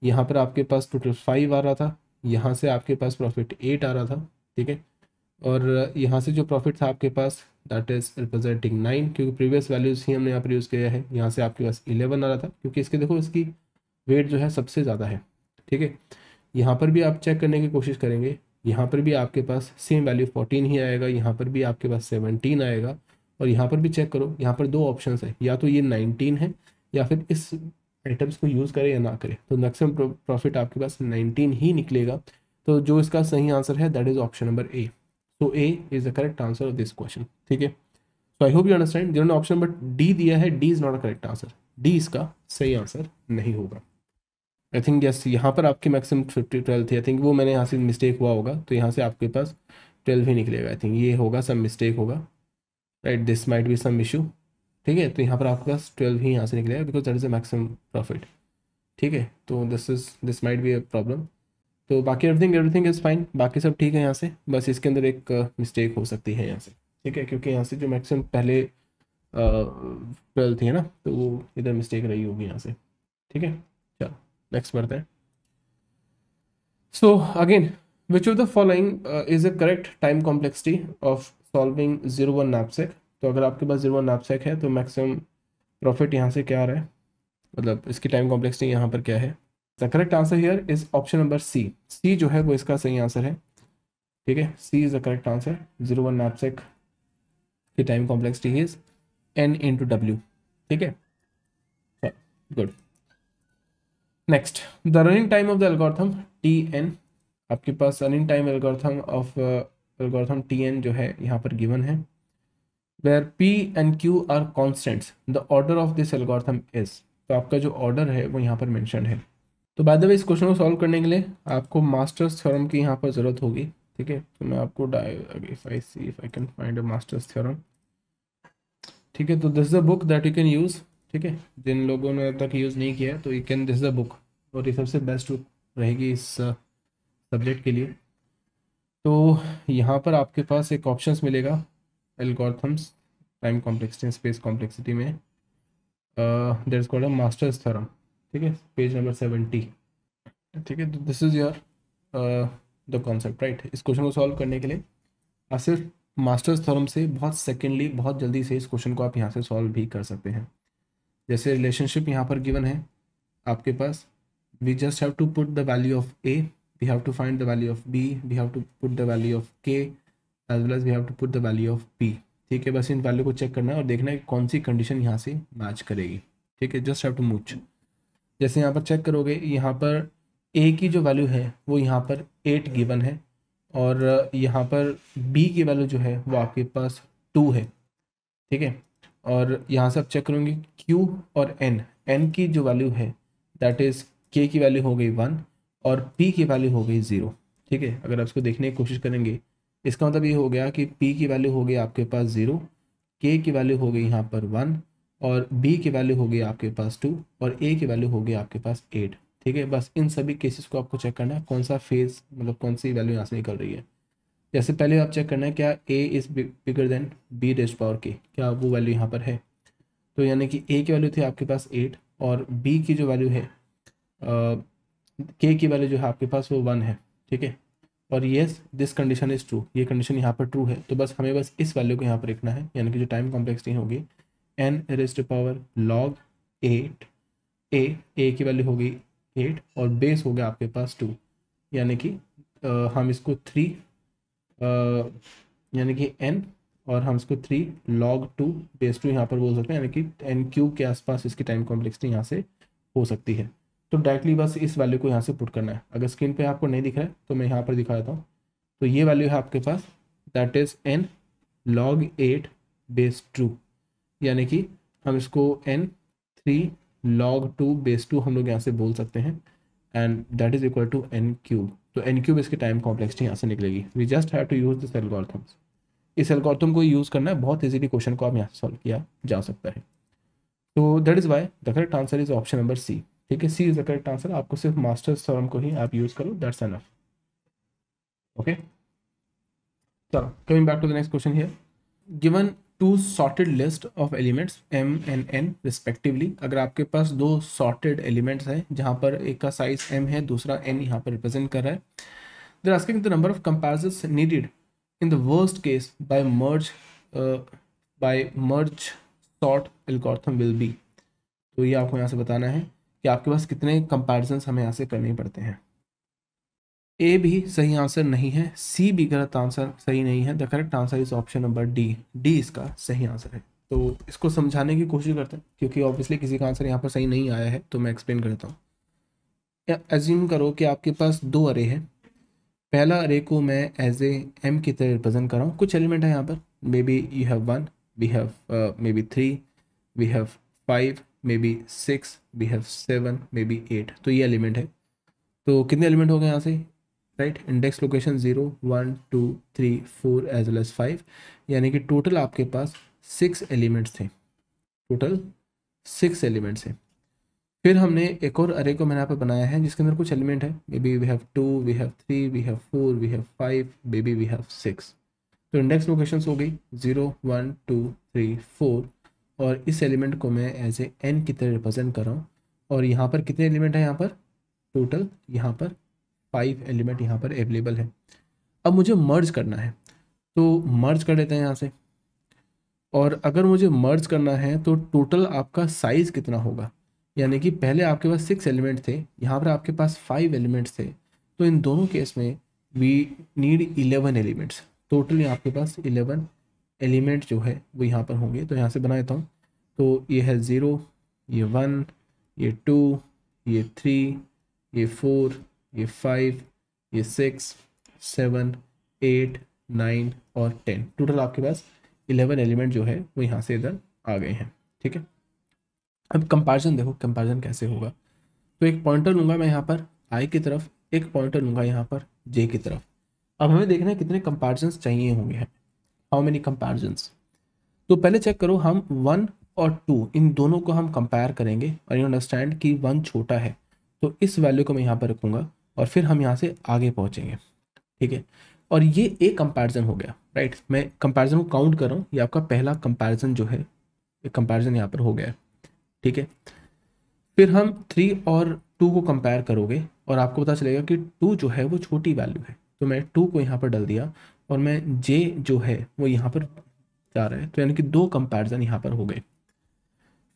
यहाँ पर आपके पास टोटल फाइव आ रहा था यहाँ से आपके पास प्रॉफिट एट आ रहा था ठीक है और यहाँ से जो प्रॉफिट था आपके पास दैट इज़ रिप्रेजेंटिंग नाइन क्योंकि प्रीवियस वैल्यूज़ ही हमने यहाँ पर यूज़ किया है यहाँ से आपके पास इलेवन आ रहा था क्योंकि इसके देखो इसकी वेट जो है सबसे ज़्यादा है ठीक है यहाँ पर भी आप चेक करने की कोशिश करेंगे यहाँ पर भी आपके पास सेम वैल्यू फोर्टीन ही आएगा यहाँ पर भी आपके पास सेवनटीन आएगा और यहाँ पर भी चेक करो यहाँ पर दो ऑप्शन है या तो ये नाइनटीन है या फिर इस आइटम्स को यूज़ करें या ना करें तो मैक्सिमम प्रॉफिट आपके पास नाइनटीन ही निकलेगा तो जो इसका सही आंसर है that is option number A so A is the correct answer of this question ठीक है so I hope you understand जिन्होंने ऑप्शन नंबर डी दिया है D is not a correct answer D इसका सही आंसर नहीं होगा आई थिंक यस यहाँ पर आपकी मैक्सिमम फिफ्टी ट्वेल्व थी आई थिंक वो मैंने यहाँ से मिस्टेक हुआ होगा तो यहाँ से आपके पास ट्वेल्व ही निकलेगा आई थिंक ये होगा सम मिस्टेक होगा right this might be some issue ठीक है तो यहाँ पर आपके पास ट्वेल्व ही यहाँ से निकलेगा because that is a maximum profit ठीक है तो this is this might be a problem तो बाकी एवरीथिंग एवरीथिंग इज़ फाइन बाकी सब ठीक है यहाँ से बस इसके अंदर एक मिस्टेक uh, हो सकती है यहाँ से ठीक है क्योंकि यहाँ से जो मैक्सिमम पहले ट्वेल्व uh, थी है ना तो वो इधर मिस्टेक रही होगी यहाँ से ठीक है नेक्स्ट बढ़ते हैं so again which of the following is a correct time complexity of solving zero one knapsack तो अगर आपके पास जीरो वन नैपसेक है तो मैक्सिमम प्रॉफिट यहाँ से क्या आ रहा है मतलब इसकी टाइम कॉम्प्लेक्सिटी यहाँ पर क्या है the correct answer here is option number सी सी जो है वो इसका सही आंसर है ठीक है C is the correct answer zero one knapsack की time complexity is N into W ठीक है good next the running time of the algorithm T N आपके पास running time algorithm of algorithm T N जो है यहाँ पर गिवन है where P and Q are constants the order of this algorithm is तो आपका जो ऑर्डर है वो यहाँ पर मैंशन है तो बाय द वे इस क्वेश्चन को सॉल्व करने के लिए आपको मास्टर्स थ्योरम की यहाँ पर ज़रूरत होगी ठीक है तो मैं आपको if I see if I can find a masters theorem ठीक है तो this is a book that you can use ठीक है जिन लोगों ने अब तक यूज़ नहीं किया है तो you can this the book और ये सबसे बेस्ट बुक रहेगी इस सब्जेक्ट uh, के लिए तो यहाँ पर आपके पास एक ऑप्शन मिलेगा algorithms time complexity space complexity में there is called a masters theorem ठीक है पेज नंबर सेवेंटी ठीक है this is your the concept right इस क्वेश्चन को सॉल्व करने के लिए आप सिर्फ मास्टर्स थर्म से बहुत सेकेंडली बहुत जल्दी से इस क्वेश्चन को आप यहाँ से सॉल्व भी कर सकते हैं जैसे रिलेशनशिप यहाँ पर गिवन है आपके पास we just have to put the value of A we have to find the value of B we have to put the value of K as well as we have to put the value of P ठीक है बस इन वैल्यू को चेक करना है और देखना है कौन सी कंडीशन यहाँ से मैच करेगी ठीक है जस्ट हैव टू मूच जैसे यहाँ पर चेक करोगे यहाँ पर ए की जो वैल्यू है वो यहाँ पर एट गिवन है और यहाँ पर बी की वैल्यू जो है वो आपके पास टू है ठीक है और यहाँ से आप चेक करेंगे Q और N N की जो वैल्यू है दैट इज़ K की वैल्यू हो गई वन और P की वैल्यू हो गई ज़ीरो ठीक है अगर आप इसको देखने की कोशिश करेंगे इसका मतलब ये हो गया कि P की वैल्यू हो गई आपके पास ज़ीरो K की वैल्यू हो गई यहाँ पर वन और B की वैल्यू हो गई आपके पास टू और A की वैल्यू हो गई आपके पास एट ठीक है बस इन सभी केसेस को आपको चेक करना है कौन सा फेज़ मतलब कौन सी वैल्यू यहाँ से निकल रही है जैसे पहले आप चेक करना है क्या A is bigger than B raise power के क्या वो वैल्यू यहाँ पर है तो यानी कि ए की वैल्यू थी आपके पास एट और बी की जो वैल्यू है के की वैल्यू जो है आपके पास वो वन है ठीक है और yes this condition is true ये कंडीशन यहाँ पर ट्रू है तो बस हमें बस इस वैल्यू को यहाँ पर रखना है यानी कि जो टाइम कॉम्प्लेक्सिटी होगी N raise to power log eight A A की वैल्यू हो गई एट और बेस हो गया आपके पास टू यानी कि आ, हम इसको थ्री यानी कि एन और हम इसको three log two base two यहाँ पर बोल सकते हैं यानी कि एन क्यूब के आसपास इसकी टाइम कॉम्प्लेक्सिटी यहाँ से हो सकती है तो डायरेक्टली बस इस वैल्यू को यहाँ से पुट करना है अगर स्क्रीन पे आपको नहीं दिख रहा है तो मैं यहाँ पर दिखा देता हूँ तो ये वैल्यू है आपके पास that is N log eight base two यानी कि हम इसको N three log two base two हम लोग यहाँ से बोल सकते हैं and that is equal to N cube तो एन क्यूब इसकी टाइम कॉम्प्लेक्सिटी यहाँ से निकलेगी we just have to use this algorithms इस एल्गोरिथम को यूज़ करना है बहुत ईजिली क्वेश्चन को आप यहाँ सॉल्व किया जा सकता है तो that is why the correct answer is option number C ठीक है C is the correct answer आपको सिर्फ मास्टर थ्योरम को ही आप यूज़ करो दैट्स एनफ ओके चलो coming back to the next question here given two sorted list of elements M and N respectively अगर आपके पास दो सॉर्टेड एलिमेंट्स हैं जहाँ पर एक का साइज एम है दूसरा एन यहाँ पर रिप्रेजेंट कर रहा है they're asking the number of comparison needed in the worst case by merge by merge sort algorithm will be तो ये आपको यहाँ से बताना है कि आपके पास कितने कंपेरिजन हमें यहाँ से करने पड़ते हैं ए भी सही आंसर नहीं है सी भी गलत आंसर सही नहीं है the correct answer is option number D D इसका सही आंसर है तो इसको समझाने की कोशिश करते हैं क्योंकि ऑब्वियसली किसी का आंसर यहाँ पर सही नहीं आया है तो मैं एक्सप्लेन करता हूँ एज्यूम करो कि आपके पास दो अरे हैं पहला अरे को मैं एज ए एम की तरह रिप्रेजेंट कर रहा हूँ कुछ एलिमेंट है यहाँ पर maybe you have one we have maybe three we have five maybe six we have seven maybe eight तो ये एलिमेंट है तो कितने एलिमेंट हो गए यहाँ से right index location zero one two three four as well as five यानी कि टोटल आपके पास सिक्स एलिमेंट्स थे टोटल सिक्स एलिमेंट्स हैं फिर हमने एक और अरे को मैंने यहाँ पर बनाया है जिसके अंदर कुछ एलिमेंट है maybe we have two we have three we have four we have five maybe we have six तो इंडेक्स लोकेशन हो गई zero one two three four और इस एलिमेंट को मैं एज ए एन की तरह रिप्रेजेंट कर रहा हूँ और यहाँ पर कितने एलिमेंट हैं यहाँ पर टोटल यहाँ पर फाइव एलिमेंट यहाँ पर अवेलेबल है अब मुझे मर्ज करना है तो मर्ज कर लेते हैं यहाँ से और अगर मुझे मर्ज करना है तो टोटल आपका साइज़ कितना होगा यानी कि पहले आपके पास सिक्स एलिमेंट थे यहाँ पर आपके पास फाइव एलिमेंट्स थे तो इन दोनों केस में we need eleven elements totally आपके पास इलेवन एलिमेंट जो है वो यहाँ पर होंगे तो यहाँ से बना देता हूँ तो ये है ज़ीरो ये वन ये टू ये थ्री ये फोर ये फाइव ये सिक्स सेवन एट नाइन और टेन टोटल आपके पास इलेवन एलिमेंट जो है वो यहाँ से इधर आ गए हैं ठीक है अब कंपैरिजन देखो कंपैरिजन कैसे होगा तो एक पॉइंटर लूँगा मैं यहाँ पर आई की तरफ एक पॉइंटर लूँगा यहाँ पर जे की तरफ अब हमें देखना है कितने कंपेरिजन चाहिए होंगे हैं हाउ मेनी कंपेरिजन तो पहले चेक करो हम वन और टू इन दोनों को हम कंपेयर करेंगे और यू अंडरस्टैंड कि वन छोटा है तो इस वैल्यू को मैं यहाँ पर रखूँगा और फिर हम यहाँ से आगे पहुँचेंगे ठीक है और ये एक कंपैरिजन हो गया राइट मैं कंपैरिजन को काउंट कर रहा हूँ ये आपका पहला कंपैरिजन जो है कंपैरिजन यहाँ पर हो गया ठीक है फिर हम थ्री और टू को कंपेयर करोगे और आपको पता चलेगा कि टू जो है वो छोटी वैल्यू है तो मैं टू को यहाँ पर डल दिया और मैं जे जो है वो यहाँ पर जा रहा है तो यानी कि दो कंपेरिजन यहाँ पर हो गए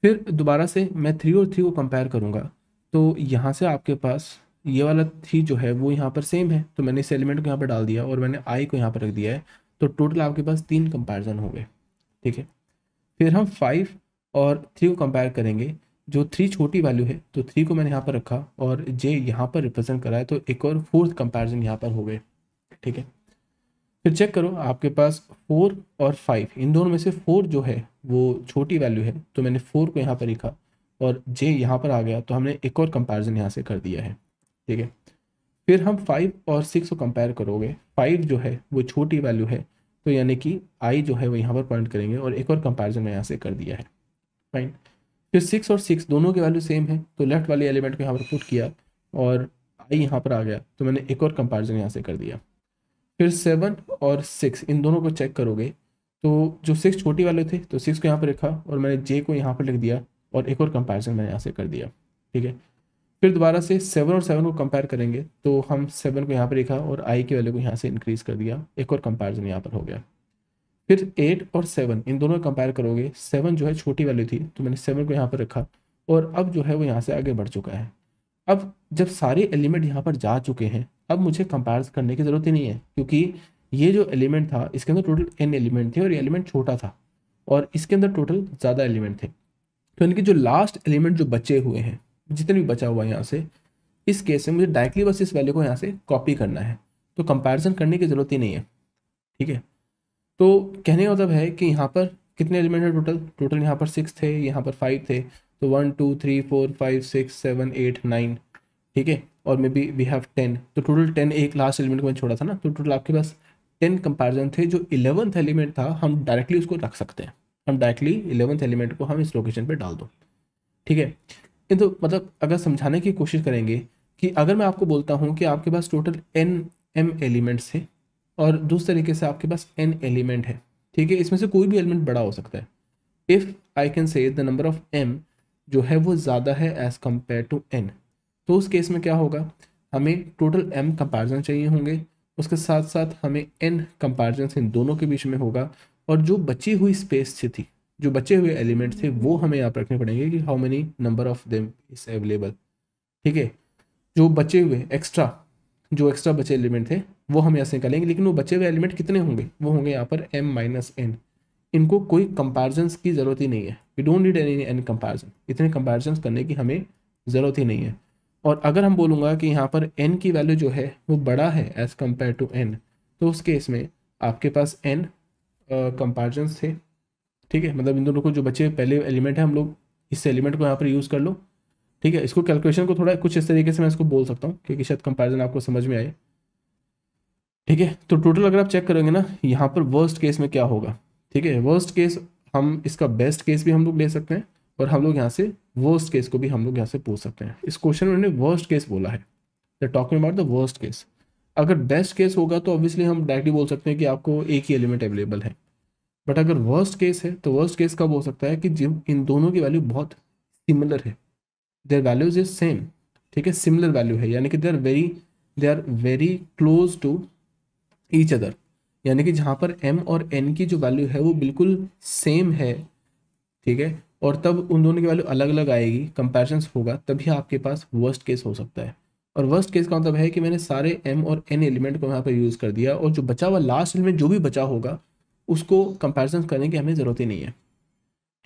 फिर दोबारा से मैं थ्री और थ्री को कंपेयर करूँगा तो यहाँ से आपके पास ये वाला थ्री जो है वो यहाँ पर सेम है तो मैंने इस एलिमेंट को यहाँ पर डाल दिया और मैंने आई को यहाँ पर रख दिया है तो टोटल आपके पास तीन कंपैरिजन हो गए ठीक है फिर हम फाइव और थ्री को कंपेयर करेंगे जो थ्री छोटी वैल्यू है तो थ्री को मैंने यहाँ पर रखा और जे यहाँ पर रिप्रेजेंट करा है तो एक और फोर्थ कंपेरिज़न यहाँ पर हो गए ठीक है फिर चेक करो आपके पास फोर और फाइव इन दोनों में से फोर जो है वो छोटी वैल्यू है तो मैंने फोर को यहाँ पर लिखा और जे यहाँ पर आ गया तो हमने एक और कंपैरिजन यहाँ से कर दिया है ठीक है फिर हम फाइव और सिक्स को कंपेयर करोगे फाइव जो है वो छोटी वैल्यू है तो यानी कि आई जो है वो यहाँ पर पॉइंट करेंगे और एक और कंपेरिजन मैं यहाँ से कर दिया है फाइन फिर सिक्स और सिक्स दोनों के वैल्यू सेम है तो लेफ्ट वाले एलिमेंट को यहाँ पर पुट किया और आई यहाँ पर आ गया तो मैंने एक और कंपेरिजन यहाँ से कर दिया फिर सेवन और सिक्स इन दोनों को चेक करोगे तो जो सिक्स छोटी वाले थे तो सिक्स को यहाँ पर रखा और मैंने जे को यहाँ पर लिख दिया और एक और कंपेरिजन मैंने यहाँ से कर दिया ठीक है फिर दोबारा से सेवन और सेवन को कंपेयर करेंगे तो हम सेवन को यहाँ पर लिखा और आई की वैल्यू को यहाँ से इंक्रीज कर दिया एक और कंपेरिजन यहाँ पर हो गया फिर एट और सेवन इन दोनों को कंपेयर करोगे सेवन जो है छोटी वैल्यू थी तो मैंने सेवन को यहाँ पर रखा और अब जो है वो यहाँ से आगे बढ़ चुका है अब जब सारे एलिमेंट यहाँ पर जा चुके हैं अब मुझे कंपेयर करने की ज़रूरत ही नहीं है क्योंकि ये जो एलिमेंट था इसके अंदर टोटल एन एलिमेंट थे और ये एलिमेंट छोटा था और इसके अंदर टोटल ज़्यादा एलिमेंट थे तो इनके जो लास्ट एलिमेंट जो बचे हुए हैं जितने भी बचा हुआ है यहाँ से इस केस में मुझे डायरेक्टली बस इस वैल्यू को यहाँ से कॉपी करना है तो कंपैरिजन करने की ज़रूरत ही नहीं है ठीक है तो कहने का मतलब है कि यहाँ पर कितने एलिमेंट है टोटल टोटल यहाँ पर सिक्स थे यहाँ पर फाइव थे तो one two three four five six seven eight nine ठीक है और maybe we have ten तो टोटल टेन एक लास्ट एलिमेंट को मैंने छोड़ा था ना तो टोटल आपके पास टेन कंपेरिजन थे जो इलेवंथ एलिमेंट था हम डायरेक्टली उसको रख सकते हैं हम डायरेक्टली इलेवंथ एलिमेंट को हम इस लोकेशन पर डाल दो ठीक है तो मतलब अगर समझाने की कोशिश करेंगे कि अगर मैं आपको बोलता हूँ कि आपके पास टोटल एन एम एलिमेंट्स है और दूसरे तरीके से आपके पास एन एलिमेंट है ठीक है इसमें से कोई भी एलिमेंट बड़ा हो सकता है if I can say the number of M जो है वो ज़्यादा है एज़ कम्पेयर टू एन तो उस केस में क्या होगा हमें टोटल एम कंपेरिजन चाहिए होंगे उसके साथ साथ हमें एन कंपेरिजन इन दोनों के बीच में होगा और जो बची हुई स्पेस थी जो बचे हुए एलिमेंट थे वो हमें यहाँ पर रखने पड़ेंगे कि how many number of them is available ठीक है जो बचे हुए एक्स्ट्रा जो एक्स्ट्रा बचे एलिमेंट थे वो हम यहाँ से निकालेंगे लेकिन वो बचे हुए एलिमेंट कितने होंगे वो होंगे यहाँ पर एम माइनस एन इनको कोई कंपेरिजन की ज़रूरत ही नहीं है we don't need any N comparison इतने कंपेरिजन करने की हमें ज़रूरत ही नहीं है और अगर हम बोलूँगा कि यहाँ पर एन की वैल्यू जो है वो बड़ा है एज़ कम्पेयर टू एन तो उस केस में आपके पास एन कंपैरिजन थे ठीक है मतलब इन दोनों को जो बचे पहले एलिमेंट है हम लोग इस एलिमेंट को यहाँ पर यूज़ कर लो ठीक है इसको कैलकुलेशन को थोड़ा कुछ इस तरीके से मैं इसको बोल सकता हूँ क्योंकि शायद कंपैरिजन आपको समझ में आए ठीक है तो टोटल अगर आप चेक करेंगे ना यहाँ पर वर्स्ट केस में क्या होगा ठीक है वर्स्ट केस हम इसका बेस्ट केस भी हम लोग ले सकते हैं और हम लोग यहाँ से वर्स्ट केस को भी हम लोग यहाँ से पूछ सकते हैं इस क्वेश्चन में वर्स्ट केस बोला है the talking about the worst case अगर बेस्ट केस होगा तो ऑब्वियसली हम डायरेक्टली बोल सकते हैं कि आपको एक ही एलिमेंट अवेलेबल है बट अगर वर्स्ट केस है तो वर्स्ट केस कब हो सकता है कि जिम इन दोनों की वैल्यू बहुत सिमिलर है देयर वैल्यूज इज सेम ठीक है सिमिलर वैल्यू है यानी कि they are very they are very close to each other यानी कि जहाँ पर m और n की जो वैल्यू है वो बिल्कुल सेम है ठीक है और तब उन दोनों की वैल्यू अलग अलग आएगी कंपेरिजन होगा तभी आपके पास वर्स्ट केस हो सकता है और वर्स्ट केस का मतलब है कि मैंने सारे m और n एलिमेंट को यहाँ पर यूज़ कर दिया और जो बचा हुआ लास्ट एलिमेंट जो भी बचा होगा उसको कंपेरिजन करने की हमें ज़रूरत ही नहीं है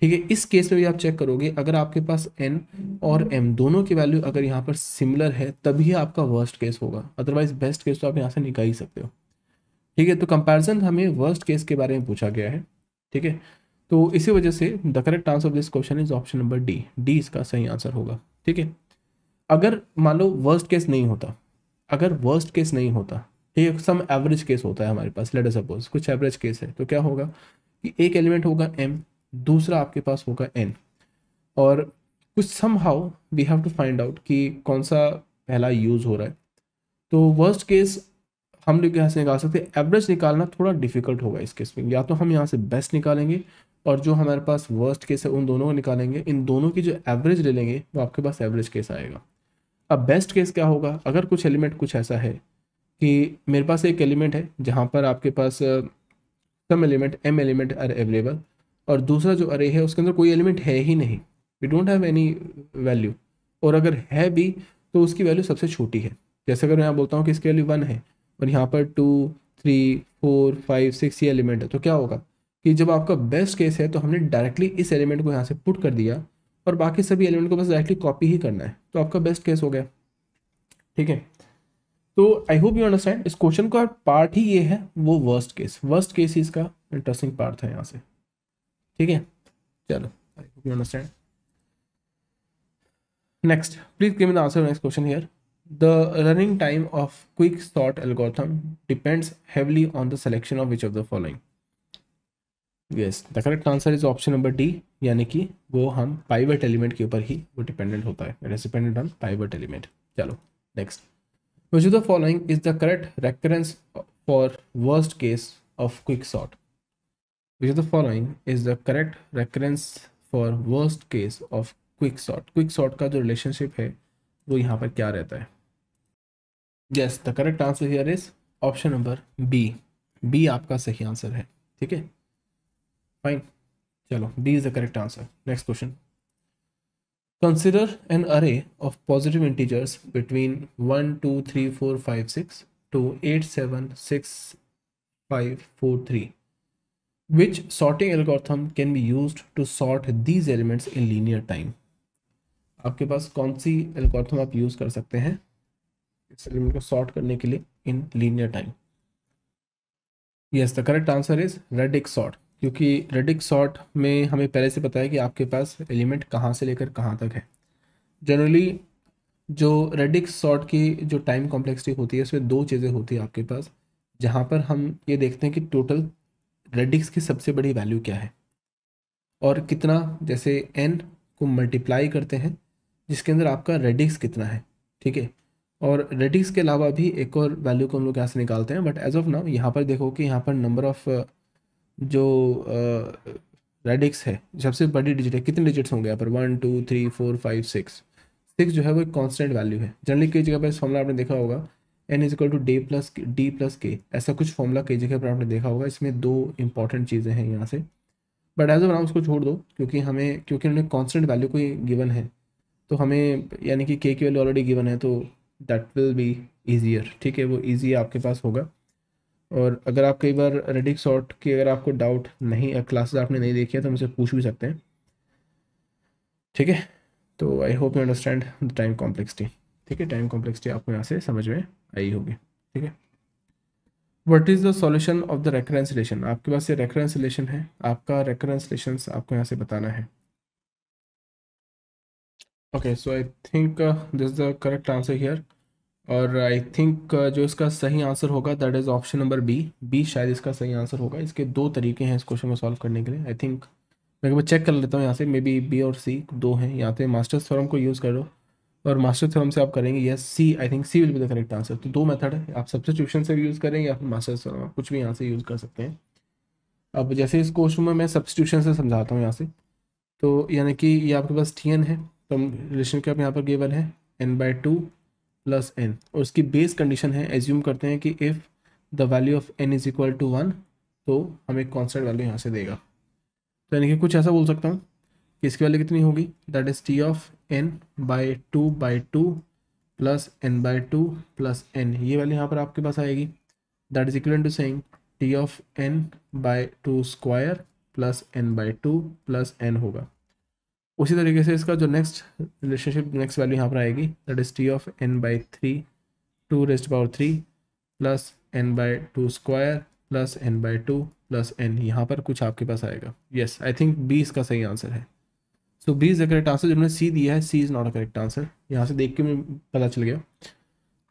ठीक है इस केस में भी आप चेक करोगे अगर आपके पास एन और एम दोनों की वैल्यू अगर यहाँ पर सिमिलर है तभी आपका वर्स्ट केस होगा अदरवाइज बेस्ट केस तो आप यहाँ से निकाल ही सकते हो ठीक है तो कंपेरिजन हमें वर्स्ट केस के बारे में पूछा गया है ठीक है तो इसी वजह से the correct answer of this question is option number D D इसका सही आंसर होगा ठीक है अगर मान लो वर्स्ट केस नहीं होता अगर वर्स्ट केस नहीं होता ये सम एवरेज केस होता है हमारे पास लेट सपोज कुछ एवरेज केस है तो क्या होगा कि एक एलिमेंट होगा एम दूसरा आपके पास होगा एन और कुछ somehow we have to find out कि कौन सा पहला यूज़ हो रहा है तो वर्स्ट केस हम लोग यहाँ से निकाल सकते हैं एवरेज निकालना थोड़ा डिफिकल्ट होगा इस केस में या तो हम यहाँ से बेस्ट निकालेंगे और जो हमारे पास वर्स्ट केस है उन दोनों को निकालेंगे इन दोनों की जो एवरेज ले लेंगे वो आपके पास एवरेज केस आएगा अब बेस्ट केस क्या होगा अगर कुछ एलिमेंट कुछ ऐसा है कि मेरे पास एक एलिमेंट है जहाँ पर आपके पास some element M element are available और दूसरा जो अरे है उसके अंदर कोई एलिमेंट है ही नहीं we don't have any value और अगर है भी तो उसकी वैल्यू सबसे छोटी है जैसे अगर मैं यहाँ बोलता हूँ कि इसकी वैल्यू वन है और यहाँ पर two three four five six ये एलिमेंट है तो क्या होगा कि जब आपका बेस्ट केस है तो हमने डायरेक्टली इस एलिमेंट को यहाँ से पुट कर दिया और बाकी सभी एलिमेंट को बस डायरेक्टली कॉपी ही करना है तो आपका बेस्ट केस हो गया ठीक है तो आई होप यू अंडरस्टैंड इस क्वेश्चन का पार्ट ही ये है वो वर्स्ट केस वर्स्ट केस ही इसका इंटरेस्टिंग पार्ट है यहाँ से ठीक है चलो I hope you understand next please give me the answer next question here the running time of quick sort algorithm depends heavily on the selection of which of the following yes the correct answer is option number D यानी कि वो हम पाइवेट एलिमेंट के ऊपर ही वो डिपेंडेंट होता है डिपेंडेंट ऑन पाइवेट एलिमेंट चलो next Which of the following is the correct recurrence for worst case of quicksort? Which of the following is the correct recurrence for worst case of quicksort? Quicksort का जो relationship है वो यहाँ पर क्या रहता है yes the correct answer here is option number B B आपका सही आंसर है ठीक है फाइन चलो B is the correct answer next question Consider an array of positive integers between 1, 2, 3, 4, 5, 6 to 8, 7, 6, 5, 4, 3. Which sorting algorithm can be used to sort these elements in linear time? आपके पास कौन सी एल्गोरिथम आप यूज़ कर सकते हैं इस एलिमेंट को सॉर्ट करने के लिए in linear time yes the correct answer is radix sort क्योंकि रेडिक सॉर्ट में हमें पहले से पता है कि आपके पास एलिमेंट कहाँ से लेकर कहाँ तक है जनरली जो रेडिक सॉर्ट की जो टाइम कॉम्प्लेक्सिटी होती है उसमें दो चीज़ें होती है आपके पास जहाँ पर हम ये देखते हैं कि टोटल रेडिक्स की सबसे बड़ी वैल्यू क्या है और कितना जैसे एन को मल्टीप्लाई करते हैं जिसके अंदर आपका रेडिक्स कितना है ठीक है और रेडिक्स के अलावा भी एक और वैल्यू को हम लोग यहाँ से निकालते हैं बट एज ऑफ नाउ यहाँ पर देखो कि यहाँ पर नंबर ऑफ़ जो रेडिक्स है सबसे बड़ी डिजिट है कितने डिजिट्स होंगे यहाँ पर one two three four five six six जो है वो एक कॉन्स्टेंट वैल्यू है जनरली कई जगह पर इस फॉर्मूला आपने देखा होगा N is equal to D plus D plus K ऐसा कुछ फॉर्मूला कई जगह पर आपने देखा होगा इसमें दो इंपॉर्टेंट चीज़ें हैं यहाँ से बट एज ऑफ नाउ उसको छोड़ दो क्योंकि हमें क्योंकि उन्होंने कॉन्स्टेंट वैल्यू कोई गिवन है तो हमें यानी कि के की वैल्यू ऑलरेडी गिवन है तो दैट विल बी ईजियर ठीक है वो ईजी आपके पास होगा और अगर आप कई बार रेडिक शॉर्ट की अगर आपको डाउट नहीं क्लासेस आपने नहीं देखी है तो मुझसे पूछ भी सकते हैं ठीक है तो I hope you understand the time complexity ठीक है टाइम कॉम्प्लेक्सिटी आपको यहाँ से समझ में आई होगी ठीक है what is the solution of the recurrence relation आपके पास ये रेकरेंस रिलेशन है आपका रेकरेंस रिलेशन आपको यहाँ से बताना है okay so I think this the correct answer here और आई थिंक uh, जो इसका सही आंसर होगा that is option number B B शायद इसका सही आंसर होगा इसके दो तरीके हैं इस क्वेश्चन को सॉल्व करने के लिए आई थिंक मैं कभी चेक कर लेता हूँ यहाँ से मे बी बी और सी दो हैं यहाँ पे मास्टर्स थ्योरम को यूज़ करो और मास्टर्स थ्योरम से आप करेंगे yes C I think C will be the correct answer तो दो मेथड है आप सबसे ट्यूशन से भी यूज़ करें या फिर मास्टर्स थ्योरम कुछ भी यहाँ से यूज़ कर सकते हैं अब जैसे इस क्वेश्चन में मैं सब्सटीट्यूशन से समझाता हूँ यहाँ से तो यानी कि ये आपके पास टी है तो रिलेशन के आप यहाँ पर गेवन है N by two plus N और उसकी बेस कंडीशन है एज्यूम करते हैं कि if the value of N is equal to one तो हमें कॉन्स्टेंट वैल्यू यहाँ से देगा तो यानी कि कुछ ऐसा बोल सकता हूँ कि इसकी वैल्यू कितनी होगी that is T of n by two by two plus n by two plus n ये वैल्यू यहाँ पर आपके पास आएगी that is equal to saying T of n by two square plus n by two plus n होगा उसी तरीके से इसका जो नेक्स्ट रिलेशनशिप नेक्स्ट वैल्यू यहाँ पर आएगी that is T of n by three two rest power three plus n by two square plus n by two plus n यहाँ पर कुछ आपके पास आएगा येस आई थिंक बी इसका सही आंसर है so B is the correct answer जिन्होंने सी दिया है C is not a correct answer यहाँ से देख के मैं पता चल गया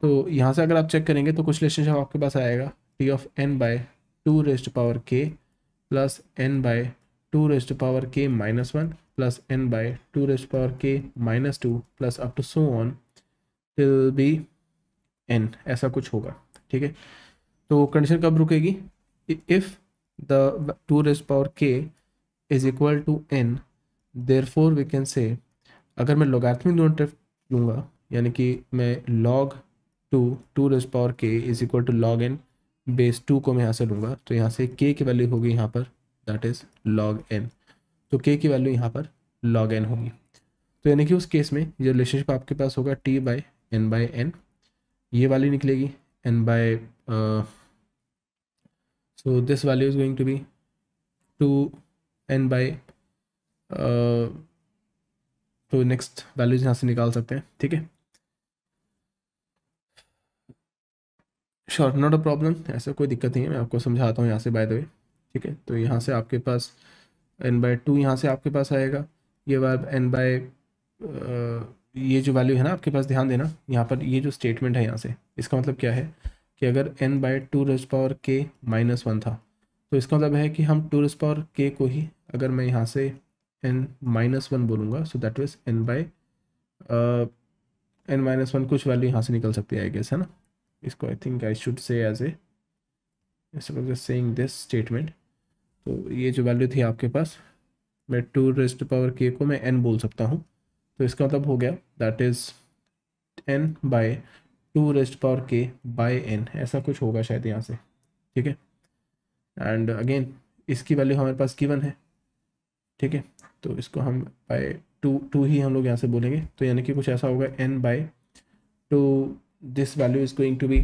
तो यहाँ से अगर आप चेक करेंगे तो कुछ रिलेशनशिप आपके पास आएगा T of n by two rest power k plus n by two rest power k minus one plus n by two raised power k minus two plus up to so on on B n ऐसा कुछ होगा ठीक है तो कंडीशन कब रुकेगी if the two raise power k is equal to n therefore we can say अगर मैं लोगार्थमिक यूनिट लूँगा यानी कि मैं log two two raise power k is equal to log n base two को मैं यहाँ से लूँगा तो यहाँ से के की वैल्यू होगी यहाँ पर दैट इज लॉग एन तो के की वैल्यू यहाँ पर लॉग एन होगी तो यानी कि उस केस में ये रिलेशनशिप आपके पास होगा T by n by n ये वाली निकलेगी n by so this value is going to be two n by तो नेक्स्ट वैल्यूज यहाँ से निकाल सकते हैं ठीक है श्योर नॉट अ प्रॉब्लम ऐसा कोई दिक्कत नहीं है मैं आपको समझाता हूँ यहाँ से बाय द वे ठीक है तो यहाँ से आपके पास एन बाय टू यहाँ से आपके पास आएगा ये बार एन बाय ये जो वैल्यू है ना आपके पास ध्यान देना यहाँ पर ये जो स्टेटमेंट है यहाँ से इसका मतलब क्या है कि अगर n by two raise power k minus one था तो इसका मतलब है कि हम टू रेज पावर के को ही अगर मैं यहाँ से एन माइनस वन बोलूँगा so that means n by n minus one कुछ वैल्यू यहाँ से निकल सकती है आई गेस है ना इसको I think I should say as a saying this statement तो ये जो वैल्यू थी आपके पास मैं टू रेस्ट पावर के को मैं एन बोल सकता हूँ तो इसका मतलब हो गया that is n by two rest power k by n ऐसा कुछ होगा शायद यहाँ से ठीक है एंड अगेन इसकी वैल्यू हमारे पास गिवन है ठीक है तो इसको हम बाय टू टू ही हम लोग यहाँ से बोलेंगे तो यानी कि कुछ ऐसा होगा n by two this value is going to be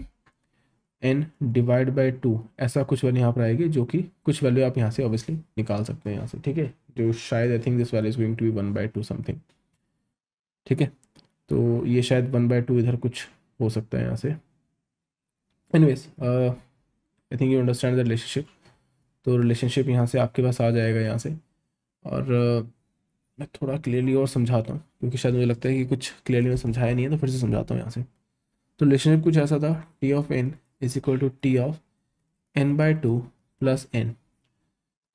n divide by two ऐसा कुछ वैल्यू यहाँ पर आएगी जो कि कुछ वैल्यू आप यहाँ से ऑब्वियसली निकाल सकते हैं यहाँ से ठीक है जो शायद I think this value is going to be one by two something ठीक है तो ये शायद वन बाई टू इधर कुछ हो सकता है यहाँ से anyways I think you understand the relationship तो रिलेशनशिप यहाँ से आपके पास आ जाएगा यहाँ से और uh, मैं थोड़ा क्लियरली और समझाता हूँ क्योंकि शायद मुझे लगता है कि कुछ क्लियरली मैं समझाया नहीं है तो फिर से समझाता हूँ यहाँ से तो रिलेशनशिप कुछ ऐसा था T of N is equal to T of n by two plus N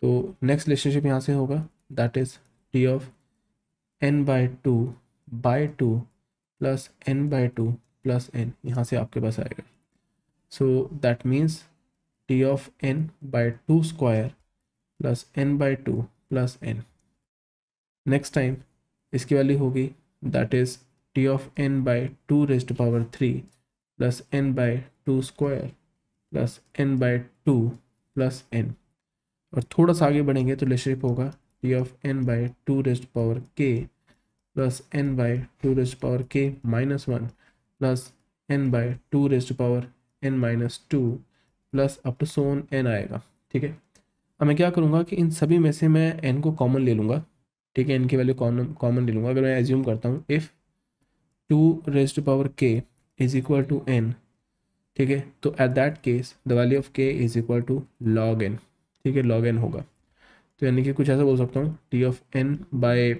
तो नेक्स्ट रिलेशनशिप यहाँ से होगा that is T of n by two by two plus n by two plus n यहाँ से आपके पास आएगा so that means T of n by two square plus n by two plus n next time इसकी वैल्यू होगी that is T of n by two rest power three plus n by two square plus n by two plus N और थोड़ा सा आगे बढ़ेंगे तो रिलेशनशिप होगा P of n by two rest power k plus n by two rest power k minus one plus n by two rest power n minus two plus up to so on n आएगा ठीक है अब मैं क्या करूँगा कि इन सभी में से मैं एन को कॉमन ले लूँगा ठीक है एन की वैल्यू कॉमन कॉमन ले लूँगा अगर मैं एज्यूम करता हूँ if two rest power k is equal to n ठीक है तो at that case the value of k is equal to log n ठीक है लॉग एन होगा तो यानी कि कुछ ऐसा बोल सकता हूँ T of n by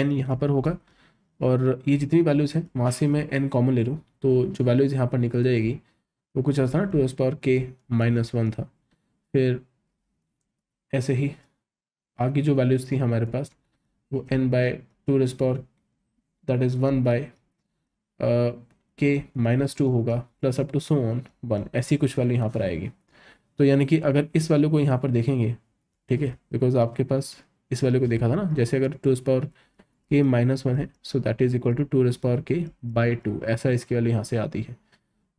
n यहाँ पर होगा और ये जितनी वैल्यूज़ हैं वहाँ से मैं एन कॉमन ले लूँ तो जो वैल्यूज़ यहाँ पर निकल जाएगी वो कुछ ऐसा ना two s power k minus one था फिर ऐसे ही आगे जो वैल्यूज़ थी हमारे पास वो n by two s power that is one by k minus two होगा plus up to so on one ऐसी कुछ वैल्यू यहाँ पर आएगी तो यानी कि अगर इस वैल्यू को यहाँ पर देखेंगे ठीक है बिकॉज आपके पास इस वैल्यू को देखा था ना जैसे अगर टू इस पावर के माइनस वन है so that is equal to two इस पावर के बाई टू ऐसा इसकी वैल्यू यहाँ से आती है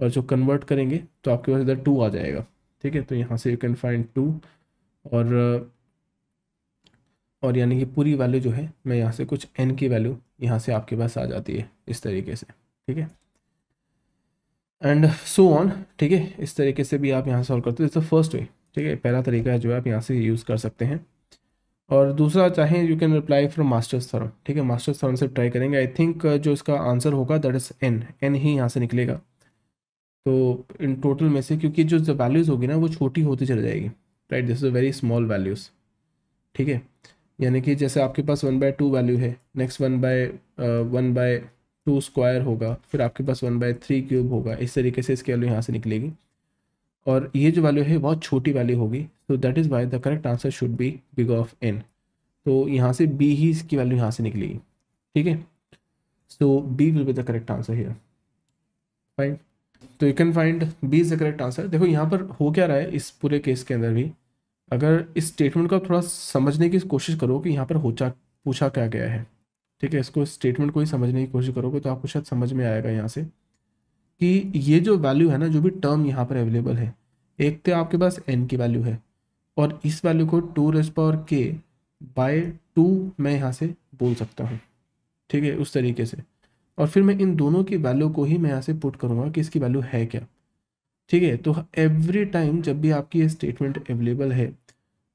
और जो कन्वर्ट करेंगे तो आपके पास इधर टू आ जाएगा ठीक है तो यहाँ से यू कैन फाइंड टू और और यानी कि पूरी वैल्यू जो है मैं यहाँ से कुछ एन की वैल्यू यहाँ से आपके पास आ जाती है इस तरीके से ठीक है एंड सो ऑन ठीक है इस तरीके से भी आप यहाँ सॉल्व करते हो इट्स द फर्स्ट वे ठीक है पहला तरीका है जो है आप यहाँ से यूज़ कर सकते हैं और दूसरा चाहें you can apply from masters theorem ठीक है मास्टर्स थर्म से ट्राई करेंगे आई थिंक uh, जो इसका आंसर होगा दैट इज़ एन एन ही यहाँ से निकलेगा तो इन टोटल में से क्योंकि जो वैल्यूज़ होगी ना वो छोटी होती चली जाएगी right this is very small values ठीक है यानी कि जैसे आपके पास वन बाय टू वैल्यू है next one by one by two square होगा फिर आपके पास वन बाई थ्री क्यूब होगा इस तरीके से इसकी वैल्यू यहाँ से निकलेगी और ये जो वैल्यू है बहुत छोटी वैल्यू होगी तो that is why the correct answer should be big of N तो यहाँ से बी ही इसकी वैल्यू यहाँ से निकलेगी ठीक है so B will be the correct answer here fine तो you can find B is the correct answer देखो यहाँ पर हो क्या रहा है इस पूरे केस के अंदर भी अगर इस स्टेटमेंट को थोड़ा समझने की कोशिश करो कि यहाँ पर होचा पूछा क्या गया है ठीक है इसको स्टेटमेंट को ही समझने की कोशिश करोगे तो आपको शायद समझ में आएगा यहाँ से कि ये जो वैल्यू है ना जो भी टर्म यहाँ पर अवेलेबल है एक तो आपके पास एन की वैल्यू है और इस वैल्यू को two race power k by two मैं यहाँ से बोल सकता हूँ ठीक है उस तरीके से और फिर मैं इन दोनों की वैल्यू को ही मैं यहाँ से पुट करूँगा कि इसकी वैल्यू है क्या ठीक है तो एवरी टाइम जब भी आपकी ये स्टेटमेंट अवेलेबल है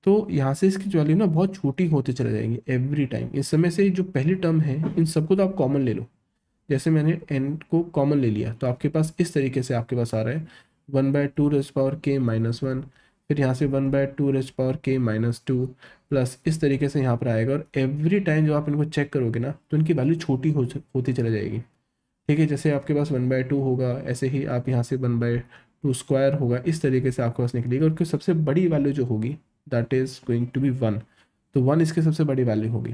तो यहाँ से इसकी वैल्यू ना बहुत छोटी होते चले जाएंगी एवरी टाइम इस समय से जो पहली टर्म है इन सबको तो आप कॉमन ले लो जैसे मैंने एन को कॉमन ले लिया तो आपके पास इस तरीके से आपके पास आ रहा है one by two race power k minus one फिर यहाँ से one by two race power k minus two plus इस तरीके से यहाँ पर आएगा और एवरी टाइम जब आप इनको चेक करोगे ना तो इनकी वैल्यू छोटी हो होती चले जाएगी ठीक है जैसे आपके पास वन बाय टू होगा ऐसे ही आप यहाँ से वन बाय टू स्क्वायर होगा इस तरीके से आपके पास निकलेगा और सबसे बड़ी वैल्यू जो होगी that is going to be one तो वन इसके सबसे बड़ी वैल्यू होगी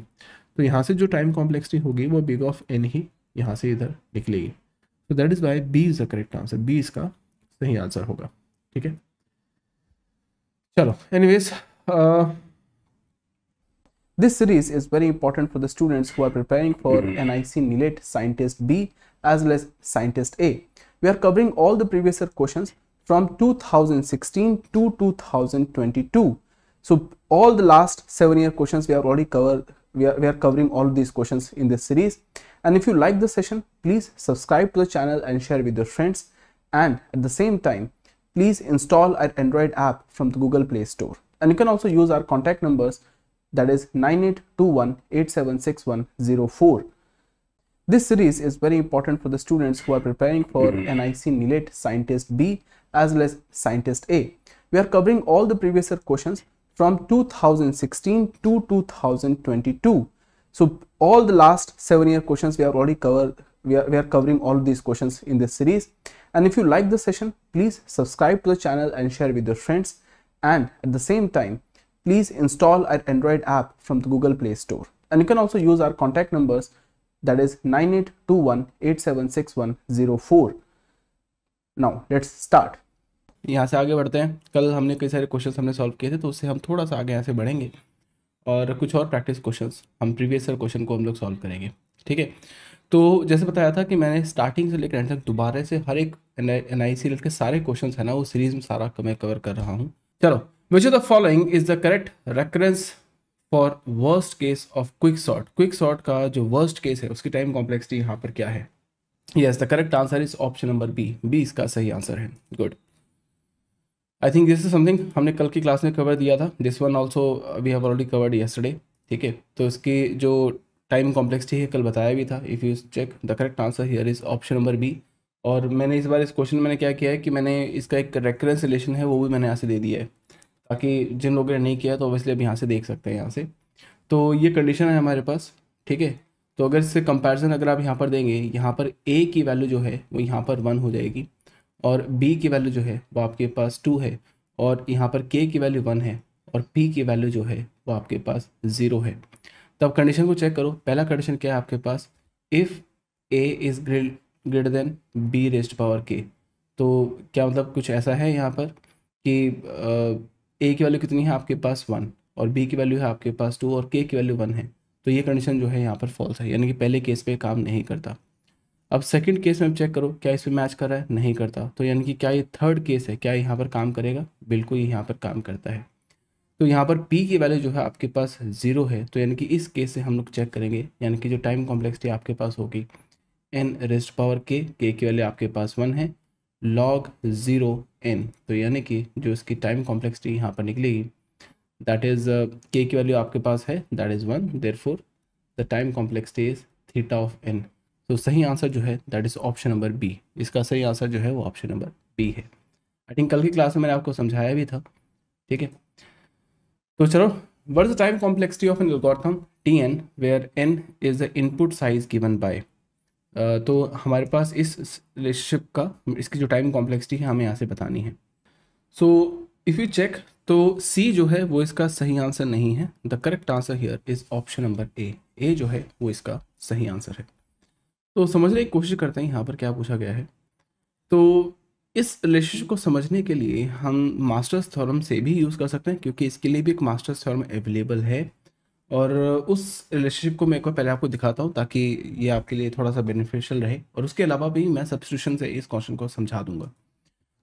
तो यहाँ से जो टाइम कॉम्प्लेक्सिटी होगी वो बिग ऑफ एन ही यहाँ से इधर निकलेगी तो that is why B is the correct answer B इसका सही आंसर होगा ठीक है चलो anyways this series is very important for the students who are preparing for N I C NIELIT scientist B as well as scientist A we are covering all the previous question from two thousand sixteen to two thousand twenty two So all the last seven year questions we have already covered. We are, we are covering all these questions in this series. And if you like this session, please subscribe to the channel and share with your friends. And at the same time, please install our Android app from the Google Play Store. And you can also use our contact numbers that is 9821876104. This series is very important for the students who are preparing for mm-hmm. NIC NILET Scientist B as well as Scientist A. We are covering all the previous year questions from 2016 to 2022 so all the last seven year questions we have already covered we are, we are covering all these questions in this series and if you like this session please subscribe to the channel and share with your friends and at the same time please install our android app from the google play store and you can also use our contact numbers that is 9821876104 now let's start यहाँ से आगे बढ़ते हैं कल हमने कई सारे क्वेश्चन हमने सॉल्व किए थे तो उससे हम थोड़ा सा आगे यहाँ से बढ़ेंगे और कुछ और प्रैक्टिस क्वेश्चन हम प्रीवियस ईयर क्वेश्चन को हम लोग सॉल्व करेंगे ठीक है तो जैसे बताया था कि मैंने स्टार्टिंग से लेकर एंड तक दोबारा से हर एक एन आई सी के सारे क्वेश्चन है ना वो सीरीज में सारा मैं कवर कर रहा हूँ चलो which the following is the correct reference for worst case of quick sort quick sort का जो वर्स्ट केस है उसकी टाइम कॉम्प्लेक्सिटी यहाँ पर क्या है yes the correct answer is option number B B इसका सही आंसर है good I think this is something हमने कल की क्लास में कवर दिया था this one also we have already covered yesterday ठीक है तो इसकी जो टाइम कॉम्प्लेक्सिटी है कल बताया भी था if you check the correct answer here is option number B और मैंने इस बार इस क्वेश्चन मैंने क्या किया है कि मैंने इसका एक रेकरेंस रिलेशन है वो भी मैंने यहाँ से दे दिया है ताकि जिन लोगों ने नहीं किया तो ऑब्वियसली अब यहाँ से देख सकते हैं यहाँ से तो ये कंडीशन है हमारे पास ठीक है तो अगर इससे कंपैरिजन अगर आप यहाँ पर देंगे यहाँ पर ए की वैल्यू जो है वो यहाँ पर वन हो जाएगी और b की वैल्यू जो है वो आपके पास टू है और यहाँ पर k की वैल्यू वन है और p की वैल्यू जो है वो आपके पास ज़ीरो है तब कंडीशन को चेक करो पहला कंडीशन क्या है आपके पास if A is greater than B raised power k तो क्या मतलब कुछ ऐसा है यहाँ पर कि ए की वैल्यू कितनी है आपके पास वन और बी की वैल्यू है आपके पास टू और के की वैल्यू वन है तो ये कंडीशन जो है यहाँ पर फॉल्स है यानी कि पहले केस पे काम नहीं करता अब सेकंड केस में चेक करो क्या इसमें मैच कर रहा है नहीं करता तो यानी कि क्या ये थर्ड केस है क्या यहाँ पर काम करेगा बिल्कुल यहाँ पर काम करता है तो यहाँ पर पी की वैल्यू जो है आपके पास ज़ीरो है तो यानी कि इस केस से हम लोग चेक करेंगे यानी कि जो टाइम कॉम्प्लेक्सिटी आपके पास होगी एन रेस्ट पावर के के की वैल्यू आपके पास वन है लॉग ज़ीरो एन तो यानी कि जो इसकी टाइम कॉम्प्लेक्सिटी यहाँ पर निकलेगी दैट इज़ के की वैल्यू आपके पास है that is one therefore the time complexity is theta of N तो सही आंसर जो है that is option number B इसका सही आंसर जो है वो ऑप्शन नंबर बी है आई थिंक कल की क्लास में मैंने आपको समझाया भी था ठीक है तो चलो what the time complexity of an algorithm T n where n is the input size given by तो हमारे पास इस रिलेशनशिप का इसकी जो टाइम कॉम्प्लेक्सिटी है हमें यहाँ से बतानी है सो इफ़ यू चेक तो सी जो है वो इसका सही आंसर नहीं है the correct answer here is option number A A जो है वो इसका सही आंसर है तो समझने की कोशिश करते हैं यहाँ पर क्या पूछा गया है तो इस रिलेशनशिप को समझने के लिए हम मास्टर्स थॉरम से भी यूज़ कर सकते हैं क्योंकि इसके लिए भी एक मास्टर्स थॉरम अवेलेबल है और उस रिलेशनशिप को मैं एक बार पहले आपको दिखाता हूँ ताकि ये आपके लिए थोड़ा सा बेनिफिशियल रहे और उसके अलावा भी मैं सब्सक्रिप्शन से इस क्वेश्चन को समझा दूंगा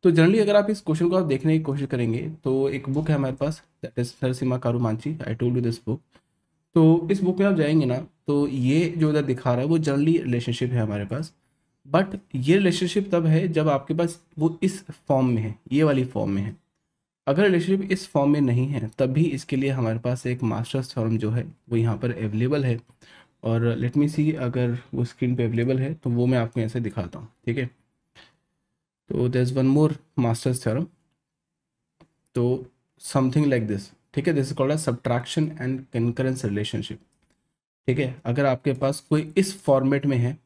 तो जनरली अगर आप इस क्वेश्चन को आप देखने की कोशिश करेंगे तो एक बुक है हमारे पास that is Narasimha Karumanchi I told you this book तो इस बुक में आप जाएंगे ना तो ये जो इधर दिखा रहा है वो जनरली रिलेशनशिप है हमारे पास बट ये रिलेशनशिप तब है जब आपके पास वो इस फॉर्म में है ये वाली फॉर्म में है अगर रिलेशनशिप इस फॉर्म में नहीं है तब भी इसके लिए हमारे पास एक मास्टर्स फॉर्म जो है वो यहाँ पर अवेलेबल है और लेट मी सी अगर वो स्क्रीन पे अवेलेबल है तो वो मैं आपको ऐसे दिखाता हूँ ठीक है तो there one more masters theorem तो समथिंग लाइक दिस ठीक है this is called a subtraction and concurrence relationship ठीक है अगर आपके पास कोई इस फॉर्मेट में है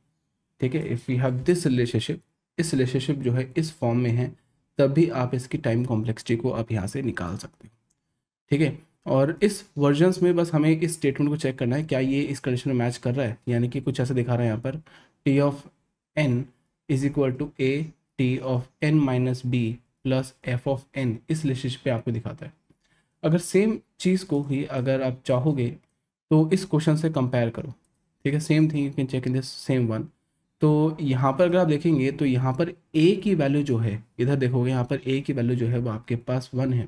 ठीक है if you have this relationship इस रिलेशनशिप जो है इस फॉर्म में है तब भी आप इसकी टाइम कॉम्प्लेक्सिटी को आप यहाँ से निकाल सकते हो ठीक है और इस वर्जन्स में बस हमें इस स्टेटमेंट को चेक करना है क्या ये इस कंडीशन में मैच कर रहा है यानी कि कुछ ऐसा दिखा रहा है यहाँ पर T of N is equal to A T of n minus B plus F of n इस रिलेशनशिप पे आपको दिखाता है अगर सेम चीज़ को ही अगर आप चाहोगे तो इस क्वेश्चन से कंपेयर करो ठीक है same thing you can check in this same one तो यहाँ पर अगर आप देखेंगे तो यहाँ पर ए की वैल्यू जो है इधर देखोगे यहाँ पर ए की वैल्यू जो है वो आपके पास वन है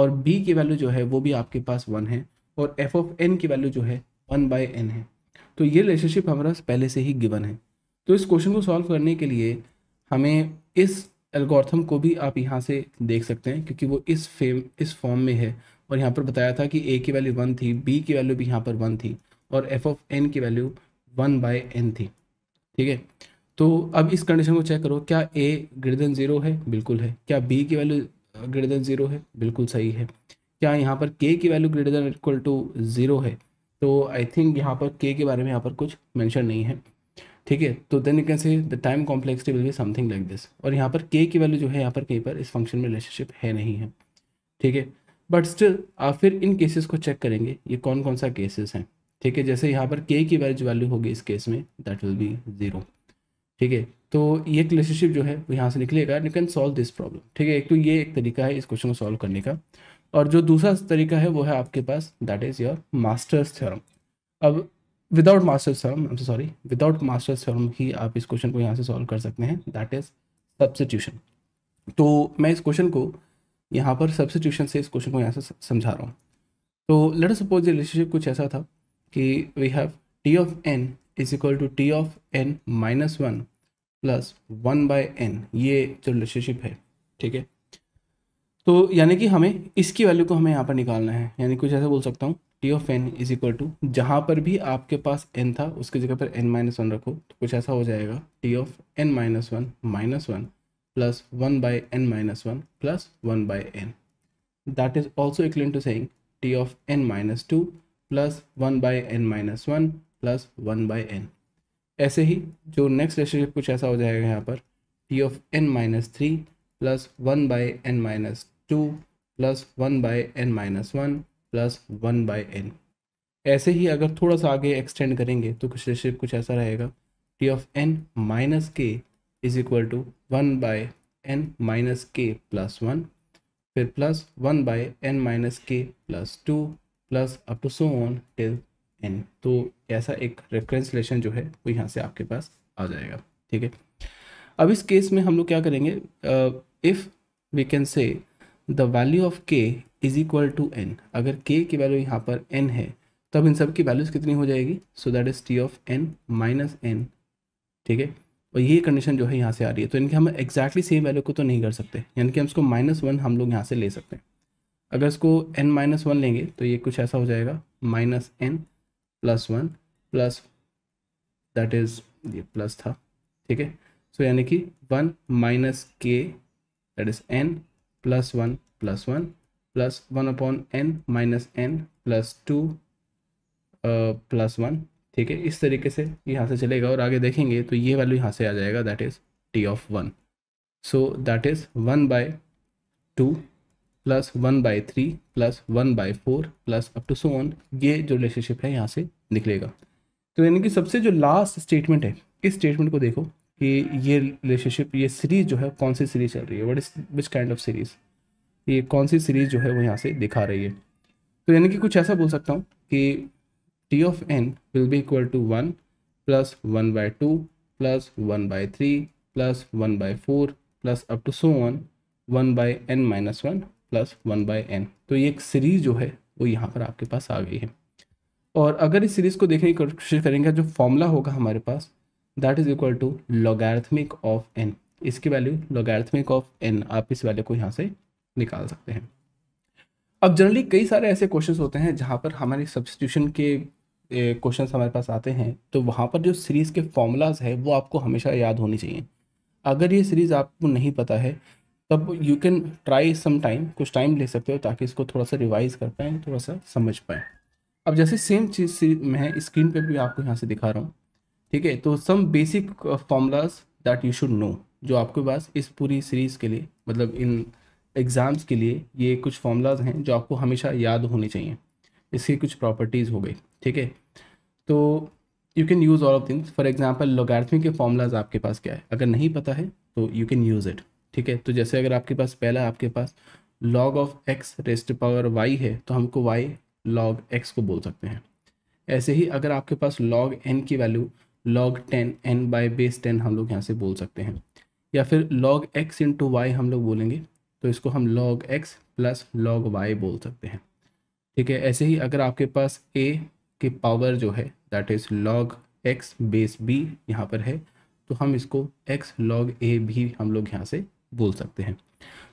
और बी की वैल्यू जो है वो भी आपके पास वन है और एफ ऑफ एन की वैल्यू जो है वन बाय एन है तो ये रिलेशनशिप हमारा पहले से ही गिवन है तो इस क्वेश्चन को सॉल्व करने के लिए हमें इस एल्गोरिथम को भी आप यहाँ से देख सकते हैं क्योंकि वो इस फेम इस फॉर्म में है और यहाँ पर बताया था कि ए की वैल्यू वन थी बी की वैल्यू भी यहाँ पर वन थी और एफ ऑफ एन की वैल्यू वन बाय एन थी ठीक है तो अब इस कंडीशन को चेक करो क्या ए ग्रेटर देन ज़ीरो है बिल्कुल है क्या बी की वैल्यू ग्रेटर देन ज़ीरो है बिल्कुल सही है क्या यहाँ पर के की value greater than equal to zero है तो आई थिंक यहाँ पर के के बारे में यहाँ पर कुछ मैंशन नहीं है ठीक है तो then you can say the time complexity will be something like this और यहाँ पर के की वैल्यू जो है यहाँ पर कहीं पर इस फंक्शन में रिलेशनशिप है नहीं है ठीक है बट स्टिल आप फिर इन केसेस को चेक करेंगे ये कौन कौन सा केसेस हैं ठीक है जैसे यहाँ पर के की वैल्यू वैल्यू होगी इस केस में दैट विल बी ज़ीरो ठीक है तो ये रिलेशनशिप जो है वो यहाँ से निकलेगा you can solve this problem ठीक है एक तो ये एक तरीका है इस क्वेश्चन को सॉल्व करने का और जो दूसरा तरीका है वो है आपके पास that is your masters theorem अब without masters theorem I am sorry without masters theorem ही आप इस क्वेश्चन को यहाँ से सॉल्व कर सकते हैं दैट इज़ सब्सिट्यूशन तो मैं इस क्वेश्चन को यहाँ पर सबसे से इस क्वेश्चन को यहाँ से समझा रहा हूँ तो लेट सपोज ये रिलेशनशिप कुछ ऐसा था कि we have T of N is equal to T of n minus one plus one by n ये जो रिलेशनशिप है ठीक है तो यानी कि हमें इसकी वैल्यू को हमें यहाँ पर निकालना है यानी कुछ ऐसा बोल सकता हूँ T of N is equal to जहाँ पर भी आपके पास एन था उसकी जगह पर एन माइनस वन रखो तो कुछ ऐसा हो जाएगा T of n minus one minus one plus 1 by n minus 1 plus 1 by n. That is also equivalent to saying t of n minus 2 plus one by n minus one plus one by n ऐसे ही जो नेक्स्ट relationship कुछ ऐसा हो जाएगा यहाँ पर T of n minus three plus one by n minus two plus one by n minus one plus one by n ऐसे ही अगर थोड़ा सा आगे एक्सटेंड करेंगे तो कुछ relationship कुछ ऐसा रहेगा T of n minus k is equal to one by n minus k plus one फिर plus one by n minus k plus two plus up to so on till n तो ऐसा एक रेफरेंस रिलेशन जो है वो यहाँ से आपके पास आ जाएगा ठीक है अब इस केस में हम लोग क्या करेंगे if we can say the value of k is equal to n अगर के की वैल्यू यहाँ पर एन है तब तो इन सब की वैल्यूज़ कितनी हो जाएगी so that is T of n minus n ठीक है और ये कंडीशन जो है यहाँ से आ रही है तो इनके हम एक्जैक्टली सेम वैल्यू को तो नहीं कर सकते यानी कि हम इसको माइनस वन हम लोग यहाँ से ले सकते हैं अगर इसको एन माइनस वन लेंगे तो ये कुछ ऐसा हो जाएगा minus n plus one plus that is ये प्लस था ठीक है सो यानी कि one minus k that is n plus one plus one plus one upon n minus n plus two plus one ठीक है इस तरीके से यहाँ से चलेगा और आगे देखेंगे तो ये वैल्यू यहाँ से आ जाएगा that is T of one so that is one by two plus one by three plus one by four plus up to so one ये जो रिलेशनशिप है यहाँ से निकलेगा तो यानी कि सबसे जो लास्ट स्टेटमेंट है इस स्टेटमेंट को देखो कि ये रिलेशनशिप ये सीरीज जो है कौन सी सीरीज चल रही है what is which kind of series ये कौन सी सीरीज जो है वो यहाँ से दिखा रही है तो यानी कि कुछ ऐसा बोल सकता हूँ कि t of n will be equal to 1 plus 1 by 2 plus 1 by 3 plus 1 by 4 plus up to so on 1 by n minus one plus one by n तो ये एक सीरीज जो है वो यहाँ पर आपके पास आ गई है और अगर इस सीरीज को देखने की कोशिश करेंगे जो फॉर्मूला होगा हमारे पास that is equal to logarithmic of n इसकी वैल्यू लॉगार्थमिक ऑफ एन आप इस वैल्यू को यहाँ से निकाल सकते हैं अब जनरली कई सारे ऐसे क्वेश्चंस होते हैं जहाँ पर हमारे सब्सटीट्यूशन के क्वेश्चन हमारे पास आते हैं तो वहाँ पर जो सीरीज़ के फॉर्मूलाज है वो आपको हमेशा याद होनी चाहिए अगर ये सीरीज़ आपको नहीं पता है तब you can try some time कुछ टाइम ले सकते हो ताकि इसको थोड़ा सा रिवाइज कर पाएँ थोड़ा सा समझ पाएँ अब जैसे सेम चीज़ से मैं स्क्रीन पे भी आपको यहाँ से दिखा रहा हूँ ठीक है तो some basic formulas that you should know जो आपके पास इस पूरी सीरीज़ के लिए मतलब इन एग्ज़ाम्स के लिए ये कुछ फॉर्मूलाज हैं जो आपको हमेशा याद होने चाहिए इसकी कुछ प्रॉपर्टीज़ हो गई ठीक है तो you can use all of things for example logarithm के फॉर्मूलाज आपके पास क्या है अगर नहीं पता है तो यू कैन यूज़ इट ठीक है तो जैसे अगर आपके पास पहला आपके पास log of x raised power y है तो हमको वाई लॉग एक्स को बोल सकते हैं ऐसे ही अगर आपके पास लॉग एन की value log ten n by base ten हम लोग यहाँ से बोल सकते हैं या फिर लॉग एक्स इंटू वाई हम लोग बोलेंगे तो इसको हम log x plus log y बोल सकते हैं ठीक है ऐसे ही अगर आपके पास ए के पावर जो है that is log x base b यहाँ पर है तो हम इसको एक्स लॉग ए भी हम लोग यहाँ से बोल सकते हैं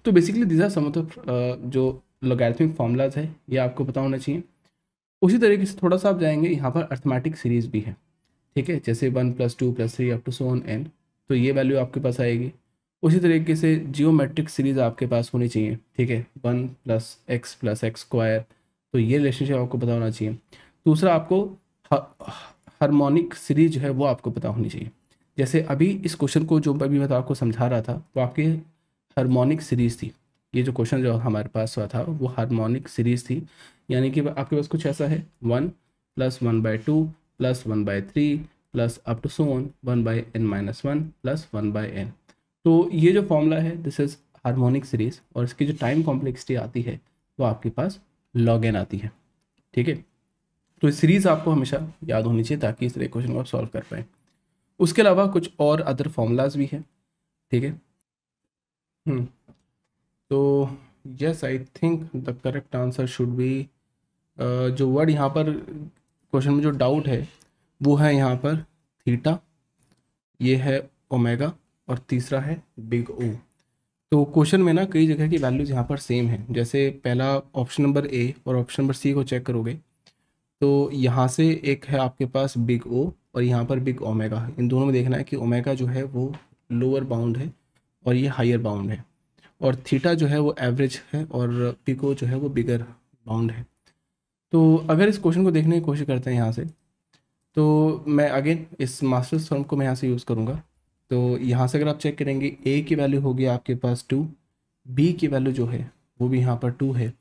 तो बेसिकली दिजा सम जो लोगैथमिक फॉर्मूलाज है ये आपको पता होना चाहिए उसी तरीके से थोड़ा सा आप जाएंगे यहाँ पर अर्थमेटिक सीरीज़ भी है ठीक है जैसे one plus two plus three up to so n तो ये वैल्यू आपके पास आएगी उसी तरीके से जियोमेट्रिक सीरीज़ आपके पास होनी चाहिए ठीक है one plus x plus x square तो ये रिलेशनशिप आपको पता होना चाहिए दूसरा आपको हारमोनिक सीरीज है वो आपको पता होनी चाहिए जैसे अभी इस क्वेश्चन को जो अभी मैं तो आपको समझा रहा था वो आपकी हारमोनिक सीरीज थी ये जो क्वेश्चन जो हमारे पास हुआ था वो हारमोनिक सीरीज थी यानी कि आपके पास कुछ ऐसा है one plus one by two plus one by three plus up to so on one by n minus one plus one by n तो ये जो फॉर्मूला है दिस इज़ हारमोनिक सीरीज और इसकी जो टाइम कॉम्प्लेक्सिटी आती है वो आपके पास लॉग एन आती है ठीक है तो ये सीरीज़ आपको हमेशा याद होनी चाहिए ताकि इस तरह क्वेश्चन को आप सॉल्व कर पाएँ उसके अलावा कुछ और अदर फॉर्मूलाज भी हैं ठीक है हम्म, तो yes I think the correct answer should be जो वर्ड यहाँ पर क्वेश्चन में जो डाउट है वो है यहाँ पर थीटा ये है ओमेगा और तीसरा है बिग ओ तो क्वेश्चन में ना कई जगह की वैल्यूज़ यहाँ पर सेम है जैसे पहला ऑप्शन नंबर ए और ऑप्शन नंबर सी को चेक करोगे तो यहाँ से एक है आपके पास बिग ओ और यहाँ पर बिग ओमेगा इन दोनों में देखना है कि ओमेगा जो है वो लोअर बाउंड है और ये हायर बाउंड है और थीटा जो है वो एवरेज है और पिको जो है वो बिगर बाउंड है तो अगर इस क्वेश्चन को देखने की कोशिश करते हैं यहाँ से तो मैं अगेन इस मास्टर्स फॉर्म को मैं यहाँ से यूज़ करूँगा तो यहाँ से अगर आप चेक करेंगे ए की वैल्यू होगी आपके पास टू बी की वैल्यू जो है वो भी यहाँ पर टू है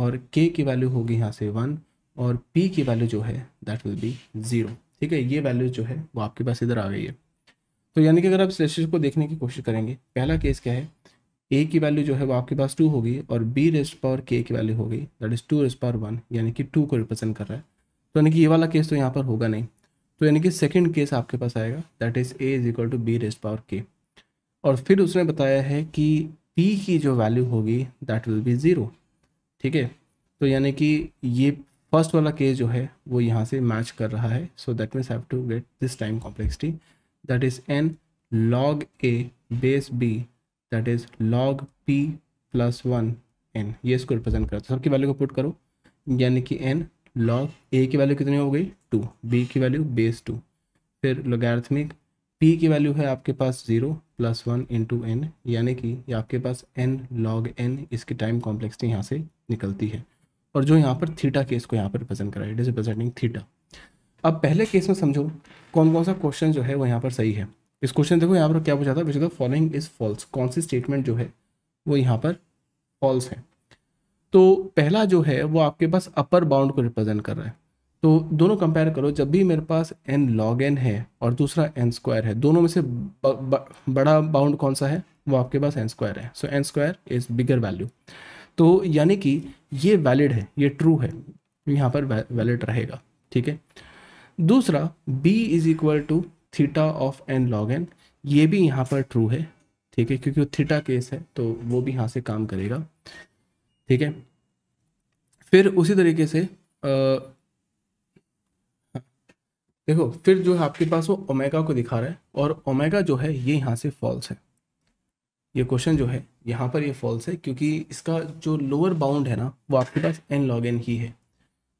और के की वैल्यू होगी यहाँ से वन और p की वैल्यू जो है दैट विल बी ज़ीरो ठीक है ये वैल्यू जो है वो आपके पास इधर आ गई है तो यानी कि अगर आप स्टेशन को देखने की कोशिश करेंगे पहला केस क्या है ए की वैल्यू जो है वो आपके पास टू होगी और बी रेस्ट पावर के की वैल्यू होगी that is two rest power one यानी कि टू को रिप्रेजेंट कर रहा है तो यानी कि ये वाला केस तो यहाँ पर होगा नहीं तो यानी कि सेकेंड केस आपके पास आएगा that is a is equal to b raised power k और फिर उसने बताया है कि पी की जो वैल्यू होगी दैट विल बी ज़ीरो ठीक है तो यानी कि ये फर्स्ट वाला केस जो है वो यहाँ से मैच कर रहा है so that means have to get this time complexity that is n log a base b that is log p plus one n ये इसको रिप्रेजेंट करता है सबकी वैल्यू को पुट करो यानी कि एन लॉग ए की वैल्यू कितनी हो गई टू बी की वैल्यू बेस टू फिर लोगार्थमिक पी की वैल्यू है आपके पास zero plus one into n यानी कि आपके पास एन लॉग एन इसकी टाइम कॉम्प्लेक्सिटी यहाँ से निकलती है और जो यहाँ पर थीटा केस को यहाँ पर रिप्रेजेंट करा इट इज़ रिप्रेजेंटिंग थीटा अब पहले केस में समझो कौन कौन सा क्वेश्चन जो है वो यहाँ पर सही है इस क्वेश्चन देखो यहाँ पर क्या पूछा था विच फॉलोइंग इज फॉल्स कौन सी स्टेटमेंट जो है वो यहाँ पर फॉल्स है तो पहला जो है वो आपके पास अपर बाउंड को रिप्रेजेंट कर रहा है तो दोनों कंपेयर करो जब भी मेरे पास एन लॉग एन है और दूसरा एन स्क्वायर है दोनों में से ब, ब, बड़ा बाउंड कौन सा है वो आपके पास एन स्क्वायर है so n square is bigger value तो यानी कि ये वैलिड है ये ट्रू है यहाँ पर वैलिड रहेगा ठीक है दूसरा b is equal to theta of n log N ये भी यहाँ पर ट्रू है ठीक है क्योंकि वो थीटा केस है तो वो भी यहाँ से काम करेगा ठीक है फिर उसी तरीके से आ, देखो फिर जो है आपके पास वो ओमेगा को दिखा रहा है और ओमेगा जो है ये यहाँ से फॉल्स है ये क्वेश्चन जो है यहाँ पर ये फॉल्स है क्योंकि इसका जो लोअर बाउंड है ना वो आपके पास एन लॉग एन ही है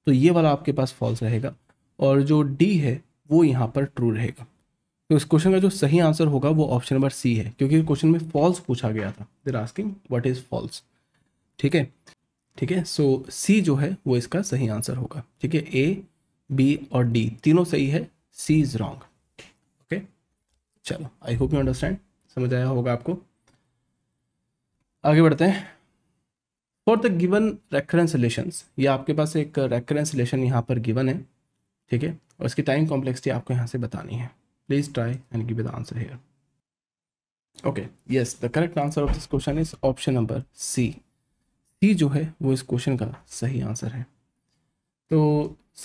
तो ये वाला आपके पास फॉल्स रहेगा और जो डी है वो यहाँ पर ट्रू रहेगा तो इस क्वेश्चन का जो सही आंसर होगा वो ऑप्शन नंबर सी है क्योंकि क्वेश्चन में फॉल्स पूछा गया था there asking what is false ठीक है ठीक है सो सी जो है वो इसका सही आंसर होगा ठीक है ए बी और डी तीनों सही है सी इज़ रॉन्ग ओके चलो आई होप यू अंडरस्टैंड समझ आया होगा आपको आगे बढ़ते हैं for the given recurrence relation ये आपके पास एक रेकरेंस रिलेशन यहाँ पर गिवन है ठीक है और इसकी टाइम कॉम्प्लेक्सिटी आपको यहाँ से बतानी है please try and give the answer here okay yes the correct answer of this question is option number सी सी जो है वो इस क्वेश्चन का सही आंसर है तो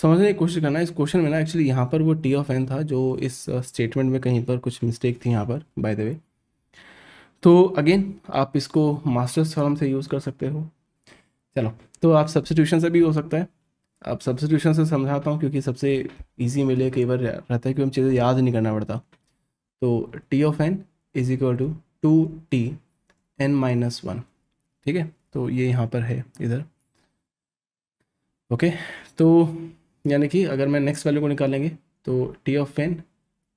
समझने की कोशिश करना इस क्वेश्चन में ना एक्चुअली यहाँ पर वो टी ऑफ एन था जो इस स्टेटमेंट में कहीं पर कुछ मिस्टेक थी यहाँ पर बाय द वे तो अगेन आप इसको मास्टर्स फॉर्म से यूज़ कर सकते हो चलो तो आप सब्सिट्यूशन से भी हो सकता है अब सब्सटीट्यूशन से समझाता हूँ क्योंकि सबसे ईजी मिले कई बार रहता है कि हम चीज़ें याद नहीं करना पड़ता तो T of N is equal to two T N minus one ठीक है तो ये यहाँ पर है इधर ओके तो यानी कि अगर मैं नेक्स्ट वैल्यू को निकालेंगे तो T of N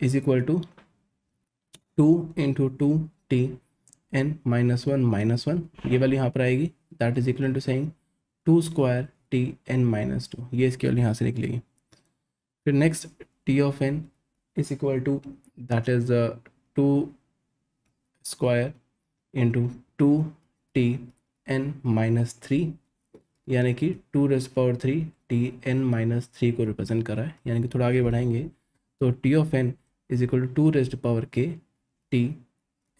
is equal to two into two T N minus one minus one ये वाली यहाँ पर आएगी that is equal to saying two square T N minus two ये इसकी वाली यहाँ से निकलेगी फिर next T of N is equal to that is two square into two T N minus three यानी कि two race power three T N minus three को रिप्रेजेंट कर रहा है यानी कि थोड़ा आगे बढ़ाएंगे तो T of N is equal to two rest power k T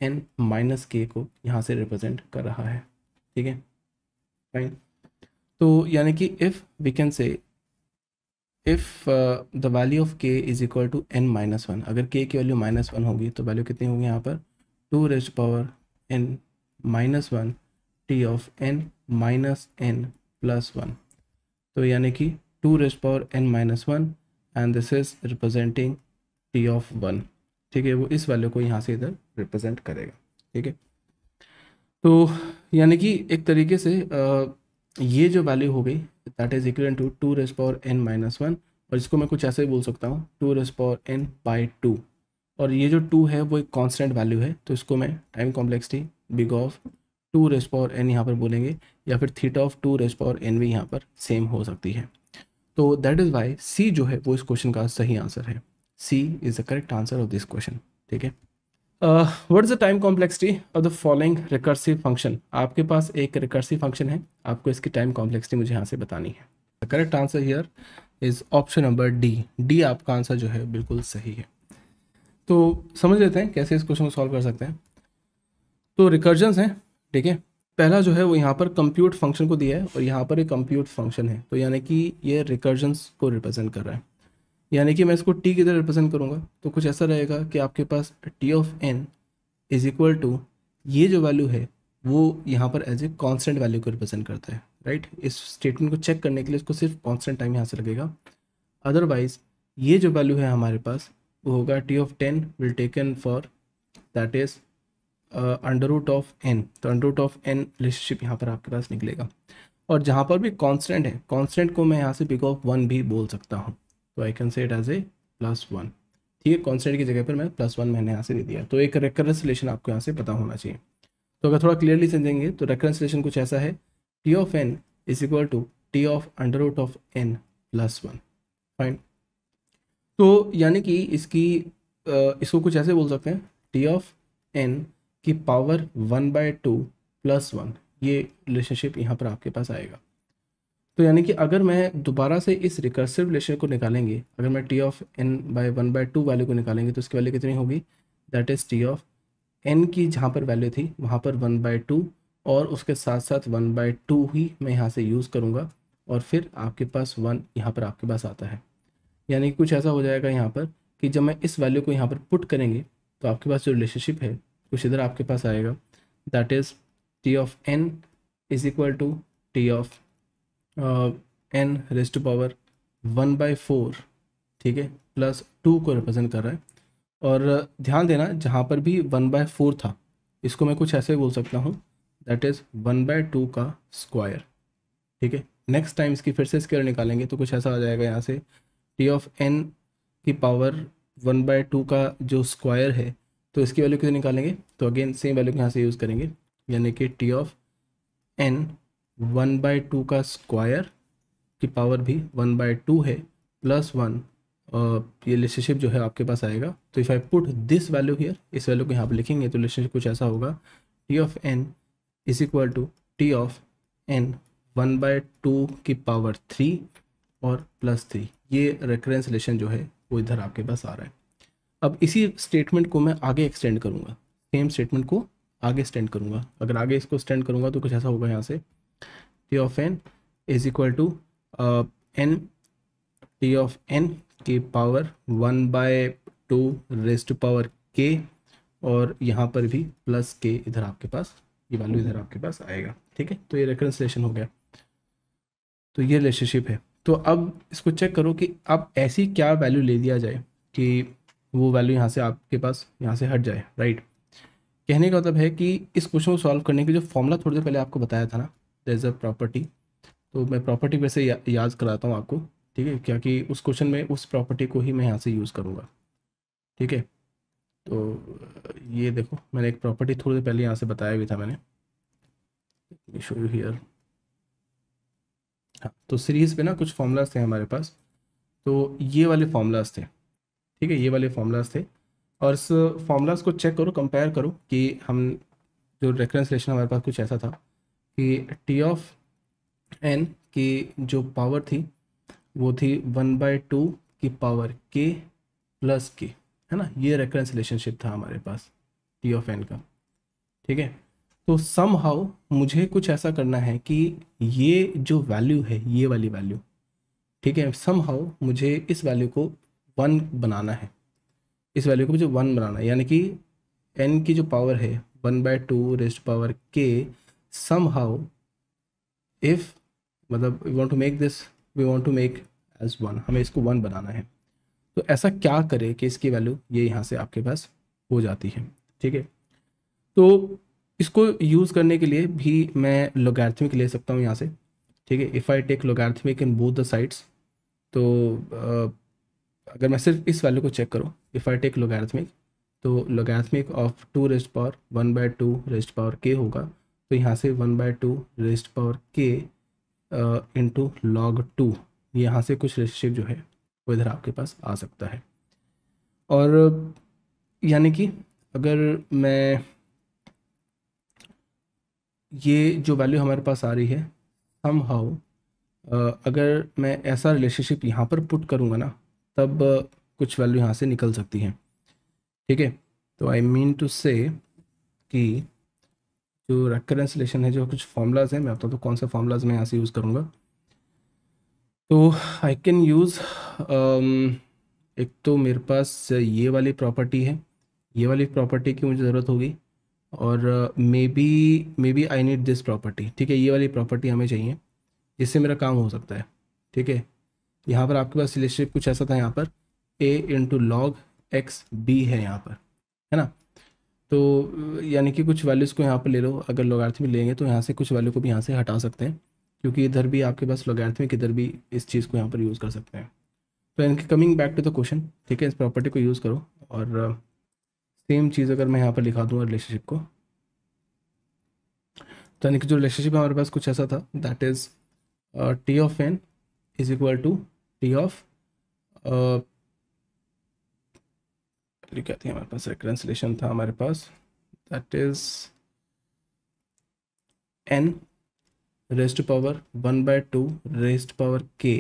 N minus k को यहाँ से रिप्रेजेंट कर रहा है ठीक है फाइन तो यानी कि if we can say if the value of k is equal to n minus one अगर के की वैल्यू माइनस वन होगी तो वैल्यू कितनी होगी यहाँ पर two raise power n minus one T of n minus n plus one तो यानी कि two raise power n minus one and this is representing T of one ठीक है वो इस वैल्यू को यहाँ से इधर रिप्रेजेंट करेगा ठीक है तो यानी कि एक तरीके से ये जो वैल्यू हो गई that is equal to two race power n minus one और इसको मैं कुछ ऐसे ही बोल सकता हूँ two race power n by two और ये जो टू है वो एक कॉन्स्टेंट वैल्यू है तो इसको मैं time complexity big of two race power n यहाँ पर बोलेंगे या फिर theta of two race power n भी यहाँ पर सेम हो सकती है तो दैट इज़ वाई सी जो है वो इस क्वेश्चन का सही आंसर है c is the correct answer of this question ठीक है what is the time complexity of the following recursive function आपके पास एक रिकर्सिव फंक्शन है आपको इसकी टाइम कॉम्प्लेक्सिटी मुझे यहाँ से बतानी है the correct answer here is option number D D आपका आंसर जो है बिल्कुल सही है तो समझ लेते हैं कैसे इस क्वेश्चन को सॉल्व कर सकते हैं तो रिकर्जन है ठीक है पहला जो है वो यहाँ पर कंप्यूट फंक्शन को दिया है और यहाँ पर एक कंप्यूट फंक्शन है तो यानी कि ये रिकर्जन को रिप्रेजेंट कर रहा है यानी कि मैं इसको टी की तरह रिप्रेजेंट करूँगा तो कुछ ऐसा रहेगा कि आपके पास T of N is equal to ये जो वैल्यू है वो यहाँ पर एज ए कॉन्स्टेंट वैल्यू को रिप्रेजेंट करता है राइट इस स्टेटमेंट को चेक करने के लिए इसको सिर्फ कॉन्स्टेंट टाइम यहाँ से लगेगा अदरवाइज ये जो वैल्यू है हमारे पास वो होगा T of ten will taken for that is under root of N तो under root of n relationship यहाँ पर आपके पास निकलेगा और जहाँ पर भी कॉन्स्टेंट है कॉन्स्टेंट को मैं यहाँ से पिक ऑफ वन भी बोल सकता हूँ तो I can consider as a plus one ठीक है कॉन्स्टेंट की जगह पर मैं प्लस वन मैंने यहाँ से दे दिया तो एक रेकरेंस रिलेशन आपको यहाँ से पता होना चाहिए तो अगर थोड़ा क्लियरली समझेंगे तो रेकरेंस रिलेशन कुछ ऐसा है T of N is equal to T of under root of n plus one fine तो यानी कि इसकी इसको कुछ ऐसे बोल सकते हैं टी ऑफ एन की power one by two plus one ये रिलेशनशिप यहाँ पर आपके पास आएगा तो यानी कि अगर मैं दोबारा से इस रिकर्सिव रिलेशन को निकालेंगे अगर मैं T of n by one by two value को निकालेंगे तो उसकी वैल्यू कितनी होगी that is T of n की जहाँ पर वैल्यू थी वहाँ पर वन बाई टू और उसके साथ साथ वन बाई टू ही मैं यहाँ से यूज़ करूँगा और फिर आपके पास वन यहाँ पर आपके पास आता है यानी कुछ ऐसा हो जाएगा यहाँ पर कि जब मैं इस वैल्यू को यहाँ पर पुट करेंगे तो आपके पास जो रिलेशनशिप है कुछ इधर आपके पास आएगा that is T of n is equal to T of n raised two power one by four ठीक है प्लस टू को रिप्रेजेंट कर रहा है और ध्यान देना जहाँ पर भी वन बाय फोर था इसको मैं कुछ ऐसे बोल सकता हूँ that is one by two का स्क्वायर ठीक है नेक्स्ट टाइम इसकी फिर से स्केयर निकालेंगे तो कुछ ऐसा आ जाएगा यहाँ से टी ऑफ एन की पावर वन बाय टू का जो स्क्वायर है तो इसकी वैल्यू कैसे निकालेंगे तो अगेन सेम वैल्यू यहाँ से यूज़ करेंगे यानी कि T of n one by two का स्क्वायर की पावर भी वन बाय टू है प्लस वन ये रिलेशनशिप जो है आपके पास आएगा तो if I put this value here इस वैल्यू को यहाँ पर लिखेंगे तो रिलेशनशिप कुछ ऐसा होगा T of N is equal to T of n one by two की पावर थ्री और प्लस थ्री ये रेफरेंस रिलेशन जो है वो इधर आपके पास आ रहा है अब इसी स्टेटमेंट को मैं आगे एक्सटेंड करूँगा सेम स्टेटमेंट को आगे एक्सटेंड करूँगा अगर आगे इसको एक्सटेंड करूँगा तो कुछ ऐसा होगा यहाँ से t of n is equal to uh, n t of n power one by two raise to power k और यहाँ पर भी प्लस के इधर आपके पास ये वैल्यू इधर आपके पास आएगा ठीक है तो ये रिलेशन हो गया तो ये रिलेशनशिप है तो अब इसको चेक करो कि अब ऐसी क्या वैल्यू ले लिया जाए कि वो वैल्यू यहाँ से आपके पास यहाँ से हट जाए राइट कहने का मतलब है कि इस क्वेश्चन को सॉल्व करने के जो फॉर्मूला थोड़ी देर पहले आपको बताया था ना there's अ प्रॉपर्टी तो मैं प्रॉपर्टी वैसे या, याद कराता हूँ आपको ठीक है क्योंकि उस क्वेश्चन में उस प्रॉपर्टी को ही मैं यहाँ से यूज़ करूँगा ठीक है तो ये देखो मैंने एक प्रॉपर्टी थोड़ी देर पहले यहाँ से बताया भी था मैंने शो यू हियर हाँ तो सीरीज़ पे ना कुछ फॉर्मूलाज थे हमारे पास तो ये वाले फॉर्मूलाज थे ठीक है ये वाले फॉर्मूलाज थे और इस फॉर्मूलाज को चेक करो कंपेयर करो कि हम जो रेफरेंस रिलेशन हमारे पास कुछ ऐसा था कि टी ऑफ एन की जो पावर थी वो थी वन बाय टू की पावर के प्लस के है ना ये रेफरेंस रिलेशनशिप था हमारे पास टी ऑफ एन का ठीक है तो सम हाउ मुझे कुछ ऐसा करना है कि ये जो वैल्यू है ये वाली वैल्यू ठीक है सम हाउ मुझे इस वैल्यू को वन बनाना है इस वैल्यू को मुझे वन बनाना है यानी कि एन की जो पावर है one by two rest power k somehow if मतलब we want to make this we want to make as one हमें इसको वन बनाना है तो ऐसा क्या करें कि इसकी वैल्यू ये यहाँ से आपके पास हो जाती है ठीक है तो इसको यूज़ करने के लिए भी मैं लोगार्थमिक ले सकता हूँ यहाँ से ठीक है if I take logarithmic in both the sides तो आ, अगर मैं सिर्फ इस वैल्यू को चेक करूँ इफ़ आई टेक लोगार्थमिक तो logarithmic of two rest power one by two rest power k होगा तो यहाँ से one by two rest power k into log two यहाँ से कुछ रिलेशनशिप जो है वो इधर आपके पास आ सकता है और यानी कि अगर मैं ये जो वैल्यू हमारे पास आ रही है सम हाउ अगर मैं ऐसा रिलेशनशिप यहाँ पर पुट करूँगा ना तब कुछ वैल्यू यहाँ से निकल सकती है ठीक है तो आई मीन टू से कि जो रेकरेंस रिलेशन है जो कुछ फॉर्मूलाज हैं मैं बताता हूँ कौन से फॉर्मूलाज मैं यहाँ से यूज़ करूँगा तो आई कैन यूज़ एक तो मेरे पास ये वाली प्रॉपर्टी है ये वाली प्रॉपर्टी की मुझे ज़रूरत होगी और maybe maybe I need this property ठीक है ये वाली प्रॉपर्टी हमें चाहिए जिससे मेरा काम हो सकता है ठीक है यहाँ पर आपके पास रिलेशनशिप कुछ ऐसा था यहाँ पर a into log x b है यहाँ पर है ना तो यानी कि कुछ वैल्यूज़ को यहाँ पर ले लो अगर लोगार्थमिक लेंगे तो यहाँ से कुछ वैल्यू को भी यहाँ से हटा सकते हैं क्योंकि इधर भी आपके पास लोगार्थमिक इधर भी इस चीज़ को यहाँ पर यूज़ कर सकते हैं तो इनकी coming back to the question ठीक है इस प्रॉपर्टी को यूज़ करो और सेम चीज़ अगर मैं यहाँ पर लिखा दूँ रिलेशनशिप को तो यानी कि जो रिलेशनशिप हमारे पास कुछ ऐसा था that is T of n is equal to T of value क्या थी हमारे पास रिकरेंसलेशन था हमारे पास that is n rest power one by two rest power k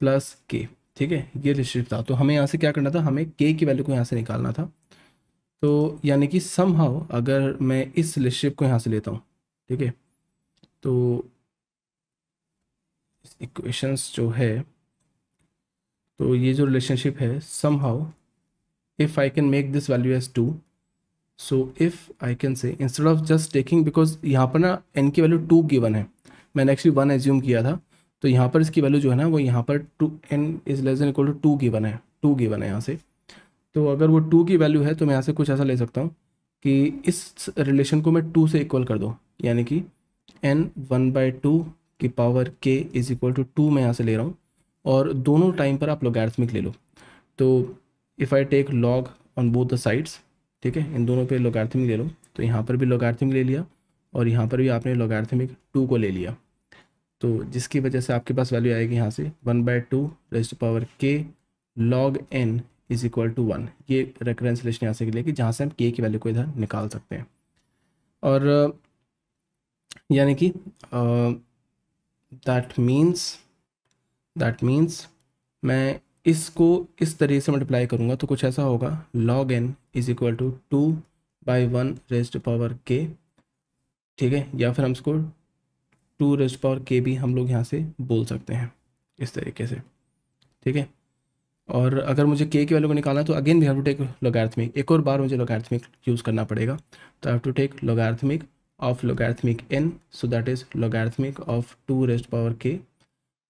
plus k ठीक है ये रिलेशनशिप था तो हमें यहाँ से क्या करना था हमें के की वैल्यू को यहाँ से निकालना था तो यानी कि समहाउ अगर मैं इस रिलेशनशिप को यहाँ से लेता हूँ ठीक है तो इक्वेशंस जो है तो ये जो रिलेशनशिप है somehow if I can make this value as 2 so if I can say instead of just taking because यहाँ पर ना n की वैल्यू 2 गिवन है मैंने एक्चुअली 1 एज्यूम किया था तो यहाँ पर इसकी वैल्यू जो है ना वो यहाँ पर 2 n is less than equal to two given है टू गिवन है यहाँ से तो अगर वो टू की वैल्यू है तो मैं यहाँ से कुछ ऐसा ले सकता हूँ कि इस रिलेशन को मैं टू से इक्वल कर दो यानी कि एन वन बाई टू की power k is equal to two मैं यहाँ से ले रहा हूँ और दोनों टाइम पर आप लोगार्थमिक ले लो तो if I take log on both the sides ठीक है इन दोनों पे लोगार्थमिक ले लो तो यहाँ पर भी लोगार्थमिक ले लिया और यहाँ पर भी आपने लोगार्थमिक टू को ले लिया तो जिसकी वजह से आपके पास वैल्यू आएगी यहाँ से one by two rest power k log n is equal to one ये रेफरेंस लिस्ट यहाँ से लेगी जहाँ से हम के की वैल्यू को इधर निकाल सकते हैं और यानी कि दैट मीन्स दैट मीन्स मैं इसको इस तरीके से मल्टीप्लाई करूँगा तो कुछ ऐसा होगा log n is equal to two by one raise power k ठीक है या फिर हम इसको टू रेस्ट पावर के भी हम लोग यहाँ से बोल सकते हैं इस तरीके से ठीक है और अगर मुझे के की वैल्यू को निकालना है तो again we have to take logarithmic एक और बार मुझे लोगार्थमिक यूज़ करना पड़ेगा तो have to take logarithmic of logarithmic n so that is logarithmic of two rest power k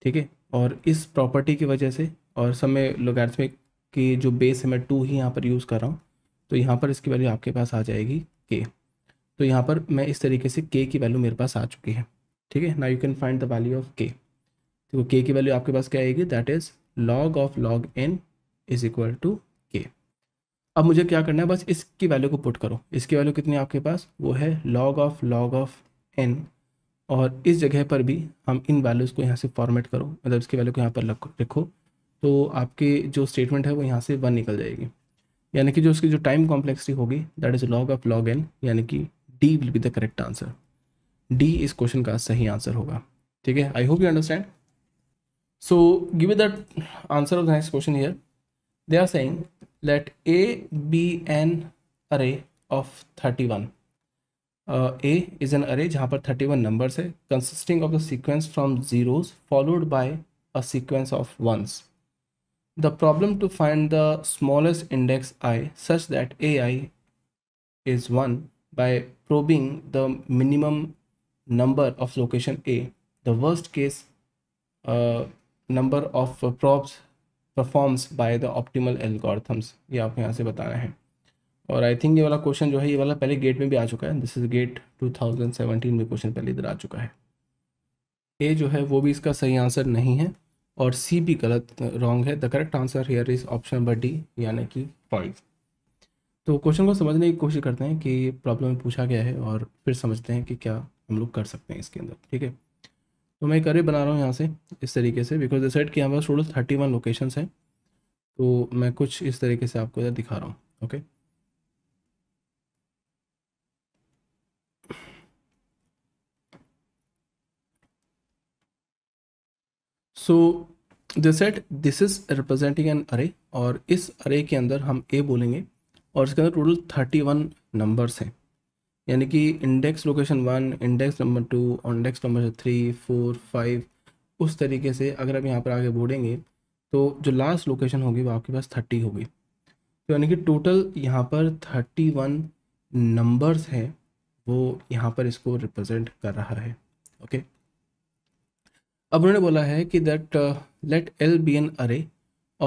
ठीक है और इस प्रॉपर्टी की वजह से और सब में लोगारिथमिक की जो बेस है मैं टू ही यहाँ पर यूज़ कर रहा हूँ तो यहाँ पर इसकी वैल्यू आपके पास आ जाएगी के तो यहाँ पर मैं इस तरीके से के की वैल्यू मेरे पास आ चुकी है ठीक है ना you can find the value of k तो के की वैल्यू आपके पास क्या आएगी that is log of log n is equal to k अब मुझे क्या करना है बस इसकी वैल्यू को पुट करो इसकी वैल्यू कितनी आपके पास वो है log of log of N और इस जगह पर भी हम इन वैल्यूज़ को यहाँ से फॉर्मेट करो मतलब इसकी वैल्यू को यहाँ पर रखो तो आपके जो स्टेटमेंट है वो यहाँ से वन निकल जाएगी यानी कि जो उसकी जो टाइम कॉम्प्लेक्सिटी होगी that is log of log n यानी कि D will be the correct answer D इस क्वेश्चन का सही आंसर होगा ठीक है I hope you understand so give that answer of the next question here they are saying let A be an array of thirty one A is an array जहाँ पर थर्टी वन नंबर्स है consisting of the sequence from zeros followed by a sequence of ones the problem to find the smallest index i such that ai is 1 by probing the minimum number of location a the worst case uh, number of uh, probes performs by the optimal algorithms ये आपको यहाँ से बताना है aur i think ye wala question jo hai ye wala pehle gate mein bhi aa chuka hai this is gate 2017 mein question pehle idhar aa chuka hai a jo hai wo bhi iska sahi answer nahi hai और सी भी गलत रॉन्ग है the correct answer here is option number D यानी कि फाइव तो क्वेश्चन को समझने की कोशिश करते हैं कि प्रॉब्लम में पूछा गया है और फिर समझते हैं कि क्या हम लोग कर सकते हैं इसके अंदर ठीक है तो मैं करीब बना रहा हूँ यहाँ से इस तरीके से बिकॉज सेट कि हमारे टोटल थर्टी वन लोकेशन हैं तो मैं कुछ इस तरीके से आपको इधर दिखा रहा हूँ okay so they said this is representing an array और इस अरे के अंदर हम ए बोलेंगे और इसके अंदर टोटल थर्टी वन नंबर्स हैं यानी कि index location one index number two और index number three four five उस तरीके से अगर आप यहाँ पर आगे बोलेंगे तो जो लास्ट लोकेशन होगी वो आपके पास थर्टी होगी तो यानी कि टोटल यहाँ पर थर्टी वन नंबर्स हैं वो यहाँ पर इसको रिप्रेजेंट कर रहा है ओके okay? अब उन्होंने बोला है कि that let L be an array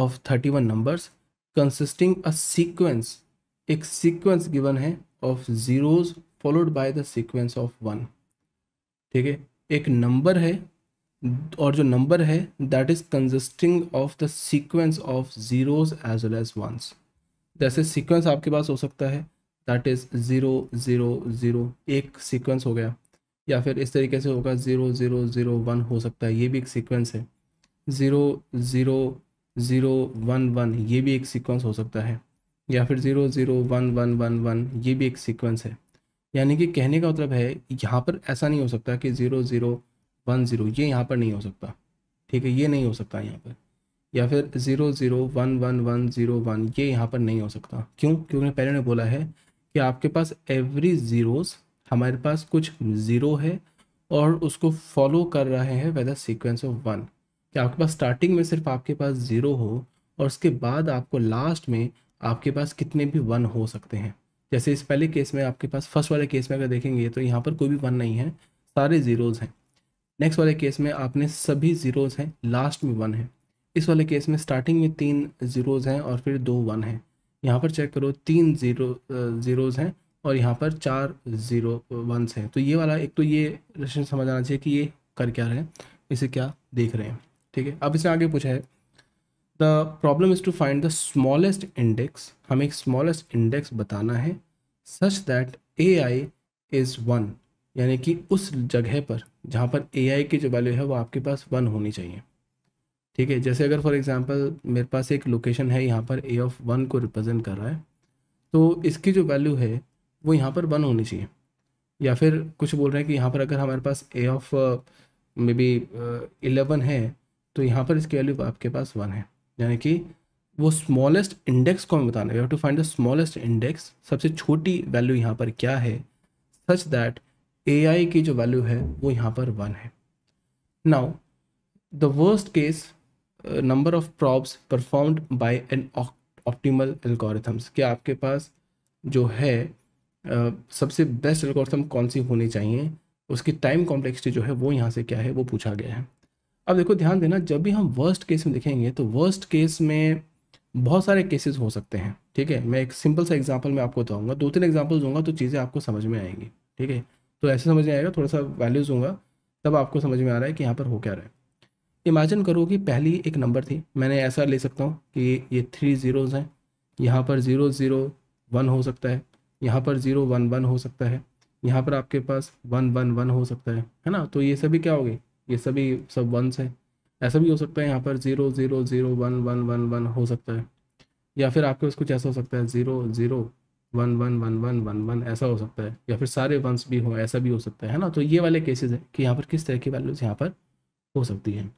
of thirty one numbers consisting a sequence एक सीक्वेंस गिवन है of zeros followed by the sequence of one ठीक है एक नंबर है और जो नंबर है that is consisting of the sequence of zeros as well as ones जैसे सीक्वेंस आपके पास हो सकता है that is zero zero zero एक सीक्वेंस हो गया या फिर इस तरीके से होगा ज़ीरो ज़ीरो ज़ीरो वन हो सकता है ये भी एक सीक्वेंस है zero zero zero one one ये भी एक सीक्वेंस हो सकता है या फिर zero zero one one one one ये भी एक सीक्वेंस है यानी कि कहने का मतलब है यहाँ पर ऐसा नहीं हो सकता कि ज़ीरो ज़ीरो वन ज़ीरो ये यहाँ पर नहीं हो सकता ठीक है ये नहीं हो सकता यहाँ पर या फिर zero zero one one one zero one ये यहाँ पर नहीं हो सकता क्यों क्योंकि पहले ने बोला है कि आपके पास एवरी ज़ीरोज़ हमारे पास कुछ ज़ीरो है और उसको फॉलो कर रहे हैं with a sequence of one कि आपके पास स्टार्टिंग में सिर्फ आपके पास ज़ीरो हो और उसके बाद आपको लास्ट में आपके पास कितने भी वन हो सकते हैं जैसे इस पहले केस में आपके पास फर्स्ट वाले केस में अगर देखेंगे तो यहाँ पर कोई भी वन नहीं है सारे ज़ीरोज़ हैं नेक्स्ट वाले केस में आपने सभी ज़ीरोज़ हैं लास्ट में वन है इस वाले केस में स्टार्टिंग में तीन ज़ीरोज़ हैं और फिर दो वन हैं यहाँ पर चेक करो तीन ज़ीरो ज़ीरोज़ हैं और यहाँ पर चार ज़ीरो वंस हैं तो ये वाला एक तो ये रिलेशन समझ आना चाहिए कि ये कर क्या रहे हैं इसे क्या देख रहे हैं ठीक है अब इसे आगे पूछा है the problem is to find the smallest index हमें एक स्मॉलेस्ट इंडेक्स बताना है such that A i is one यानी कि उस जगह पर जहाँ पर ए आई की जो वैल्यू है वो आपके पास वन होनी चाहिए ठीक है जैसे अगर फॉर एग्जांपल मेरे पास एक लोकेशन है यहाँ पर ए ऑफ वन को रिप्रेजेंट कर रहा है तो इसकी जो वैल्यू है वो यहाँ पर वन होनी चाहिए या फिर कुछ बोल रहे हैं कि यहाँ पर अगर हमारे पास A of maybe eleven है तो यहाँ पर इसकी वैल्यू आपके पास वन है यानी कि वो स्मॉलेस्ट इंडेक्स को हमें बताना है to find the smallest index सबसे छोटी वैल्यू यहाँ पर क्या है सच दैट ए की जो वैल्यू है वो यहाँ पर वन है now the worst case number of probes performed by an optimal algorithms क्या आपके पास जो है सबसे बेस्ट एल्गोरिथम कौन सी होनी चाहिए उसकी टाइम कॉम्प्लेक्सिटी जो है वो यहाँ से क्या है वो पूछा गया है अब देखो ध्यान देना जब भी हम वर्स्ट केस में देखेंगे तो वर्स्ट केस में बहुत सारे केसेस हो सकते हैं ठीक है मैं एक सिंपल सा एग्जांपल मैं आपको बताऊंगा दो तीन एग्जांपल दूंगा तो चीज़ें आपको समझ में आएंगी ठीक है तो ऐसे समझ में आएगा थोड़ा सा वैल्यूज़ दूंगा तब आपको समझ में आ रहा है कि यहाँ पर हो क्या रहा है इमेजिन करो कि पहली एक नंबर थी मैंने ऐसा ले सकता हूँ कि ये थ्री ज़ीरोज़ हैं यहाँ पर ज़ीरो ज़ीरो वन हो सकता है यहाँ पर ज़ीरो वन वन हो सकता है यहाँ पर आपके पास वन वन वन हो सकता है है ना तो ये सभी क्या हो गए ये सभी सब वंस हैं ऐसा भी हो सकता है यहाँ पर zero zero zero one one one one हो सकता है या फिर आपके पास कुछ ऐसा हो सकता है zero zero one one one one one one ऐसा हो सकता है या फिर सारे वंस भी हो ऐसा भी हो सकता है है ना तो ये वाले केसेस हैं कि यहाँ पर किस तरह की वैल्यूज़ यहाँ पर हो सकती हैं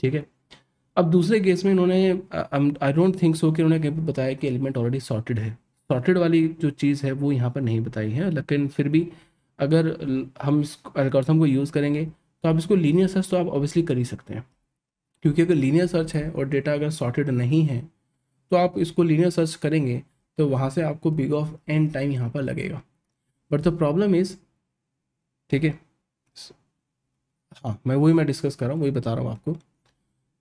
ठीक है अब दूसरे केस में इन्होंने आई डोंट थिंक सो कि उन्होंने कहीं पर बताया कि एलिमेंट ऑलरेडी सॉर्टेड है सॉर्टेड वाली जो चीज़ है वो यहाँ पर नहीं बताई है लेकिन फिर भी अगर हम इस एल्गोरिथम को यूज़ करेंगे तो आप इसको लीनियर सर्च तो आप ऑब्वियसली कर ही सकते हैं क्योंकि अगर लीनियर सर्च है और डेटा अगर सॉर्टेड नहीं है तो आप इसको लीनियर सर्च करेंगे तो वहाँ से आपको बिग ऑफ एंड टाइम यहाँ पर लगेगा बट द प्रॉब्लम इज़ ठीक है हाँ मैं वही मैं डिस्कस कर रहा हूँ वही बता रहा हूँ आपको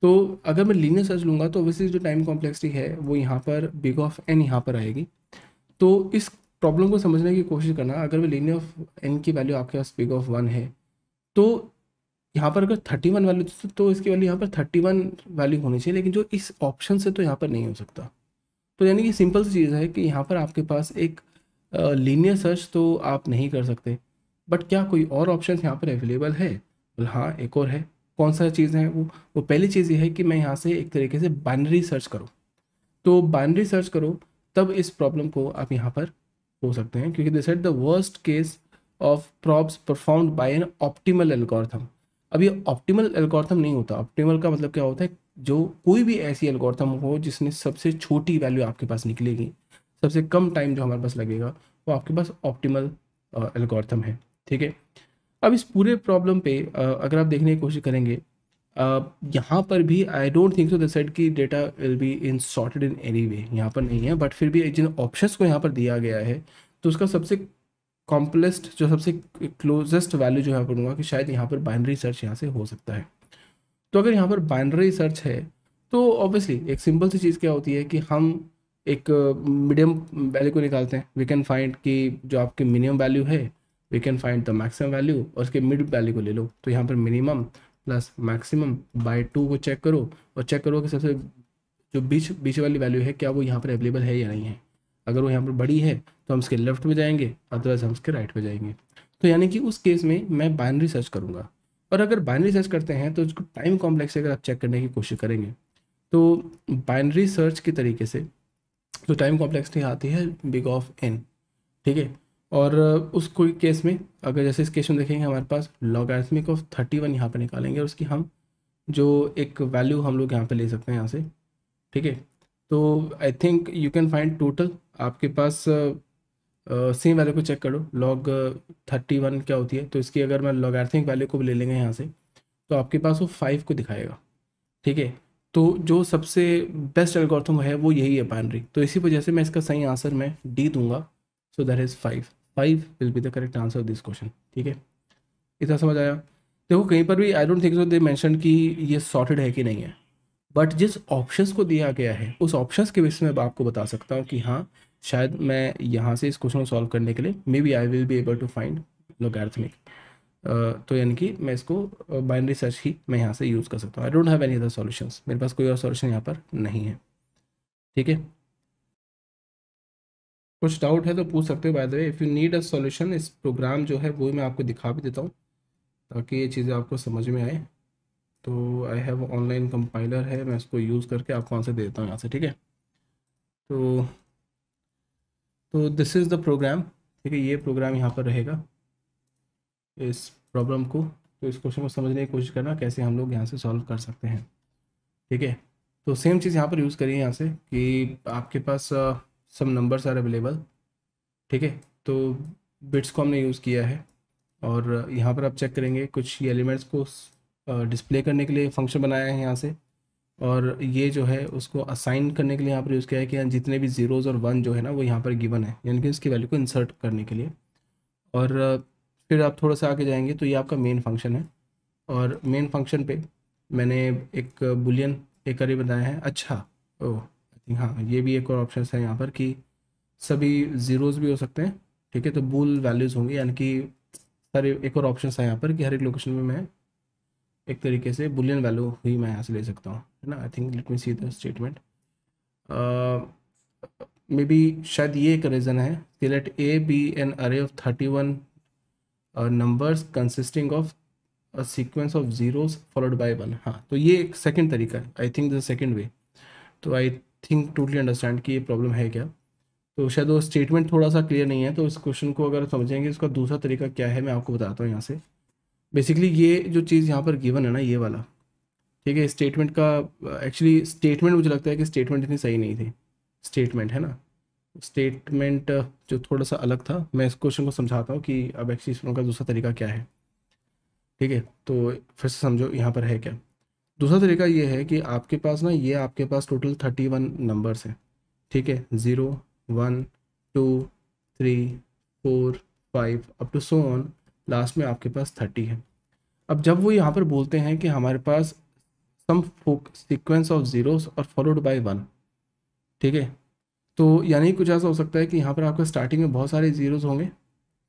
तो अगर मैं लीनियर सर्च लूँगा तो ऑब्वियसली जो टाइम कॉम्प्लेक्सिटी है वो यहाँ पर बिग ऑफ एन यहाँ पर आएगी तो इस प्रॉब्लम को समझने की कोशिश करना अगर वो लीनियर ऑफ एन की वैल्यू आपके पास बिग ऑफ वन है तो यहाँ पर अगर थर्टी वन वैल्यू तो इसकी वैल्यू यहाँ पर थर्टी वन वैल्यू होनी चाहिए लेकिन जो इस ऑप्शन से तो यहाँ पर नहीं हो सकता तो यानी कि सिंपल सी चीज़ है कि यहाँ पर आपके पास एक लीनियर सर्च तो आप नहीं कर सकते बट क्या कोई और ऑप्शन यहाँ पर अवेलेबल है हाँ एक और है कौन सा चीज़ है वो वो पहली चीज़ ये है कि मैं यहाँ से एक तरीके से बाइनरी सर्च करूँ तो बाइनरी सर्च करो तब इस प्रॉब्लम को आप यहाँ पर हो सकते हैं क्योंकि this set the worst case of probes performed by an optimal algorithm अब ये ऑप्टिमल एल्गोरिथम नहीं होता ऑप्टिमल का मतलब क्या होता है जो कोई भी ऐसी एल्गोरिथम हो जिसने सबसे छोटी वैल्यू आपके पास निकलेगी सबसे कम टाइम जो हमारे पास लगेगा वो आपके पास ऑप्टिमल एल्गोरिथम है ठीक है अब इस पूरे प्रॉब्लम पे अगर आप देखने की कोशिश करेंगे यहाँ पर भी I don't think so the set की data will be in sorted in any way यहाँ पर नहीं है बट फिर भी जिन ऑप्शंस को यहाँ पर दिया गया है तो उसका सबसे कॉम्पलेस्ट जो सबसे क्लोजेस्ट वैल्यू जो यहाँ पर कि शायद यहाँ पर बाइनरी सर्च यहाँ से हो सकता है तो अगर यहाँ पर बाइनरी सर्च है तो ऑब्वियसली एक सिंपल सी चीज़ क्या होती है कि हम एक मीडियम वैल्यू को निकालते हैं वी कैन फाइंड कि जो आपकी मिनिमम वैल्यू है we can find the maximum value और उसके मिड वैल्यू को ले लो तो यहाँ पर minimum plus maximum by two को चेक करो और चेक करो कि सबसे जो बीच बीच वाली वैल्यू है क्या वो यहाँ पर अवेलेबल है या नहीं है अगर वो यहाँ पर बड़ी है तो हम इसके लेफ्ट में जाएंगे अदरवाइज हम इसके राइट में जाएंगे तो यानी कि उस केस में मैं बाइनरी सर्च करूँगा और अगर बाइनरी सर्च करते हैं तो उसको टाइम कॉम्प्लेक्स अगर आप चेक करने की कोशिश करेंगे तो बाइनरी सर्च के तरीके से जो टाइम कॉम्प्लेक्सिटी आती है बिग ऑफ एन ठीक है और उस कोई केस में अगर जैसे इस केस में देखेंगे हमारे पास लॉगार्थमिक ऑफ थर्टी वन यहाँ पर निकालेंगे और उसकी हम जो एक वैल्यू हम लोग यहाँ पे ले सकते हैं यहाँ से ठीक है तो I think you can find total आपके पास सेम वैल्यू को चेक करो लॉग थर्टी वन क्या होती है तो इसकी अगर मैं लॉगार्थमिक वैल्यू को ले लेंगे यहाँ से तो आपके पास वो फाइव को दिखाएगा ठीक है तो जो सबसे बेस्ट एल्गोरिथम है वो यही है बाइनरी तो इसी वजह से मैं इसका सही आंसर मैं डी दूंगा so that is five five will be the correct answer of this question ठीक है इतना समझ आया देखो कहीं पर भी I don't think so they mention कि ये सॉर्टेड है कि नहीं है बट जिस ऑप्शंस को दिया गया है उस ऑप्शंस के विषय में आपको बता सकता हूँ कि हाँ शायद मैं यहाँ से इस क्वेश्चन को सॉल्व करने के लिए maybe I will be able to find logarithmic तो यानी कि मैं इसको बाइनरी सर्च ही मैं यहाँ से यूज़ कर सकता हूँ I don't have any other solutions मेरे पास कोई और सॉल्यूशन यहाँ पर नहीं है ठीक है कुछ डाउट है तो पूछ सकते हो by the way if you need a solution इस प्रोग्राम जो है वो मैं आपको दिखा भी देता हूँ ताकि ये चीज़ें आपको समझ में आए तो आई हैव ऑनलाइन कंपाइलर है मैं इसको यूज़ करके आपको आंसर दे देता हूँ यहाँ से ठीक है तो तो दिस इज़ द प्रोग्राम ठीक है ये प्रोग्राम यहाँ पर रहेगा इस प्रॉब्लम को तो इस क्वेश्चन को समझने की कोशिश करना कैसे हम लोग यहाँ से सॉल्व कर सकते हैं ठीक है तो सेम चीज़ यहाँ पर यूज़ करिए यहाँ से कि आपके पास सम नंबर्स आर अवेलेबल ठीक है तो बिट्स को हमने यूज़ किया है और uh, यहाँ पर आप चेक करेंगे कुछ ये एलिमेंट्स को डिस्प्ले uh, करने के लिए फंक्शन बनाया है यहाँ से और ये जो है उसको असाइन करने के लिए यहाँ पर यूज़ किया है कि जितने भी ज़ीरोज़ और वन जो है ना वो यहाँ पर गिवन है यानी कि उसकी वैल्यू को इंसर्ट करने के लिए और uh, फिर आप थोड़ा सा आगे जाएंगे तो ये आपका मेन फंक्शन है और मेन फंक्शन पे मैंने एक बुलियन एक अरे बनाया है अच्छा ओह सकती हाँ ये भी एक और ऑप्शन है यहाँ पर कि सभी ज़ीरोज़ भी हो सकते हैं ठीक है तो बुल वैल्यूज़ होंगे यानी कि सर एक और ऑप्शन है यहाँ पर कि हर एक लोकेशन में मैं एक तरीके से बुलियन वैल्यू ही मैं यहाँ से ले सकता हूँ है ना I think let me see the statement maybe शायद ये एक रीज़न है कि let A be an array of thirty one numbers consisting of a sequence of zeros followed by one हाँ तो ये एक सेकेंड तरीका है I think the second way तो आई थिंक टोटली अंडरस्टैंड कि ये प्रॉब्लम है क्या तो शायद वो स्टेटमेंट थोड़ा सा क्लियर नहीं है तो इस क्वेश्चन को अगर समझेंगे इसका दूसरा तरीका क्या है मैं आपको बताता हूँ यहाँ से बेसिकली ये जो चीज़ यहाँ पर गिवन है ना ये वाला ठीक है स्टेटमेंट का एक्चुअली स्टेटमेंट मुझे लगता है कि स्टेटमेंट इतनी सही नहीं थी स्टेटमेंट है ना स्टेटमेंट जो थोड़ा सा अलग था मैं इस क्वेश्चन को समझाता हूँ कि अब एक्चुअली इसका दूसरा तरीका क्या है ठीक है तो फिर से समझो यहाँ पर है क्या दूसरा तरीका ये है कि आपके पास ना ये आपके पास टोटल थर्टी वन नंबर्स हैं ठीक है zero one two three four five up to so on last में आपके पास थर्टी है अब जब वो यहाँ पर बोलते हैं कि हमारे पास सम सिक्वेंस ऑफ ज़ीरोस और फॉलोड बाय वन ठीक है तो यानी कुछ ऐसा हो सकता है कि यहाँ पर आपका स्टार्टिंग में बहुत सारे ज़ीरोज़ होंगे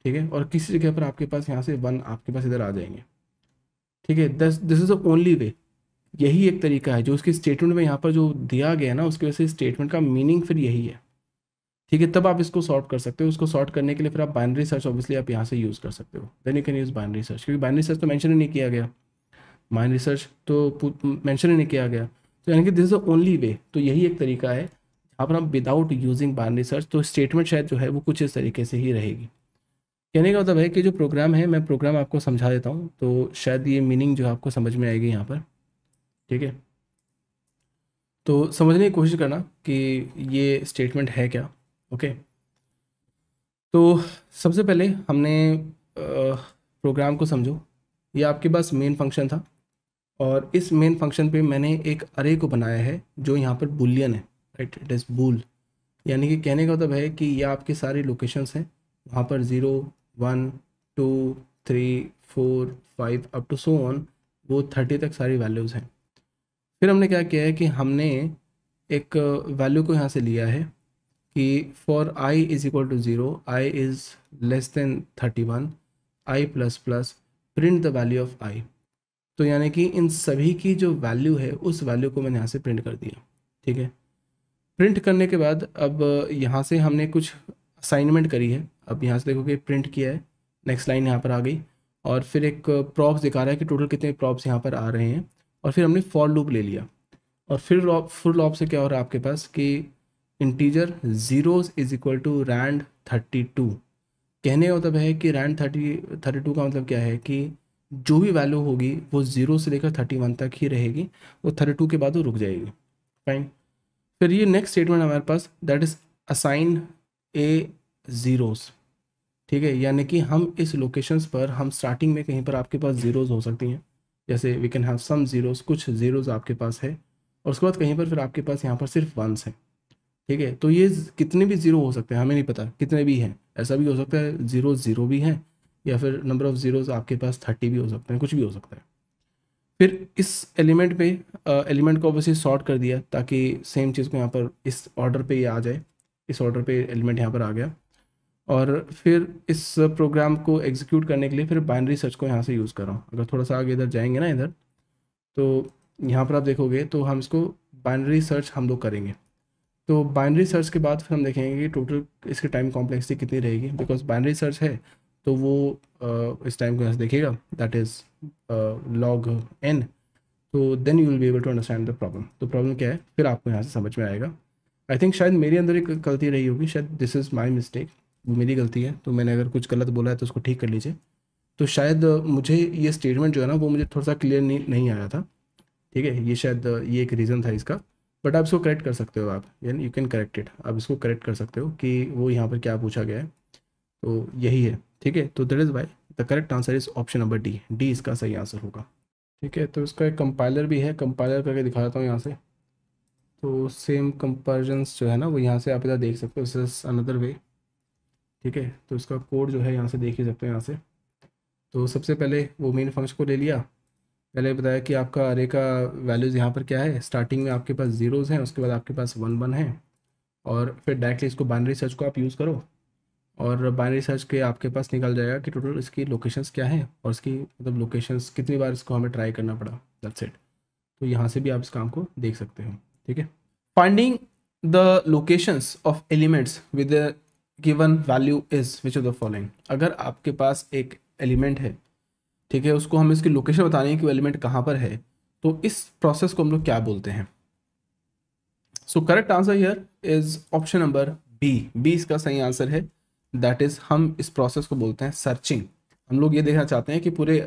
ठीक है और किसी जगह पर आपके पास यहाँ से वन आपके पास इधर आ जाएंगे ठीक है thus this is the only way यही एक तरीका है जो उसके स्टेटमेंट में यहाँ पर जो दिया गया है ना उसकी वजह से स्टेटमेंट का मीनिंग फिर यही है ठीक है तब आप इसको सॉर्ट कर सकते हो उसको सॉर्ट करने के लिए फिर आप बाइनरी सर्च ऑब्वियसली आप यहाँ से यूज़ कर सकते हो then you can use binary search क्योंकि बाइनरी सर्च तो मैंशन ही नहीं किया गया बाइनरी सर्च तो मैंशन ही नहीं किया गया तो यानी कि this is the only way तो यही एक तरीका है जहाँ पर हम विदाउट यूजिंग बाइनरी सर्च तो स्टेटमेंट शायद जो है वो कुछ इस तरीके से ही रहेगी कहने का मतलब है कि जो प्रोग्राम है मैं प्रोग्राम आपको समझा देता हूँ तो शायद ये मीनिंग जो आपको समझ में आएगी यहाँ पर ठीक है तो समझने की कोशिश करना कि ये स्टेटमेंट है क्या ओके तो सबसे पहले हमने प्रोग्राम को समझो ये आपके पास मेन फंक्शन था और इस मेन फंक्शन पे मैंने एक अरे को बनाया है जो यहाँ पर बुलियन है राइट इट इज़ बुल यानी कि कहने का मतलब है कि ये आपके सारे लोकेशंस हैं वहाँ पर zero one two three four five up to so on वो थर्टी तक सारी वैल्यूज़ हैं फिर हमने क्या किया है कि हमने एक वैल्यू को यहाँ से लिया है कि for i is equal to zero i is less than thirty one i plus plus print the value of i तो यानी कि इन सभी की जो वैल्यू है उस वैल्यू को मैंने यहाँ से प्रिंट कर दिया ठीक है प्रिंट करने के बाद अब यहाँ से हमने कुछ असाइनमेंट करी है अब यहाँ से देखोगे प्रिंट किया है नेक्स्ट लाइन यहाँ पर आ गई और फिर एक प्रॉप्स दिखा रहा है कि टोटल कितने प्रॉप्स यहाँ पर आ रहे हैं और फिर हमने फॉर लूप ले लिया और फिर फुल लॉप से क्या हो रहा है आपके पास कि integer zeros is equal to rand thirty two कहने का मतलब है कि रैंड थर्टी थर्टी टू का मतलब क्या है कि जो भी वैल्यू होगी वो जीरो से लेकर थर्टी वन तक ही रहेगी वो थर्टी टू के बाद वो रुक जाएगी फाइन फिर ये नेक्स्ट स्टेटमेंट हमारे पास that is assign A zeros ठीक है यानी कि हम इस लोकेशंस पर हम स्टार्टिंग में कहीं पर आपके पास ज़ीरोज़ हो सकती हैं जैसे we can have some zeros कुछ ज़ीरोज़ आपके पास है और उसके बाद कहीं पर फिर आपके पास यहाँ पर सिर्फ वंस हैं ठीक है तो ये कितने भी ज़ीरो हो सकते हैं हमें नहीं पता कितने भी हैं ऐसा भी हो सकता है ज़ीरो ज़ीरो भी हैं या फिर नंबर ऑफ़ ज़ीरोज़ आपके पास थर्टी भी हो सकते हैं कुछ भी हो सकता है फिर इस एलिमेंट पे एलिमेंट को ऑब्वियसली सॉर्ट कर दिया ताकि सेम चीज़ को यहाँ पर इस ऑर्डर पे ये आ जाए इस ऑर्डर पे एलिमेंट यहाँ पर आ गया और फिर इस प्रोग्राम को एग्जीक्यूट करने के लिए फिर बाइनरी सर्च को यहाँ से यूज़ कर रहा हूँ अगर थोड़ा सा आगे इधर जाएंगे ना इधर तो यहाँ पर आप देखोगे तो हम इसको बाइनरी सर्च हम लोग करेंगे तो बाइनरी सर्च के बाद फिर हम देखेंगे कि टोटल इसकी टाइम कॉम्प्लेक्सिटी कितनी रहेगी बिकॉज बाइनरी सर्च है तो वो आ, इस टाइम को यहाँ देखेगा दैट इज़ लॉग एन तो then you will be able to understand the problem तो प्रॉब्लम क्या है फिर आपको यहाँ से समझ में आएगा आई थिंक शायद मेरे अंदर एक गलती रही होगी शायद दिस इज़ माई मिस्टेक वो मेरी गलती है तो मैंने अगर कुछ गलत बोला है तो उसको ठीक कर लीजिए तो शायद मुझे ये स्टेटमेंट जो है ना वो मुझे थोड़ा सा क्लियर नहीं नहीं आया था ठीक है ये शायद ये एक रीज़न था इसका बट आप इसको करेक्ट कर सकते हो आप यानी यू कैन करेक्ट इट आप इसको करेक्ट कर सकते हो कि वो यहाँ पर क्या पूछा गया है तो यही है ठीक है तो that is why the correct answer is option number D D इसका सही आंसर होगा ठीक है तो इसका एक कंपाइलर भी है कंपाइलर करके दिखा देता हूँ यहाँ से तो सेम कंपेरिजन्स जो है ना वो यहाँ से आप इधर देख सकते हो दिस अनदर वे ठीक है तो इसका कोड जो है यहाँ से देख ही सकते हैं यहाँ से तो सबसे पहले वो मेन फंक्शन को ले लिया पहले बताया कि आपका अरे का वैल्यूज़ यहाँ पर क्या है स्टार्टिंग में आपके पास ज़ीरोज़ हैं उसके बाद आपके पास वन वन है और फिर डायरेक्टली इसको बाइनरी सर्च को आप यूज़ करो और बाइनरी सर्च के आपके पास निकल जाएगा कि टोटल इसकी लोकेशंस क्या हैं और इसकी मतलब लोकेशंस कितनी बार इसको हमें ट्राई करना पड़ा दैट्स इट तो यहाँ से भी आप इस काम को देख सकते हो ठीक है finding the locations of elements with given value is which of the following अगर आपके पास एक एलिमेंट है ठीक है उसको हम इसकी लोकेशन बता रहे हैं कि वो एलिमेंट कहाँ पर है तो इस प्रोसेस को हम लोग क्या बोलते हैं so correct answer here is option number B B इसका सही आंसर है दैट इज हम इस प्रोसेस को बोलते हैं सर्चिंग हम लोग ये देखना चाहते हैं कि पूरे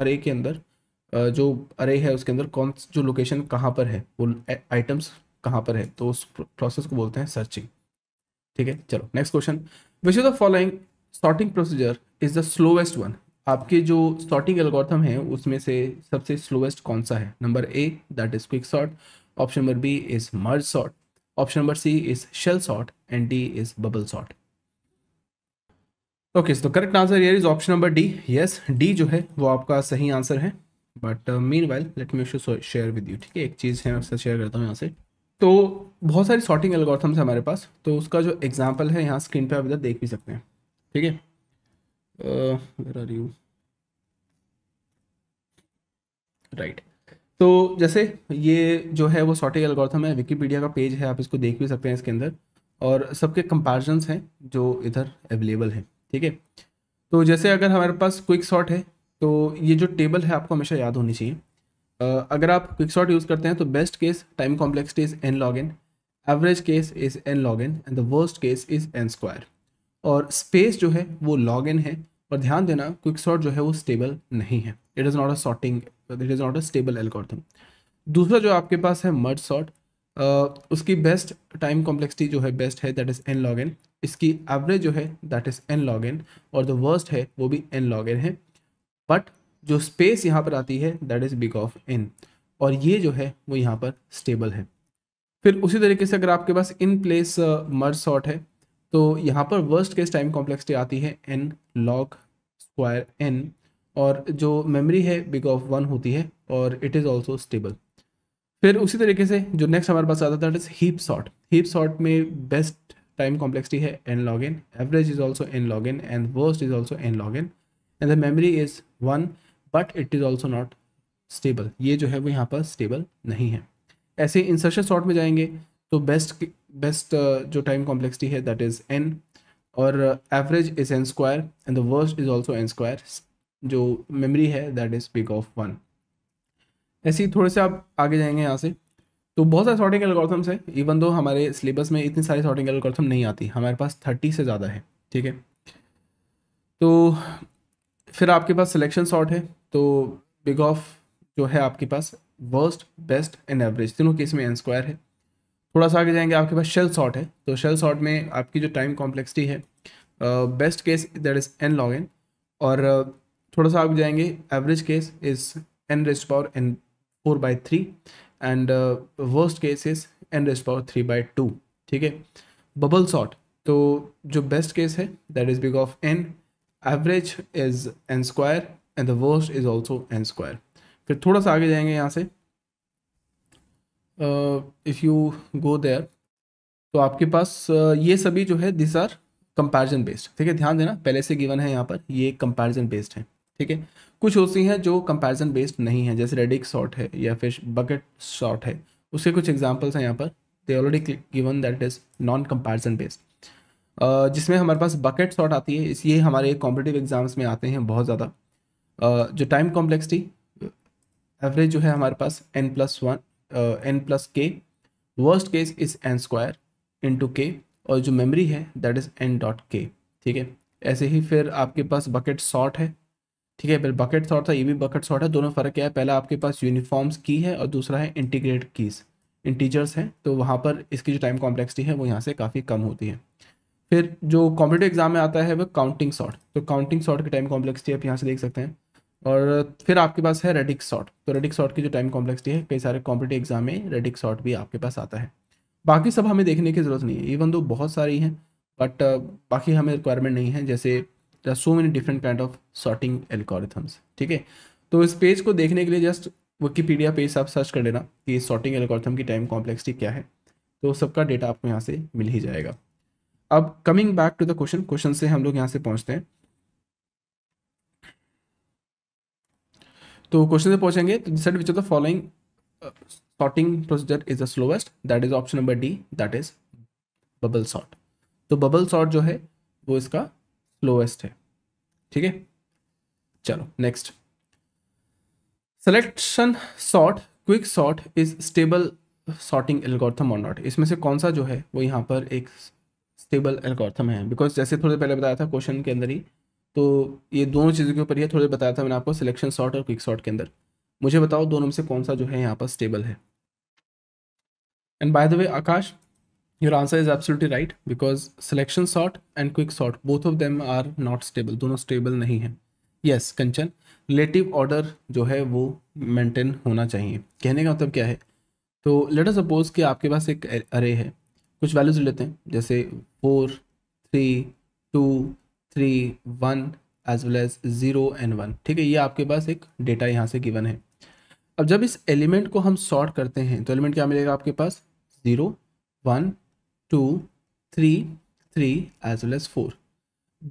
अरे के अंदर जो अरे है उसके अंदर कौन जो लोकेशन कहाँ पर है वो आइटम्स कहाँ पर है तो उस प्रोसेस को बोलते हैं सर्चिंग ठीक है चलो next question which is the following sorting procedure is the slowest one आपके जो सॉर्टिंग एल्गोरिथम है उसमें से सबसे स्लोवेस्ट कौन सा है number A that is quick sort option number B is merge sort option number C is shell sort and D is bubble sort okay so correct answer yeah is option number D yes D जो है वो आपका सही आंसर है but meanwhile let me share with you ठीक है एक चीज़ है मैं आपसे शेयर करता हूँ यहाँ से तो बहुत सारी सॉर्टिंग एल्गोरिथम्स है हमारे पास तो उसका जो एग्जाम्पल है यहाँ स्क्रीन पे आप इधर देख भी सकते हैं ठीक है राइट तो जैसे ये जो है वो सॉर्टिंग एल्गोरिथम है विकीपीडिया का पेज है आप इसको देख भी सकते हैं इसके अंदर और सबके कंपेरिजन हैं जो इधर अवेलेबल हैं ठीक है तो जैसे अगर हमारे पास क्विक सॉर्ट है तो ये जो टेबल है आपको हमेशा याद होनी चाहिए अगर आप क्विक शॉट यूज़ करते हैं तो best case time complexity is N log n average case is N log n and the worst case is n square और स्पेस जो है वो लॉग इन है और ध्यान देना क्विक शॉट जो है वो स्टेबल नहीं है it is not a sorting it is not a stable algorithm दूसरा जो आपके पास है मर्ज सॉर्ट uh, उसकी बेस्ट टाइम कॉम्प्लेक्सिटी जो है बेस्ट है that is N log n इसकी एवरेज जो है that is N log n और द वर्स्ट है वो भी एन लॉग एन है बट जो स्पेस यहाँ पर आती है that is big of N और ये जो है वो यहाँ पर स्टेबल है फिर उसी तरीके से अगर आपके पास इन प्लेस मर्ज सॉर्ट है तो यहाँ पर वर्स्ट केस टाइम कॉम्प्लेक्सिटी आती है एन लॉग स्क्वायर एन और जो मेमोरी है बिग ऑफ वन होती है और इट इज़ ऑल्सो स्टेबल फिर उसी तरीके से जो नेक्स्ट हमारे पास आता था that is heap sort heap sort में बेस्ट टाइम कॉम्प्लेक्सिटी है n log n average is also n log n and worst is also n log n and the memory is one but it is also not stable ये जो है वो यहाँ पर स्टेबल नहीं है ऐसे इंसर्शन शॉर्ट में जाएंगे तो बेस्ट बेस्ट uh, जो टाइम कॉम्प्लेक्सिटी है दैट इज़ एन और average is n square and the worst is also n square जो मेमरी है that is big of one ऐसे ही थोड़े से आप आगे जाएंगे यहाँ से तो बहुत सारे सॉर्टिंग एल्गोरिथम्स हैं इवन दो हमारे सिलेबस में इतनी सारी सॉर्टिंग एल्गोरिथम नहीं आती हमारे पास थर्टी से ज़्यादा है ठीक है तो फिर आपके पास सिलेक्शन सॉर्ट है तो बिग ऑफ जो है आपके पास वर्स्ट बेस्ट एंड एवरेज तीनों केस में एन स्क्वायर है थोड़ा सा आगे जाएंगे आपके पास शेल शॉर्ट है तो शेल शॉर्ट में आपकी जो टाइम कॉम्प्लेक्सिटी है best case that is N log n और थोड़ा सा आगे जाएंगे average case is n rest power n four by three and worst case is n rest power three by two ठीक है बबल शॉट तो जो बेस्ट केस है that is big of n average is N square and the worst is also n square फिर थोड़ा सा आगे जाएंगे यहाँ से इफ़ यू गो देर तो आपके पास uh, ये सभी जो है दिस आर कंपेरिजन बेस्ड ठीक है ध्यान देना पहले से गिवन है यहाँ पर ये कंपेरिजन बेस्ड है ठीक है कुछ होती हैं जो कंपेरिजन बेस्ड नहीं है जैसे रेडिक शॉर्ट है या फिर बकेट शॉर्ट है उसके कुछ एग्जाम्पल्स हैं यहाँ पर they already given that is non comparison based जिसमें हमारे पास बकेट शॉर्ट आती है इसलिए हमारे कॉम्पिटेटिव एग्जाम्स में आते हैं बहुत ज़्यादा जो टाइम कॉम्प्लेक्सिटी एवरेज जो है हमारे पास n plus one n plus k worst case is N square into k और जो मेमोरी है दैट इज़ एन डॉट के ठीक है ऐसे ही फिर आपके पास बकेट सॉर्ट है ठीक है फिर बकेट सॉर्ट था ये भी बकेट सॉर्ट है दोनों फ़र्क क्या है पहला आपके पास यूनिफॉर्म्स की है और दूसरा है इंटीग्रेट कीज़ इंटीजर्स हैं तो वहाँ पर इसकी जो टाइम कॉम्प्लेक्सिटी है वो यहाँ से काफ़ी कम होती है फिर जो कॉम्पिटेटिव एग्जाम में आता है वो काउंटिंग सॉर्ट तो काउंटिंग सॉर्ट की टाइम कॉम्प्लेक्सिटी आप यहाँ से देख सकते हैं और फिर आपके पास है रेडिक शॉट तो रेडिक शॉर्ट की जो टाइम कॉम्प्लेक्सिटी है कई सारे कॉम्पिटेटिव एग्जाम में रेडिक शॉट भी आपके पास आता है बाकी सब हमें देखने की ज़रूरत नहीं है इवन दो बहुत सारी हैं बट uh, बाकी हमें रिक्वायरमेंट नहीं है जैसे so many different kind of sorting algorithms ठीक है तो इस पेज को देखने के लिए जस्ट विकीपीडिया पेज आप सर्च कर लेना कि शॉर्टिंग एल्कोरिथम की टाइम कॉम्प्लेक्सिटी क्या है तो सबका डेटा आपको यहाँ से मिल ही जाएगा अब coming back to the question question से हम लोग यहाँ से पहुँचते हैं तो क्वेश्चन से पहुंचेंगे तो decide which of the following sorting procedure is the slowest that is option number D that is bubble sort तो बबल सॉर्ट जो है वो इसका स्लोएस्ट है ठीक है चलो next selection sort quick sort is stable sorting algorithm और नॉट इसमें से कौन सा जो है वो यहाँ पर एक स्टेबल एल्गोरिथम है बिकॉज जैसे थोड़े पहले बताया था क्वेश्चन के अंदर ही तो ये दोनों चीज़ों के ऊपर ये थोड़े बताया था मैंने आपको सिलेक्शन शॉर्ट और क्विक शॉर्ट के अंदर मुझे बताओ दोनों में से कौन सा जो है यहाँ पर स्टेबल है and by the way Akash your answer is absolutely right because selection sort and quick sort both of them are not stable दोनों स्टेबल नहीं है yes yes, Kanchan relative order जो है वो मेंटेन होना चाहिए कहने का मतलब क्या है तो लेटर सपोज कि आपके पास एक अरे है कुछ वैल्यूज़ लेते हैं जैसे four three two three one as well as zero and one ठीक है ये आपके पास एक डेटा यहाँ से गिवन है अब जब इस एलिमेंट को हम सॉर्ट करते हैं तो एलिमेंट क्या मिलेगा आपके पास zero one two three three as well as four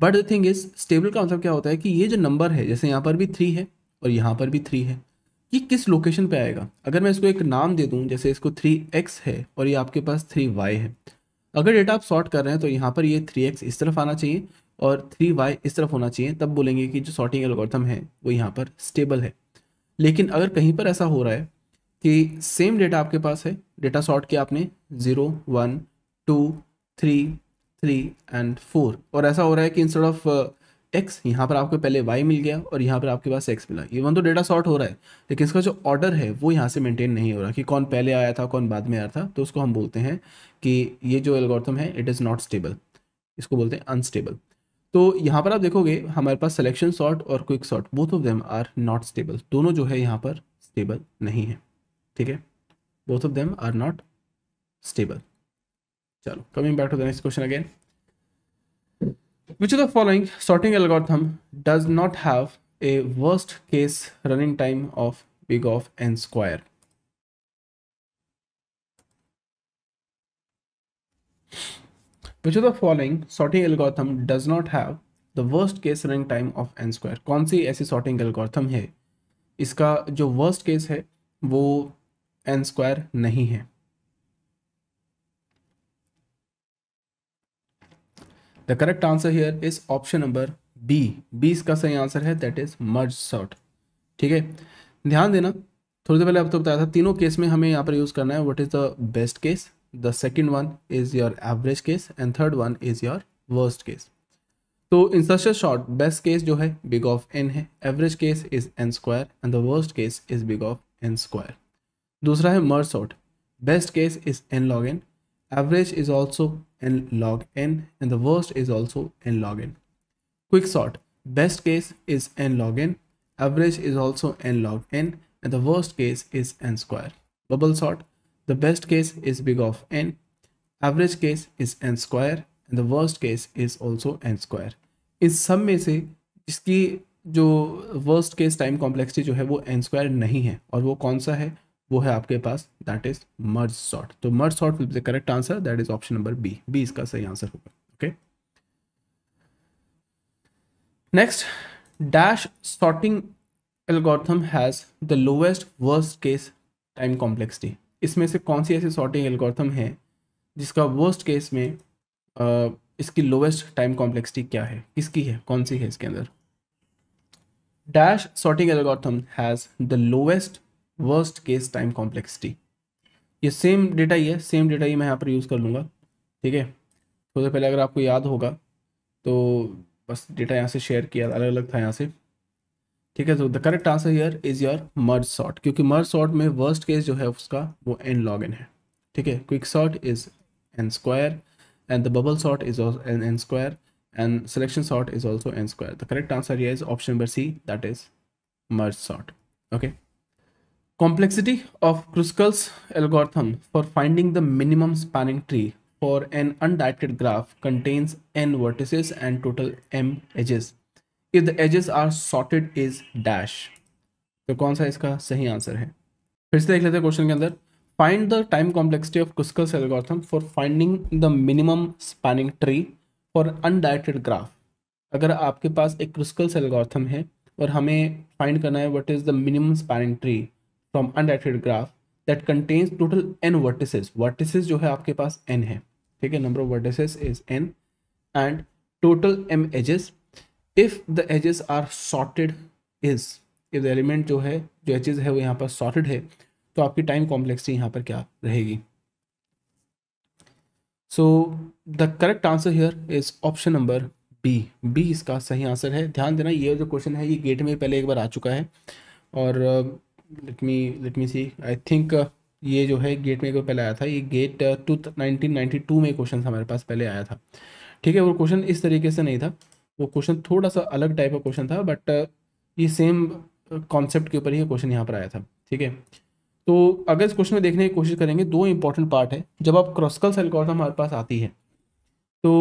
but the thing is stable का मतलब क्या होता है कि ये जो नंबर है जैसे यहाँ पर भी थ्री है और यहाँ पर भी थ्री है ये किस लोकेशन पे आएगा अगर मैं इसको एक नाम दे दूँ जैसे इसको थ्री एक्स है और ये आपके पास थ्री वाई है अगर डेटा आप सॉर्ट कर रहे हैं तो यहाँ पर ये थ्री एक्स इस तरफ आना चाहिए और थ्री वाई इस तरफ होना चाहिए तब बोलेंगे कि जो सॉर्टिंग एल्गोरिथम है वो यहाँ पर स्टेबल है लेकिन अगर कहीं पर ऐसा हो रहा है कि सेम डेटा आपके पास है डेटा सॉर्ट किया आपने zero one two three three and four और ऐसा हो रहा है कि इंस्टेड ऑफ एक्स यहाँ पर आपको पहले वाई मिल गया और यहाँ पर आपके पास एक्स मिला ये वन तो डेटा सॉर्ट हो रहा है लेकिन इसका जो ऑर्डर है वो यहाँ से मेंटेन नहीं हो रहा कि कौन पहले आया था कौन बाद में आया था तो उसको हम बोलते हैं कि ये जो एल्गोरिथम है इट इज़ नॉट स्टेबल इसको बोलते हैं अनस्टेबल तो यहाँ पर आप देखोगे हमारे पास सिलेक्शन शॉर्ट और quick sort both of them are not stable दोनों जो है यहाँ पर स्टेबल नहीं है ठीक है both of them are not stable चलो coming back to the next question again which of the following sorting algorithm does not have a worst case running time of big of n square you Which of the following sorting algorithm does not have the worst case running time of n square कौन सी ऐसी sorting algorithm है इसका जो worst case है वो n square नहीं है The correct answer here is option number B. B इसका सही आंसर है that is मर्ज sort. ठीक है ध्यान देना थोड़ी देर पहले आप तो बताया था तीनों केस में हमें यहाँ पर यूज़ करना है what is the best case the second one is your average case and third one is your worst case so in such a short best case jo big of n average case is n square and the worst case is big of n square dusra hai merge sort best case is n log n average is also n log n and the worst is also n log n quick sort best case is n log n average is also n log n and the worst case is n square bubble sort The best case is big of n, average case is n square and the worst case is also n square. इस सब में से इसकी जो वर्स्ट केस टाइम कॉम्प्लेक्सिटी जो है वो एन स्क्वायर नहीं है और वो कौन सा है वो है आपके पास दैट इज मर्ज सॉर्ट तो merge sort will the correct answer that is option number B B इसका सही आंसर होगा okay next dash sorting algorithm has the lowest worst case time complexity इसमें से कौन सी ऐसी शॉर्टिंग एल्गोरिथम है जिसका वर्स्ट केस में आ, इसकी लोवेस्ट टाइम कॉम्प्लेक्सिटी क्या है किसकी है कौन सी है इसके अंदर dash sorting algorithm has the lowest worst case time complexity ये सेम डेटा ही है सेम डेटा ही मैं यहाँ पर यूज़ कर लूँगा ठीक है थोड़ा पहले अगर आपको याद होगा तो बस डेटा यहाँ से शेयर किया अलग अलग था यहाँ से ठीक है तो the correct answer here is your merge sort क्योंकि मर्ज शॉर्ट में वर्स्ट केस जो है उसका वो एन लॉग इन है ठीक है quick sort is N square and the bubble sort is n n square and selection sort is also n square the correct answer here is option number C that is merge sort okay complexity of Kruskal's algorithm for finding the minimum spanning tree for an अनडाइटेड graph contains n vertices and total m edges if the edges are sorted is dash तो कौन सा इसका सही आंसर है फिर से देख लेते हैं क्वेश्चन के अंदर find the time complexity of Kruskal's algorithm for finding the minimum spanning tree for undirected graph अगर आपके पास एक क्रिस्कल एल्गोरिथम है और हमें फाइंड करना है what is the minimum spanning tree from undirected graph that contains total n vertices vertices जो है आपके पास एन है ठीक है number of vertices is n and total m edges if the edges are sorted is if the element जो है जो एजेस है वो यहाँ पर सॉर्टेड है तो आपकी टाइम कॉम्प्लेक्सिटी यहाँ पर क्या रहेगी so the correct answer here is option number B B इसका सही आंसर है ध्यान देना ये जो क्वेश्चन है ये गेट में पहले एक बार आ चुका है और let me let me see I think ये जो है गेट में एक बार पहले आया था ये GATE to nineteen ninety two में क्वेश्चन हमारे पास पहले आया था ठीक है वो क्वेश्चन इस तरीके से नहीं था वो क्वेश्चन थोड़ा सा अलग टाइप का क्वेश्चन था बट ये सेम कॉन्सेप्ट के ऊपर ही क्वेश्चन यहाँ पर आया था ठीक है तो अगर इस क्वेश्चन में देखने की कोशिश करेंगे दो इंपॉर्टेंट पार्ट है जब आप क्रॉसकल सेलकॉर्डम हमारे पास आती है तो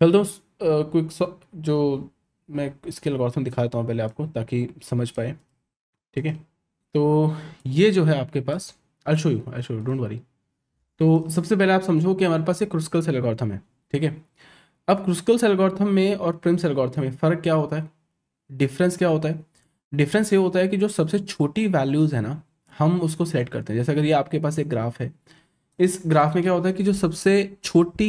पहले तो क्विक जो मैं इसके दिखा दिखाता हूँ पहले आपको ताकि समझ पाए ठीक है तो ये जो है आपके पास I show you I show you don't worry तो सबसे पहले आप समझो कि हमारे पास एक क्रिस्कल सेल है ठीक है अब क्रूस्कल सेलगॉर्थम में और प्रिम्स एल्गोरिथम में फ़र्क क्या होता है डिफरेंस क्या होता है डिफरेंस ये होता है कि जो सबसे छोटी वैल्यूज़ है ना हम उसको सेलेक्ट करते हैं जैसे अगर ये आपके पास एक ग्राफ है इस ग्राफ में क्या होता है कि जो सबसे छोटी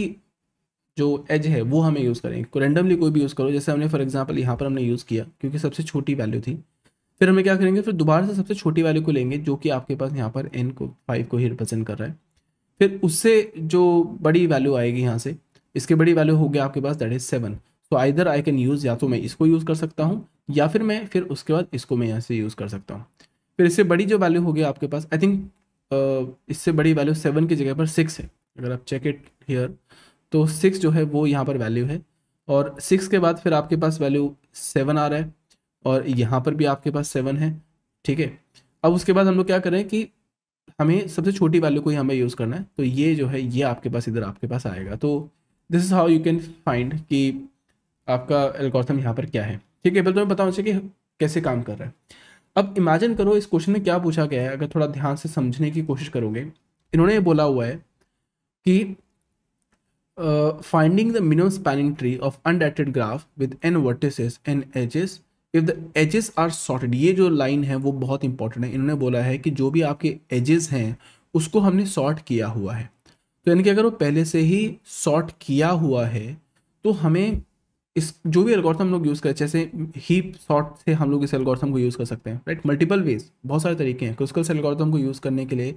जो एज है वो हमें यूज़ करेंगे को रेंडमली कोई भी यूज़ करो जैसे हमने फॉर एग्जाम्पल यहाँ पर हमने यूज़ किया क्योंकि सबसे छोटी वैल्यू थी फिर हमें क्या करेंगे फिर दोबारा से सबसे छोटी वैल्यू को लेंगे जो कि आपके पास यहाँ पर एन को फाइव को ही रिप्रेजेंट कर रहा है फिर उससे जो बड़ी वैल्यू आएगी यहाँ से इसके बड़ी वैल्यू हो गया आपके पास that is seven so either I can use या तो मैं इसको यूज़ कर सकता हूँ या फिर मैं फिर उसके बाद इसको मैं यहाँ से यूज़ कर सकता हूँ फिर इससे बड़ी जो वैल्यू होगी आपके पास आई थिंक इससे बड़ी वैल्यू सेवन की जगह पर सिक्स है अगर आप चेक इट हेयर तो सिक्स जो है वो यहाँ पर वैल्यू है और सिक्स के बाद फिर आपके पास वैल्यू सेवन आ रहा है और यहाँ पर भी आपके पास सेवन है ठीक है अब उसके बाद हम लोग क्या करें कि हमें सबसे छोटी वैल्यू को ही हमें यूज़ करना है तो ये जो है ये आपके पास इधर आपके पास आएगा तो this is how you can find कि आपका एल्गोरिथम यहाँ पर क्या है ठीक है पहले तो मैं बताऊँ कि कैसे काम कर रहा है अब इमेजिन करो इस क्वेश्चन में क्या पूछा गया है अगर थोड़ा ध्यान से समझने की कोशिश करोगे इन्होंने ये बोला हुआ है कि finding the minimum spanning tree of अनडेटेड graph with n vertices n edges if the edges are sorted ये जो लाइन है वो बहुत इंपॉर्टेंट है इन्होंने बोला है कि जो भी आपके एजेस हैं उसको हमने सॉर्ट किया हुआ है तो यानी कि अगर वो पहले से ही सॉर्ट किया हुआ है तो हमें इस जो भी एल्गोरिथम हम लोग यूज़ करें जैसे हीप सॉर्ट से हम लोग इस एल्गोरिथम को यूज़ कर सकते हैं राइट मल्टीपल वेज बहुत सारे तरीके हैं क्रिस्कल से एल्गोरिथम को यूज़ करने के लिए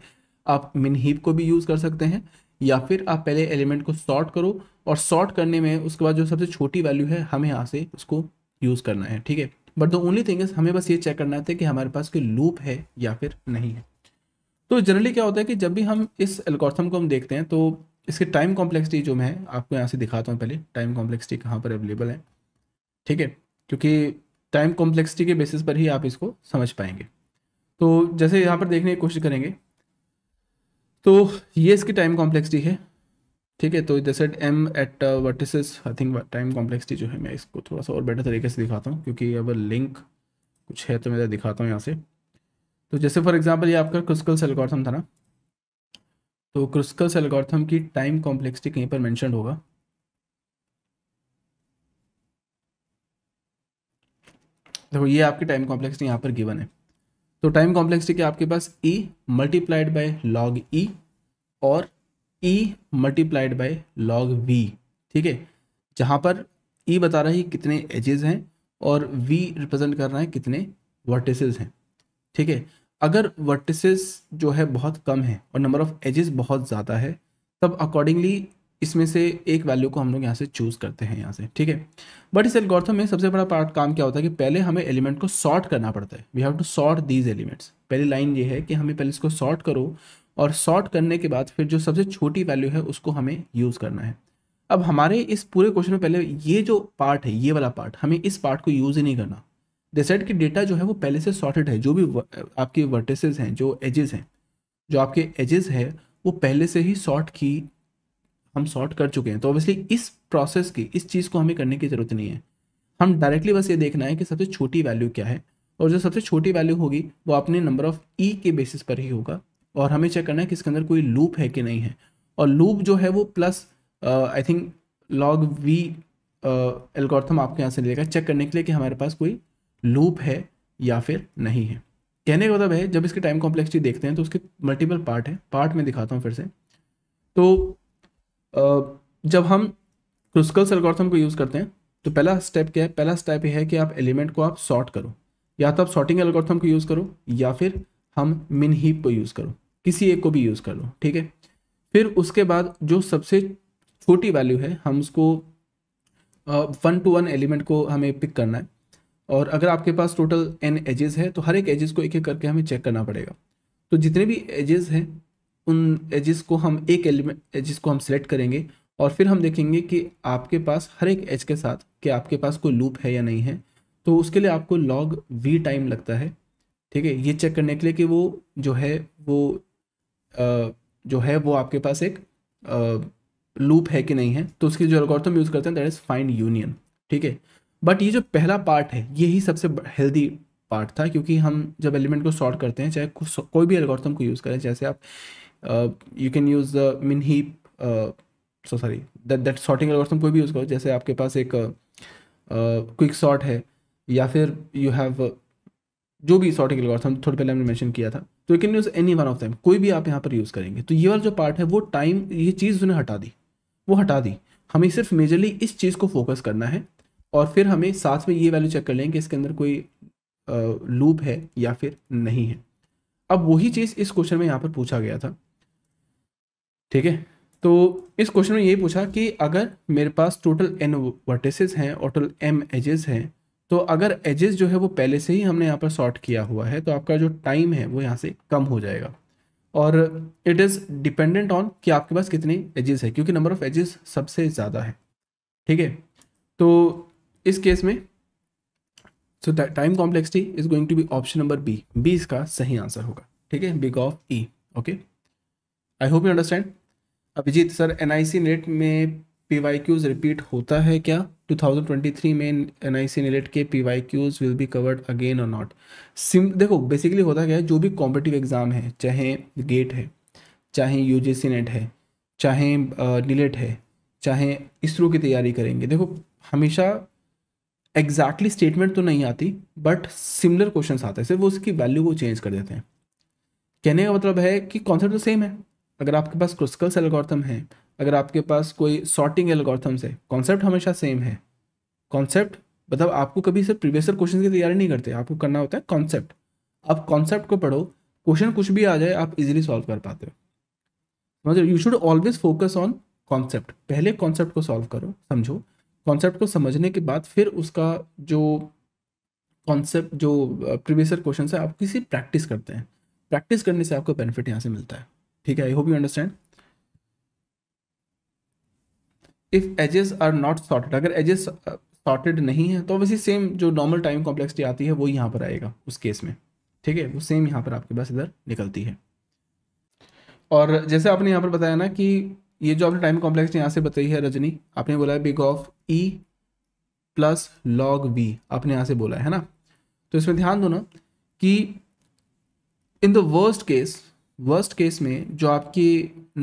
आप मिन हीप को भी यूज़ कर सकते हैं या फिर आप पहले एलिमेंट को सॉर्ट करो और सॉर्ट करने में उसके बाद जो सबसे छोटी वैल्यू है हमें यहाँ से उसको यूज़ करना है ठीक है but the only thing is हमें बस ये चेक करना था कि हमारे पास कोई लूप है या फिर नहीं है तो जनरली क्या होता है कि जब भी हम इस एल्गोरिथम को हम देखते हैं तो इसके टाइम कॉम्प्लेक्सिटी जो मैं आपको यहाँ से दिखाता हूँ पहले टाइम कॉम्प्लेक्सिटी कहाँ पर अवेलेबल है ठीक है क्योंकि टाइम कॉम्प्लेक्सिटी के बेसिस पर ही आप इसको समझ पाएंगे तो जैसे यहाँ पर देखने की कोशिश करेंगे तो ये इसकी टाइम कॉम्प्लेक्सिटी है ठीक है तो जैसे एम एट इस आई थिंक टाइम कॉम्प्लेक्सिटी जो है मैं इसको थोड़ा सा और बेटर तरीके से दिखाता हूँ क्योंकि अब लिंक कुछ है तो मैं दिखाता हूँ यहाँ से तो जैसे फॉर एग्जांपल ये आपका क्रिस्कल एल्गोरिथम था ना तो क्रिस्कल एल्गोरिथम की टाइम कॉम्प्लेक्सिटी कहीं पर मैंशन होगा देखो ये आपकी टाइम कॉम्प्लेक्सिटी यहाँ पर गिवन है तो टाइम कॉम्प्लेक्सिटी के आपके पास E multiplied by log E और E multiplied by log V ठीक है जहाँ पर ई e बता रहा है कितने एजेस हैं और वी रिप्रेजेंट कर रहा है कितने वर्टिसेस हैं ठीक है अगर वर्टिसेस जो है बहुत कम है और नंबर ऑफ एजेस बहुत ज़्यादा है तब अकॉर्डिंगली इसमें से एक वैल्यू को हम लोग यहाँ से चूज़ करते हैं यहाँ से ठीक है बट इस एल्गोरिथम में सबसे बड़ा पार्ट काम क्या होता है कि पहले हमें एलिमेंट को सॉर्ट करना पड़ता है we have to sort these elements पहली लाइन ये है कि हमें पहले इसको सॉर्ट करो और सॉर्ट करने के बाद फिर जो सबसे छोटी वैल्यू है उसको हमें यूज़ करना है अब हमारे इस पूरे क्वेश्चन में पहले ये जो पार्ट है ये वाला पार्ट हमें इस पार्ट को यूज़ ही नहीं करना दे सेट कि डेटा जो है वो पहले से सॉर्टेड है जो भी आपके वर्टिसेस हैं जो एजेस हैं जो आपके एजेस है वो पहले से ही सॉर्ट की हम सॉर्ट कर चुके हैं तो ऑब्वियसली इस प्रोसेस की इस चीज़ को हमें करने की ज़रूरत नहीं है हम डायरेक्टली बस ये देखना है कि सबसे छोटी वैल्यू क्या है और जो सबसे छोटी वैल्यू होगी वो अपने नंबर ऑफ ई के बेसिस पर ही होगा और हमें चेक करना है कि इसके अंदर कोई लूप है कि नहीं है और लूप जो है वो plus I think log V algorithm आपके यहाँ से लेगा चेक करने के लिए कि हमारे पास कोई लूप है या फिर नहीं है कहने का मतलब है जब इसके टाइम कॉम्प्लेक्सिटी देखते हैं तो उसके मल्टीपल पार्ट है पार्ट में दिखाता हूँ फिर से तो जब हम क्रिस्कल एल्गोरिथम को यूज़ करते हैं तो पहला स्टेप क्या है पहला स्टेप यह है कि आप एलिमेंट को आप सॉर्ट करो या तो आप सॉर्टिंग एल्गोरिथम को यूज़ करो या फिर हम मिन हीप को यूज़ करो किसी एक को भी यूज़ कर लो ठीक है फिर उसके बाद जो सबसे छोटी वैल्यू है हम उसको वन टू वन एलिमेंट को हमें पिक करना है और अगर आपके पास टोटल एन एजेस है तो हर एक एजेस को एक एक करके हमें चेक करना पड़ेगा तो जितने भी एजेस हैं उन एजेस को हम एक एलिमेंट एजेस को हम सेलेक्ट करेंगे और फिर हम देखेंगे कि आपके पास हर एक एज के साथ कि आपके पास कोई लूप है या नहीं है तो उसके लिए आपको लॉग वी टाइम लगता है ठीक है ये चेक करने के लिए कि वो जो है वो जो है वो आपके पास एक लूप है कि नहीं है तो उसकी जो एल्गोरिथम यूज़ करते हैं दैट इज़ फाइंड यूनियन ठीक है बट ये जो पहला पार्ट है यही सबसे हेल्दी पार्ट था क्योंकि हम जब एलिमेंट को सॉर्ट करते हैं चाहे कोई भी एल्गोरिथम को यूज़ करें जैसे आप you can use the min heap so sorry that that sorting algorithm कोई भी यूज़ करो जैसे आपके पास एक क्विक uh, सॉर्ट है या फिर यू हैव जो भी सॉर्टिंग एल्गोरिथम थोड़े पहले हमने मैंशन किया था तो you can use any one of them कोई भी आप यहाँ पर यूज़ करेंगे तो ये वाला जो पार्ट है वो टाइम ये चीज़ उन्हें हटा दी वो हटा दी हमें सिर्फ मेजरली इस चीज़ को फोकस करना है और फिर हमें साथ में ये वैल्यू चेक कर लें कि इसके अंदर कोई लूप है या फिर नहीं है अब वही चीज़ इस क्वेश्चन में यहाँ पर पूछा गया था ठीक है तो इस क्वेश्चन में यही पूछा कि अगर मेरे पास टोटल एन वर्टिसेस हैं और टोटल एम एजेस हैं तो अगर एजेस जो है वो पहले से ही हमने यहाँ पर सॉर्ट किया हुआ है तो आपका जो टाइम है वो यहाँ से कम हो जाएगा और इट इज़ डिपेंडेंट ऑन कि आपके पास कितने एजेस है क्योंकि नंबर ऑफ एजेस सबसे ज़्यादा है ठीक है तो इस केस में so time complexity is going to be option number B B इसका सही आंसर होगा ठीक है big of E okay I hope you understand Abhijeet sir N I C NET में पी वाई क्यूज रिपीट होता है क्या 2023 में एन आई सी नेट के P Y Qs will be covered again और नॉट सिम देखो बेसिकली होता क्या है जो भी कॉम्पिटिव एग्जाम है चाहे गेट है चाहे यू जी सी नेट है चाहे डिलेट e है चाहे इसरो की तैयारी करेंगे देखो हमेशा एग्जैक्टली स्टेटमेंट तो नहीं आती बट सिमिलर क्वेश्चन आते हैं सिर्फ उसकी वैल्यू को चेंज कर देते हैं कहने का मतलब है कि कॉन्सेप्ट तो सेम है अगर आपके पास क्रिस्कल्स एल्गोरिथम है अगर आपके पास कोई सॉर्टिंग एल्गोरिथम्स है कॉन्सेप्ट हमेशा सेम है कॉन्सेप्ट मतलब आपको कभी सिर्फ प्रीवियस क्वेश्चन की तैयारी नहीं करते आपको करना होता है कॉन्सेप्ट आप कॉन्सेप्ट को पढ़ो क्वेश्चन कुछ भी आ जाए आप इजीली सॉल्व कर पाते हो मतलब you should always focus on concept पहले कॉन्सेप्ट को सॉल्व करो समझो कॉन्सेप्ट को समझने के बाद फिर उसका जो कॉन्सेप्ट जो प्रीवियसर क्वेश्चन है आप किसी प्रैक्टिस करते हैं प्रैक्टिस करने से आपको बेनिफिट यहाँ से मिलता है ठीक है I hope you understand if edges are not sorted अगर एजेस सॉर्टेड नहीं है तो वैसे सेम जो नॉर्मल टाइम कॉम्प्लेक्सिटी आती है वो यहाँ पर आएगा उस केस में ठीक है वो सेम यहाँ पर आपके पास इधर निकलती है और जैसे आपने यहाँ पर बताया ना कि ये जो आपने टाइम कॉम्प्लेक्स यहाँ से बताई है रजनी आपने बोला है big of E plus log B आपने यहाँ से बोला है ना तो इसमें ध्यान दो ना कि in the worst case worst case में जो आपकी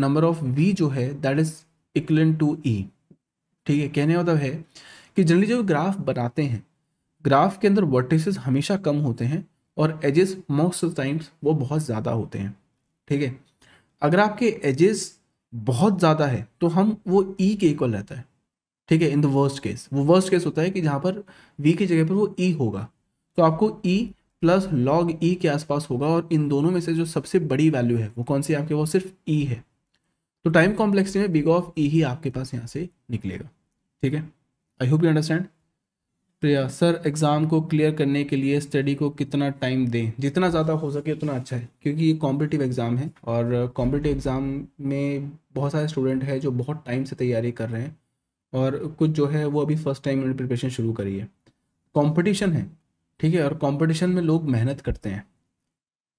नंबर ऑफ वी जो है that is equal to E ठीक है कहने मतलब है कि जनरली जो ग्राफ बनाते हैं ग्राफ के अंदर वर्टिसेस हमेशा कम होते हैं और एजेस मोस्ट ऑफ टाइम्स वो बहुत ज़्यादा होते हैं ठीक है अगर आपके एजेस बहुत ज़्यादा है तो हम वो ई e के इक्वल रहता है ठीक है इन द वर्स्ट केस वो वर्स्ट केस होता है कि जहाँ पर वी की जगह पर वो ई e होगा तो आपको ई प्लस लॉग ई के आसपास होगा और इन दोनों में से जो सबसे बड़ी वैल्यू है वो कौन सी आपके पास सिर्फ ई e है तो टाइम कॉम्प्लेक्सिटी में बिग ऑफ ई ही आपके पास यहाँ से निकलेगा ठीक है I hope you understand Priya sir exam को क्लियर करने के लिए स्टडी को कितना टाइम दें जितना ज़्यादा हो सके उतना अच्छा है क्योंकि ये कॉम्पिटिटिव एग्ज़ाम है और कॉम्पिटिटिव एग्ज़ाम में बहुत सारे स्टूडेंट हैं जो बहुत टाइम से तैयारी कर रहे हैं और कुछ जो है वो अभी फ़र्स्ट टाइम उन्होंने प्रिपरेशन शुरू करी है कॉम्पिटिशन है ठीक है और कॉम्पिटिशन में लोग मेहनत करते हैं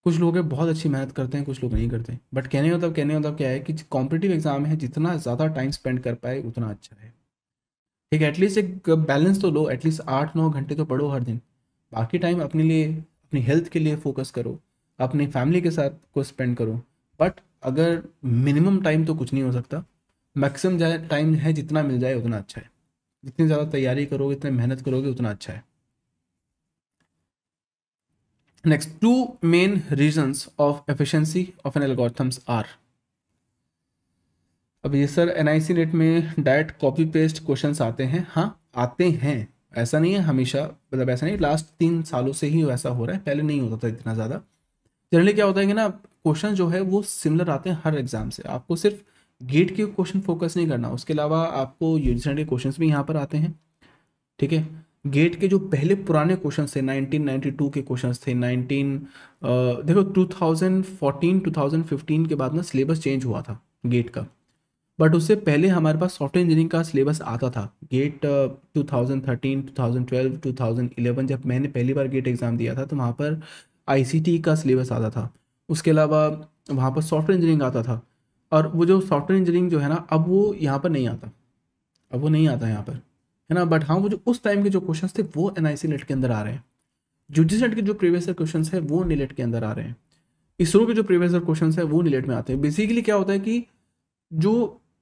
कुछ लोग बहुत अच्छी मेहनत करते हैं कुछ लोग नहीं करते बट कहने होता मतलब कहने होता मतलब क्या है कि कॉम्पिटिटिव एग्ज़ाम है जितना ज़्यादा टाइम स्पेंड कर पाए उतना अच्छा है ठीक है एटलीस्ट एक बैलेंस तो लो एटलीस्ट आठ नौ घंटे तो पढ़ो हर दिन बाकी टाइम अपने लिए अपनी हेल्थ के लिए फोकस करो अपने फैमिली के साथ को स्पेंड करो बट अगर मिनिमम टाइम तो कुछ नहीं हो सकता मैक्सिमम टाइम है जितना मिल जाए उतना अच्छा है जितनी ज़्यादा तैयारी करोगे इतनी मेहनत करोगे उतना अच्छा है next two main reasons of efficiency of an algorithms are अब ये sir N I C NET में डायरेक्ट कॉपी पेस्ट क्वेश्चन आते हैं हाँ आते हैं ऐसा नहीं है हमेशा मतलब ऐसा नहीं लास्ट तीन सालों से ही वैसा हो रहा है पहले नहीं होता था इतना ज़्यादा जनरली क्या होता है कि ना क्वेश्चन जो है वो सिमिलर आते हैं हर एग्जाम से आपको सिर्फ गेट के क्वेश्चन फोकस नहीं करना उसके अलावा आपको यूनिवर्सिटी के क्वेश्चन भी यहाँ पर आते हैं ठीक है गेट के जो पहले पुराने क्वेश्चन थे 1992 के क्वेश्चन थे 19 देखो 2014 2015 के बाद ना सिलेबस चेंज हुआ था गेट का बट उससे पहले हमारे पास सॉफ्टवेयर इंजीनियरिंग का सिलेबस आता था गेट uh, 2013, 2012, 2011 जब मैंने पहली बार गेट एग्ज़ाम दिया था तो वहाँ पर आई का सिलेबस आता था उसके अलावा वहाँ पर सॉफ्टवेयर इंजीनियरिंग आता था और वो जो सॉफ्टवेयर इंजीनियरिंग जो है ना अब वो यहाँ पर नहीं आता अब वो नहीं आता यहाँ पर है ना बट हाँ वो जो उस टाइम के जो क्वेश्चन थे वो एन आई e के अंदर आ रहे हैं जूजिस नेट के जो प्रीवियसर क्वेश्चन है वो नीलेट e के अंदर आ रहे हैं इसरो के जो प्रीवियसर क्वेश्चन है वो नीलेट e में आते हैं बेसिकली क्या होता है कि जो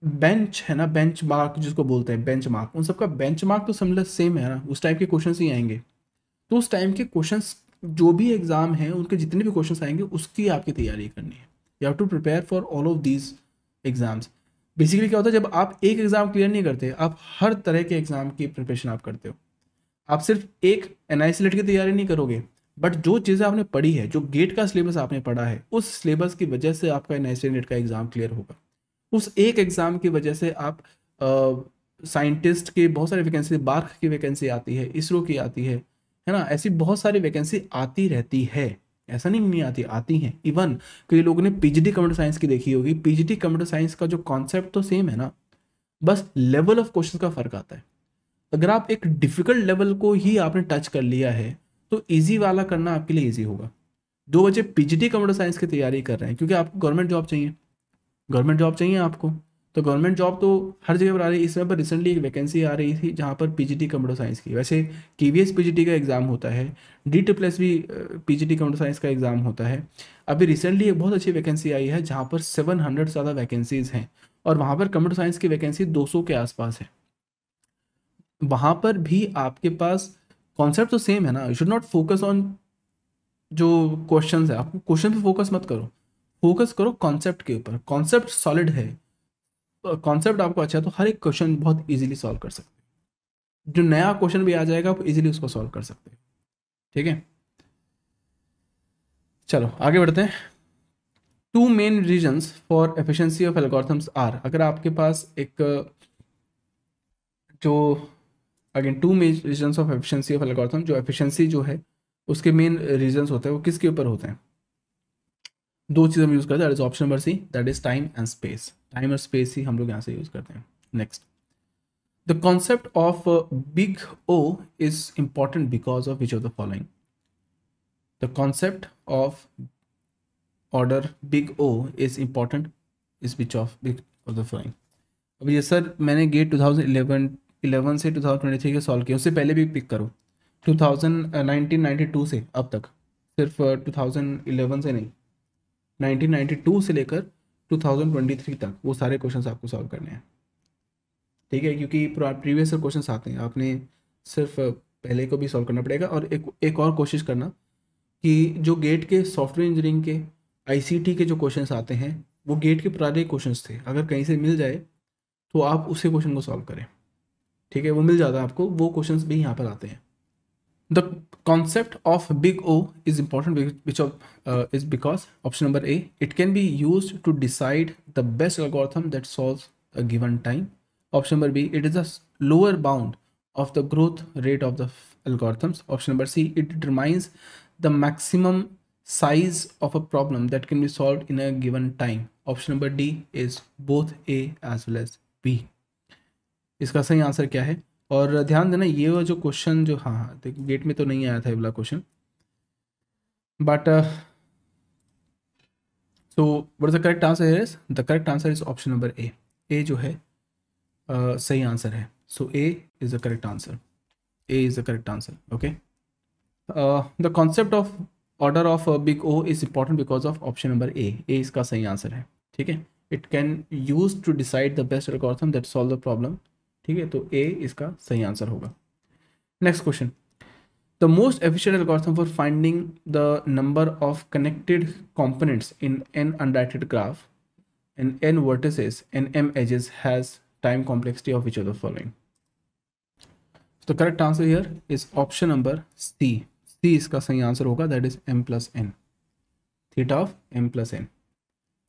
बेंच है ना बेंच मार्क जिसको बोलते हैं बेंच मार्क उन सबका बेंच मार्क तो समझ सेम है ना उस टाइप के क्वेश्चन ही आएंगे तो उस टाइम के क्वेश्चन जो भी एग्ज़ाम हैं उनके जितने भी क्वेश्चन आएंगे उसकी आपकी तैयारी करनी है you have to prepare for all of these exams basically क्या होता है जब आप एक एग्ज़ाम क्लियर नहीं करते आप हर तरह के एग्ज़ाम की प्रिपरेशन आप करते हो आप सिर्फ एक एन e की तैयारी नहीं करोगे बट जो चीज़ें आपने पढ़ी है जो गेट का सिलेबस आपने पढ़ा है उस सिलेबस की वजह से आपका एन e का एग्ज़ाम क्लियर होगा उस एक एग्ज़ाम की वजह से आप साइंटिस्ट के बहुत सारी वैकेंसी बार्क की वैकेंसी आती है इसरो की आती है है ना ऐसी बहुत सारी वैकेंसी आती रहती है ऐसा नहीं नहीं आती आती हैं इवन कई लोगों ने पीजीटी कंप्यूटर साइंस की देखी होगी पीजीटी कंप्यूटर साइंस का जो कॉन्सेप्ट तो सेम है ना बस लेवल ऑफ क्वेश्चन का फ़र्क आता है अगर आप एक डिफ़िकल्ट लेवल को ही आपने टच कर लिया है तो ईजी वाला करना आपके लिए ईजी होगा जो बच्चे पीजीटी कंप्यूटर साइंस की तैयारी कर रहे हैं क्योंकि आपको गवर्नमेंट जॉब चाहिए गवर्नमेंट जॉब चाहिए आपको तो गवर्नमेंट जॉब तो हर जगह पर आ रही है इस समय पर रिसेंटली एक वैकेंसी आ रही थी जहाँ पर पी पीजीटी कंप्यूटर साइंस की वैसे K V S P G T का एग्ज़ाम होता है डी टी प्लस भी P G T computer science का एग्ज़ाम होता है अभी रिसेंटली एक बहुत अच्छी वैकेंसी आई है जहाँ पर सेवन हंड्रेड से ज़्यादा वैकेंसीज़ हैं और वहाँ पर कंप्यूटर साइंस की वैकेंसी दो सौ के आसपास है वहाँ पर भी आपके पास कॉन्सेप्ट तो सेम है ना you should not focus on जो क्वेश्चन है आपको क्वेश्चन पर फोकस मत करो फोकस करो कॉन्सेप्ट के ऊपर कॉन्सेप्ट सॉलिड है कॉन्सेप्ट तो आपको अच्छा है तो हर एक क्वेश्चन बहुत इजीली सॉल्व कर सकते हैं जो नया क्वेश्चन भी आ जाएगा आप इजीली उसको सॉल्व कर सकते हैं ठीक है चलो आगे बढ़ते हैं two main reasons for efficiency of algorithms are अगर आपके पास एक जो again two main reasons of efficiency of algorithm जो एफिशिएंसी जो है उसके मेन रीजंस होते हैं वो किसके ऊपर होते हैं दो चीज़ हम यूज़ करते हैं that is option number C that is time and space time और स्पेस ही हम लोग यहाँ से यूज़ करते हैं next the concept of big O is important because of which of the following the concept of order big O is important is which of big of the following अब ये सर मैंने गेट 2011 11 से 2023 के सॉल्व किया उससे पहले भी पिक करो 2019 92 से अब तक सिर्फ 2011 uh, से नहीं 1992 से लेकर 2023 तक वो सारे क्वेश्चन आपको सॉल्व करने हैं ठीक है क्योंकि प्रीवियस क्वेश्चन आते हैं आपने सिर्फ पहले को भी सॉल्व करना पड़ेगा और एक एक और कोशिश करना कि जो गेट के सॉफ्टवेयर इंजीनियरिंग के आईसीटी के जो क्वेश्चन आते हैं वो गेट के पुराने क्वेश्चन थे अगर कहीं से मिल जाए तो आप उसी क्वेश्चन को सॉल्व करें ठीक है वो मिल जाता है आपको वो क्वेश्चन भी यहाँ पर आते हैं the concept of big O is important which of, uh, is because option number A it can be used to decide the best algorithm that solves a given time option number B it is a lower bound of the growth rate of the algorithms option number C it determines the maximum size of a problem that can be solved in a given time option number D is both A as well as B इसका सही आंसर क्या है और ध्यान देना ये वो जो क्वेश्चन जो हाँ हाँ गेट में तो नहीं आया था ये वाला question but so what the correct answer is the correct answer is option number A A जो है uh, सही आंसर है so A is the correct answer A is the correct answer okay the concept of order of big O is important because of option number A A इसका सही आंसर है ठीक है it can use to decide the best algorithm that solve the problem ठीक है तो ए इसका सही आंसर होगा next question the most efficient algorithm for finding the number of connected components in an अनडाइटेड graph N N vertices N M edges has time complexity of which of the following the correct answer here is option number C C इसका सही आंसर होगा that is M plus N theta of M plus N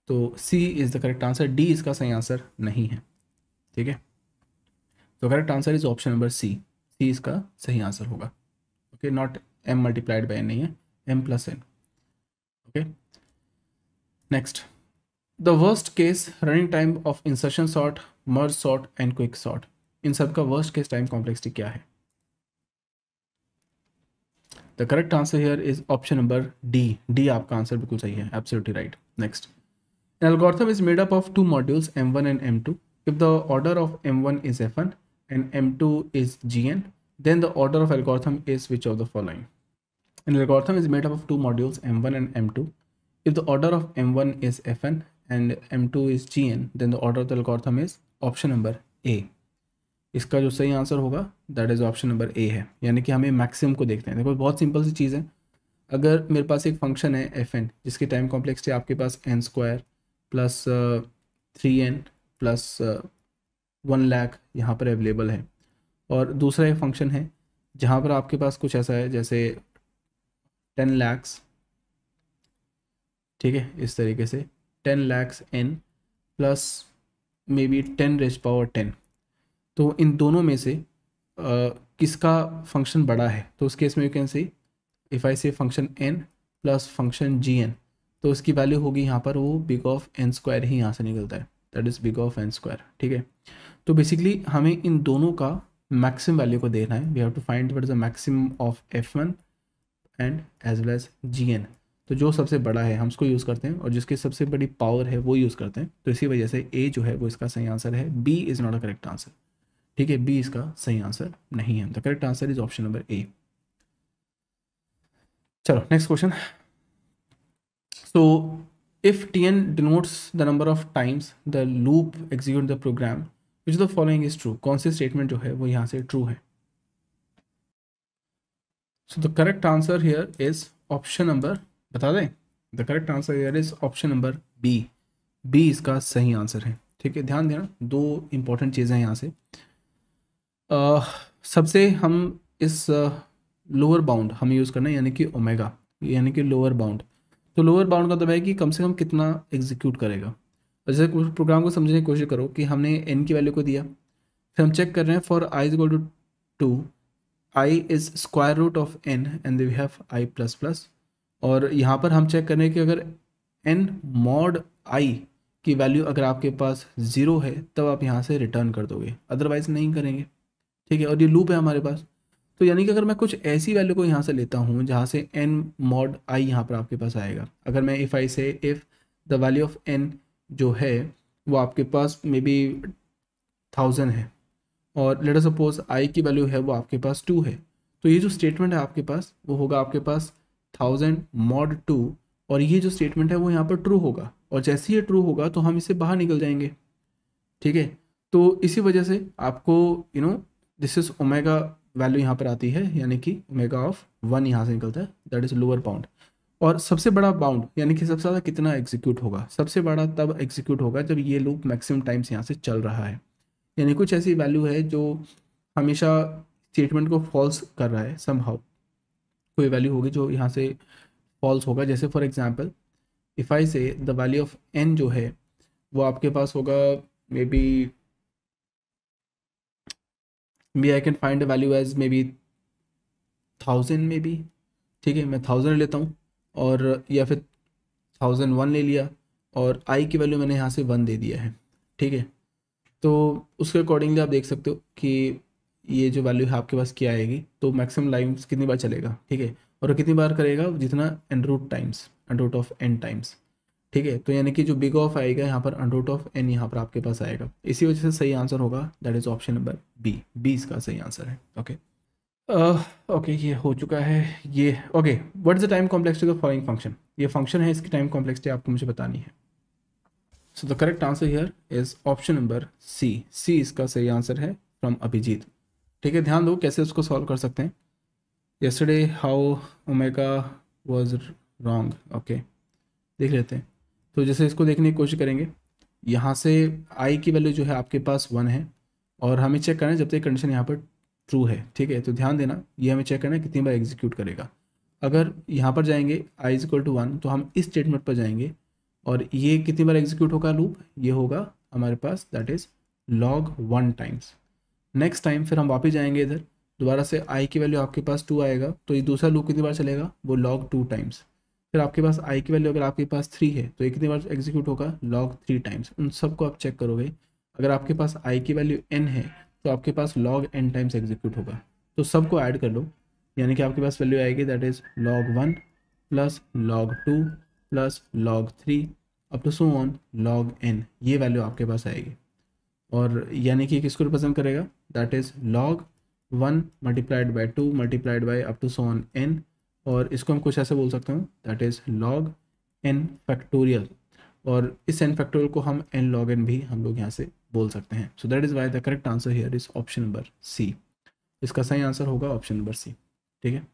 तो C is the correct answer D इसका सही आंसर नहीं है ठीक है तो correct answer is option number C C इसका सही आंसर होगा okay not M multiplied by N नहीं है M plus N okay next the worst case running time of insertion sort merge sort and quick sort इन सब का वर्स्ट केस टाइम कॉम्प्लेक्सिटी क्या है the correct answer here is option number D D आपका आंसर बिल्कुल सही है absolutely right next algorithm is made up of two modules M one and M two if the order of M one is F N and M2 is Gn, then the order of algorithm is which of the following. An algorithm is made up of two modules M1 and M2. If the order of M1 is Fn and M2 is Gn, then the order of the algorithm is option number A. इसका जो सही आंसर होगा that is option number A है यानी कि हमें मैक्सिमम को देखते हैं देखो बहुत सिंपल सी चीज़ है अगर मेरे पास एक फंक्शन है एफ एन जिसकी टाइम कॉम्प्लेक्सिटी आपके पास N square plus three N plus one lakh यहाँ पर अवेलेबल है और दूसरा एक फंक्शन है जहाँ पर आपके पास कुछ ऐसा है जैसे टेन लैक्स ठीक है इस तरीके से ten lakhs N plus maybe ten raise power ten तो इन दोनों में से आ, किसका फंक्शन बड़ा है तो उस केस में you can see if I say function N plus function G N तो उसकी वैल्यू होगी यहाँ पर वो बिग ऑफ एन स्क्वायर ही यहाँ से निकलता है that is big of N square ठीक है तो बेसिकली हमें इन दोनों का मैक्सिम वैल्यू को देना है we have to find what is the maximum of F one and as well as G N तो जो सबसे बड़ा है हम उसको यूज़ करते हैं और जिसकी सबसे बड़ी पावर है वो यूज़ करते हैं तो इसी वजह से ए जो है वो इसका सही आंसर है B is not a correct answer ठीक है बी इसका सही आंसर नहीं है the correct answer is option number A चलो next question so If tn denotes the number of times the loop execute the program, which of the following is true? कौन सी statement जो है वो यहाँ से true है So the correct answer here is option number बता दें The correct answer here is option number B. B इसका सही आंसर है ठीक है ध्यान देना दो इम्पोर्टेंट चीज़ें यहाँ से uh, सबसे हम इस uh, lower bound हमें use करना है यानी कि omega यानी कि lower bound तो लोअर बाउंड का मतलब है कि कम से कम कितना एग्जीक्यूट करेगा और जैसे कुछ प्रोग्राम को समझने की कोशिश करो कि हमने एन की वैल्यू को दिया फिर हम चेक कर रहे हैं for I is two two I is square root of N and we have I plus plus और यहाँ पर हम चेक कर रहे हैं कि अगर एन मॉड आई की वैल्यू अगर आपके पास ज़ीरो है तब आप यहाँ से रिटर्न कर दोगे अदरवाइज़ नहीं करेंगे ठीक है और ये लूप है हमारे पास तो यानी कि अगर मैं कुछ ऐसी वैल्यू को यहाँ से लेता हूँ जहाँ से एन मॉड आई यहाँ पर आपके पास आएगा अगर मैं if I say if the value of N जो है वो आपके पास मे बी थाउजेंड है और लेटर सपोज आई की वैल्यू है वो आपके पास टू है तो ये जो स्टेटमेंट है आपके पास वो होगा आपके पास थाउजेंड मॉड टू और ये जो स्टेटमेंट है वो यहाँ पर ट्रू होगा और जैसे ही ट्रू होगा तो हम इससे बाहर निकल जाएंगे ठीक है तो इसी वजह से आपको you know this is omega value यहाँ पर आती है यानी कि ओमेगा ऑफ वन यहाँ से निकलता है दैट इज लोअर बाउंड और सबसे बड़ा बाउंड यानी कि सबसे ज़्यादा कितना एग्जीक्यूट होगा सबसे बड़ा तब एग्जीक्यूट होगा जब ये लूप मैक्सिमम टाइम्स यहाँ से चल रहा है यानी कुछ ऐसी वैल्यू है जो हमेशा स्टेटमेंट को फॉल्स कर रहा है समहाउ कोई वैल्यू होगी जो यहाँ से फॉल्स होगा जैसे for example if I say the value of N जो है वो आपके पास होगा maybe I can find a value as maybe thousand में भी ठीक है मैं थाउजेंड लेता हूँ और या फिर थाउजेंड वन ले लिया और आई की वैल्यू मैंने यहाँ से वन दे दिया है ठीक है तो उसके अकॉर्डिंगली आप देख सकते हो कि ये जो वैल्यू है आपके पास क्या आएगी तो मैक्सिमम लाइम्स कितनी बार चलेगा ठीक है और कितनी बार करेगा जितना N root times N root of N times ठीक है तो यानी कि जो बिग ऑफ आएगा यहाँ पर अंडर रूट ऑफ एन यहाँ पर आपके पास आएगा इसी वजह से सही आंसर होगा that is option number B B इसका सही आंसर है ओके ओके uh, ये हो चुका है ये okay what is the time to the following function ये फंक्शन है इसकी टाइम कॉम्प्लेक्स आपको मुझे बतानी है so the correct answer here is option number C C इसका सही आंसर है फ्रॉम अभिजीत ठीक है ध्यान दो कैसे उसको सॉल्व कर सकते हैं yesterday how omega was wrong okay देख लेते हैं तो जैसे इसको देखने की कोशिश करेंगे यहाँ से आई की वैल्यू जो है आपके पास वन है और हमें चेक करना है जब तक कंडीशन यहाँ पर ट्रू है ठीक है तो ध्यान देना ये हमें चेक करना है कितनी बार एग्जीक्यूट करेगा अगर यहाँ पर जाएंगे I is equal to one तो हम इस स्टेटमेंट पर जाएंगे और ये कितनी बार एग्जीक्यूट होगा लूप ये होगा हमारे पास that is log one times next time फिर हम वापस जाएंगे इधर दोबारा से आई की वैल्यू आपके पास टू आएगा तो ये दूसरा लूप कितनी बार चलेगा वो लॉग टू टाइम्स फिर आपके पास आई की वैल्यू अगर आपके पास थ्री है तो एक कितनी बार एग्जीक्यूट होगा लॉग थ्री टाइम्स उन सबको आप चेक करोगे अगर आपके पास आई की वैल्यू एन है तो आपके पास लॉग एन टाइम्स एग्जीक्यूट होगा तो सबको ऐड कर लो यानी कि आपके पास वैल्यू आएगी that is log one plus log two plus log three up to so on log N ये वैल्यू आपके पास आएगी और यानी कि किसको रिप्रेजेंट करेगा that is log one multiplied by two multiplied by up to so on N और इसको हम कुछ ऐसे बोल सकते हैं that is log N factorial और इस एन फैक्टोरियल को हम एन लॉग एन भी हम लोग यहाँ से बोल सकते हैं so that is why the correct answer here is option number C इसका सही आंसर होगा ऑप्शन नंबर सी ठीक है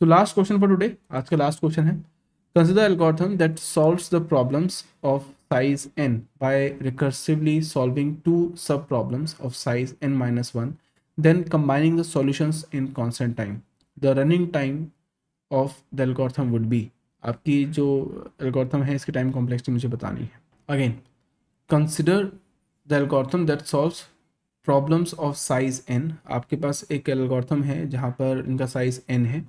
तो लास्ट क्वेश्चन फॉर टूडे आज का लास्ट क्वेश्चन है consider algorithm that solve the problems of size N by recursively solving two sub problems of size N minus one then combining the solutions in constant time the running time of the algorithm would be आपकी जो एल्गोर्थम है इसकी टाइम कॉम्प्लेक्सिटी मुझे बतानी है again consider the algorithm that solves problems of size N आपके पास एक एल्गोर्थम है जहाँ पर इनका साइज एन है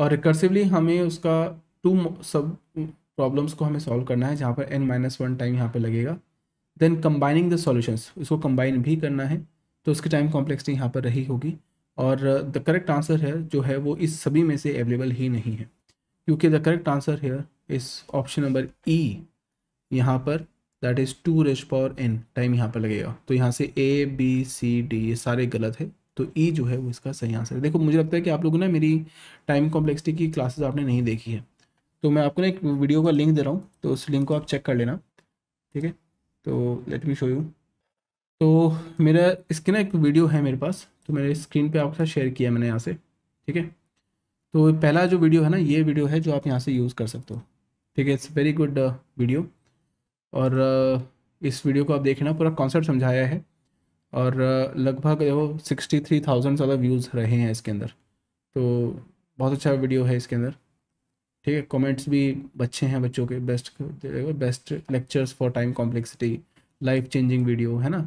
और रिकर्सिवली हमें उसका टू सब प्रॉब्लम्स को हमें सॉल्व करना है जहाँ पर एन माइनस वन टाइम यहाँ पर लगेगा देन कंबाइनिंग द सॉल्यूशंस उसको कंबाइन भी करना है तो उसकी टाइम कॉम्प्लेक्सिटी यहाँ पर रही होगी और द करेक्ट आंसर है जो है वो इस सभी में से अवेलेबल ही नहीं है क्योंकि द करेक्ट आंसर है इस ऑप्शन नंबर ई यहाँ पर that is two raise power N time यहाँ पर लगेगा तो यहाँ से ए बी सी डी ये सारे गलत है तो ई e जो है वो इसका सही आंसर है देखो मुझे लगता है कि आप लोगों ने मेरी टाइम कॉम्प्लेक्सिटी की क्लासेस आपने नहीं देखी है तो मैं आपको ना एक वीडियो का लिंक दे रहा हूँ तो उस लिंक को आप चेक कर लेना ठीक है तो लेट मी शो यू तो मेरा इसके ना एक वीडियो है मेरे पास तो मैंने स्क्रीन पे आपके साथ शेयर किया मैंने यहाँ से ठीक है तो पहला जो वीडियो है ना ये वीडियो है जो आप यहाँ से यूज़ कर सकते हो ठीक है इट्स वेरी गुड वीडियो और uh, इस वीडियो को आप देखना पूरा कॉन्सेप्ट समझाया है और uh, लगभग वो सिक्सटी थ्री थाउजेंड ज़्यादा व्यूज़ रहे हैं इसके अंदर तो बहुत अच्छा वीडियो है इसके अंदर ठीक है कमेंट्स भी बच्चे हैं बच्चों के best best lectures for time complexity life changing video है ना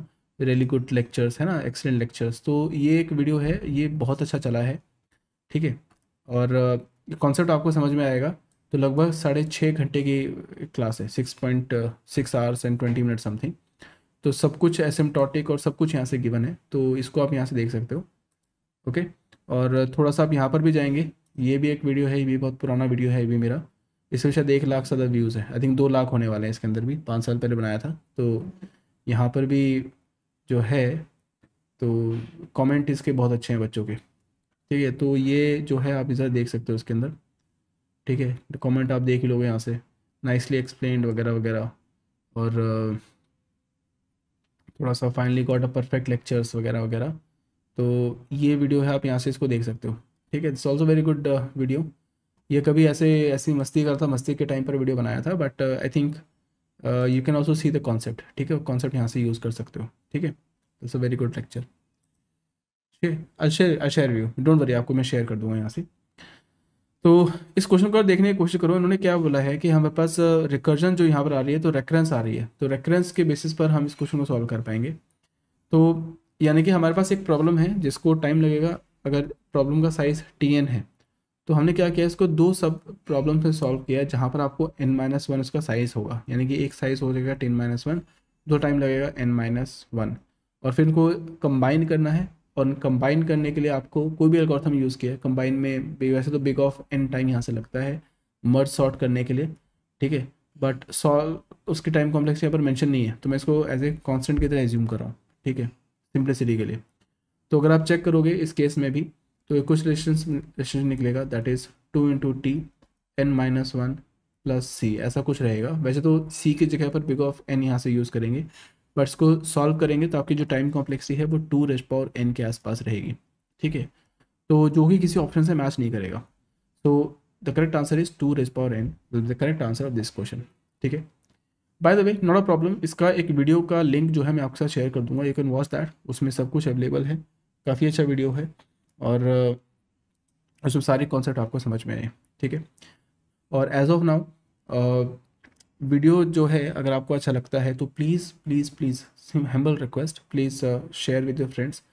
रियली गुड लेक्चर्स है ना एक्सलेंट लेक्चर्स तो ये एक वीडियो है ये बहुत अच्छा चला है ठीक है और कॉन्सेप्ट uh, आपको समझ में आएगा तो लगभग साढ़े छः घंटे की क्लास है six point six hours and twenty minute something तो सब कुछ एस और सब कुछ यहाँ से गिवन है तो इसको आप यहाँ से देख सकते हो ओके और थोड़ा सा आप यहाँ पर भी जाएंगे ये भी एक वीडियो है ये भी बहुत पुराना वीडियो है ये भी मेरा इसमें शायद एक लाख से ज़्यादा व्यूज़ है आई थिंक दो लाख होने वाले हैं इसके अंदर भी पाँच साल पहले बनाया था तो यहाँ पर भी जो है तो कमेंट इसके बहुत अच्छे हैं बच्चों के ठीक है तो ये जो है आप इधर देख सकते हो उसके अंदर ठीक है कमेंट आप देख ही लोगे यहाँ से नाइसली एक्सप्लेन वगैरह वगैरह और थोड़ा सा finally got a perfect lectures वगैरह वगैरह तो ये वीडियो है आप यहाँ से इसको देख सकते हो ठीक है it's also very good video ये कभी ऐसे ऐसी मस्ती करता मस्ती के टाइम पर वीडियो बनाया था but I think you can also see the concept ठीक है कॉन्सेप्ट यहाँ से यूज़ कर सकते हो ठीक है it's a very good lecture share I assure you don't worry आपको मैं शेयर कर दूंगा यहाँ से तो इस क्वेश्चन को देखने की कोशिश करो इन्होंने क्या बोला है कि हमारे पास रिकर्जन uh, जो यहाँ पर आ रही है तो रेकरेंस आ रही है तो रेकरेंस के बेसिस पर हम इस क्वेश्चन को सॉल्व कर पाएंगे तो यानी कि हमारे पास एक प्रॉब्लम है जिसको टाइम लगेगा अगर प्रॉब्लम का साइज़ टी एन है तो हमने क्या किया इसको दो सब प्रॉब्लम से सॉल्व किया जहाँ पर आपको एन माइनस वन उसका साइज़ होगा यानी कि एक साइज़ हो जाएगा टेन माइनस वन दो टाइम लगेगा एन माइनस वन और फिर इनको कंबाइन करना है और कंबाइन करने के लिए आपको कोई भी एल्गोरिथम यूज़ किया कंबाइन में वैसे तो बिग ऑफ एन टाइम यहाँ से लगता है मर्ज सॉर्ट करने के लिए ठीक है बट सॉल्व उसके टाइम कॉम्प्लेक्स यहाँ पर मैंशन नहीं है तो मैं इसको एज ए कॉन्स्टेंट की तरह एज्यूम कर रहा हूँ ठीक है सिंप्लिसिटी के लिए तो अगर आप चेक करोगे इस केस में भी तो कुछ रिलेशन निकलेगा that is two into T N minus one plus C ऐसा कुछ रहेगा वैसे तो सी की जगह पर बिग ऑफ एन यहाँ से यूज़ करेंगे बट इसको सॉल्व करेंगे तो आपकी जो टाइम कॉम्प्लेक्सी है वो टू रेज पावर एन के आसपास रहेगी ठीक है तो जो कि किसी ऑप्शन से मैच नहीं करेगा तो the correct answer is two raise power N the correct answer of this question ठीक है by the way not a problem इसका एक वीडियो का लिंक जो है मैं आपके साथ शेयर कर दूंगा यू कैन वॉच दैट उसमें सब कुछ अवेलेबल है काफ़ी अच्छा वीडियो है और उसमें सारे कॉन्सेप्ट आपको समझ में आए ठीक है और एज ऑफ नाउ वीडियो जो है अगर आपको अच्छा लगता है तो प्लीज़ प्लीज़ प्लीज़ सिम humble request please share with your friends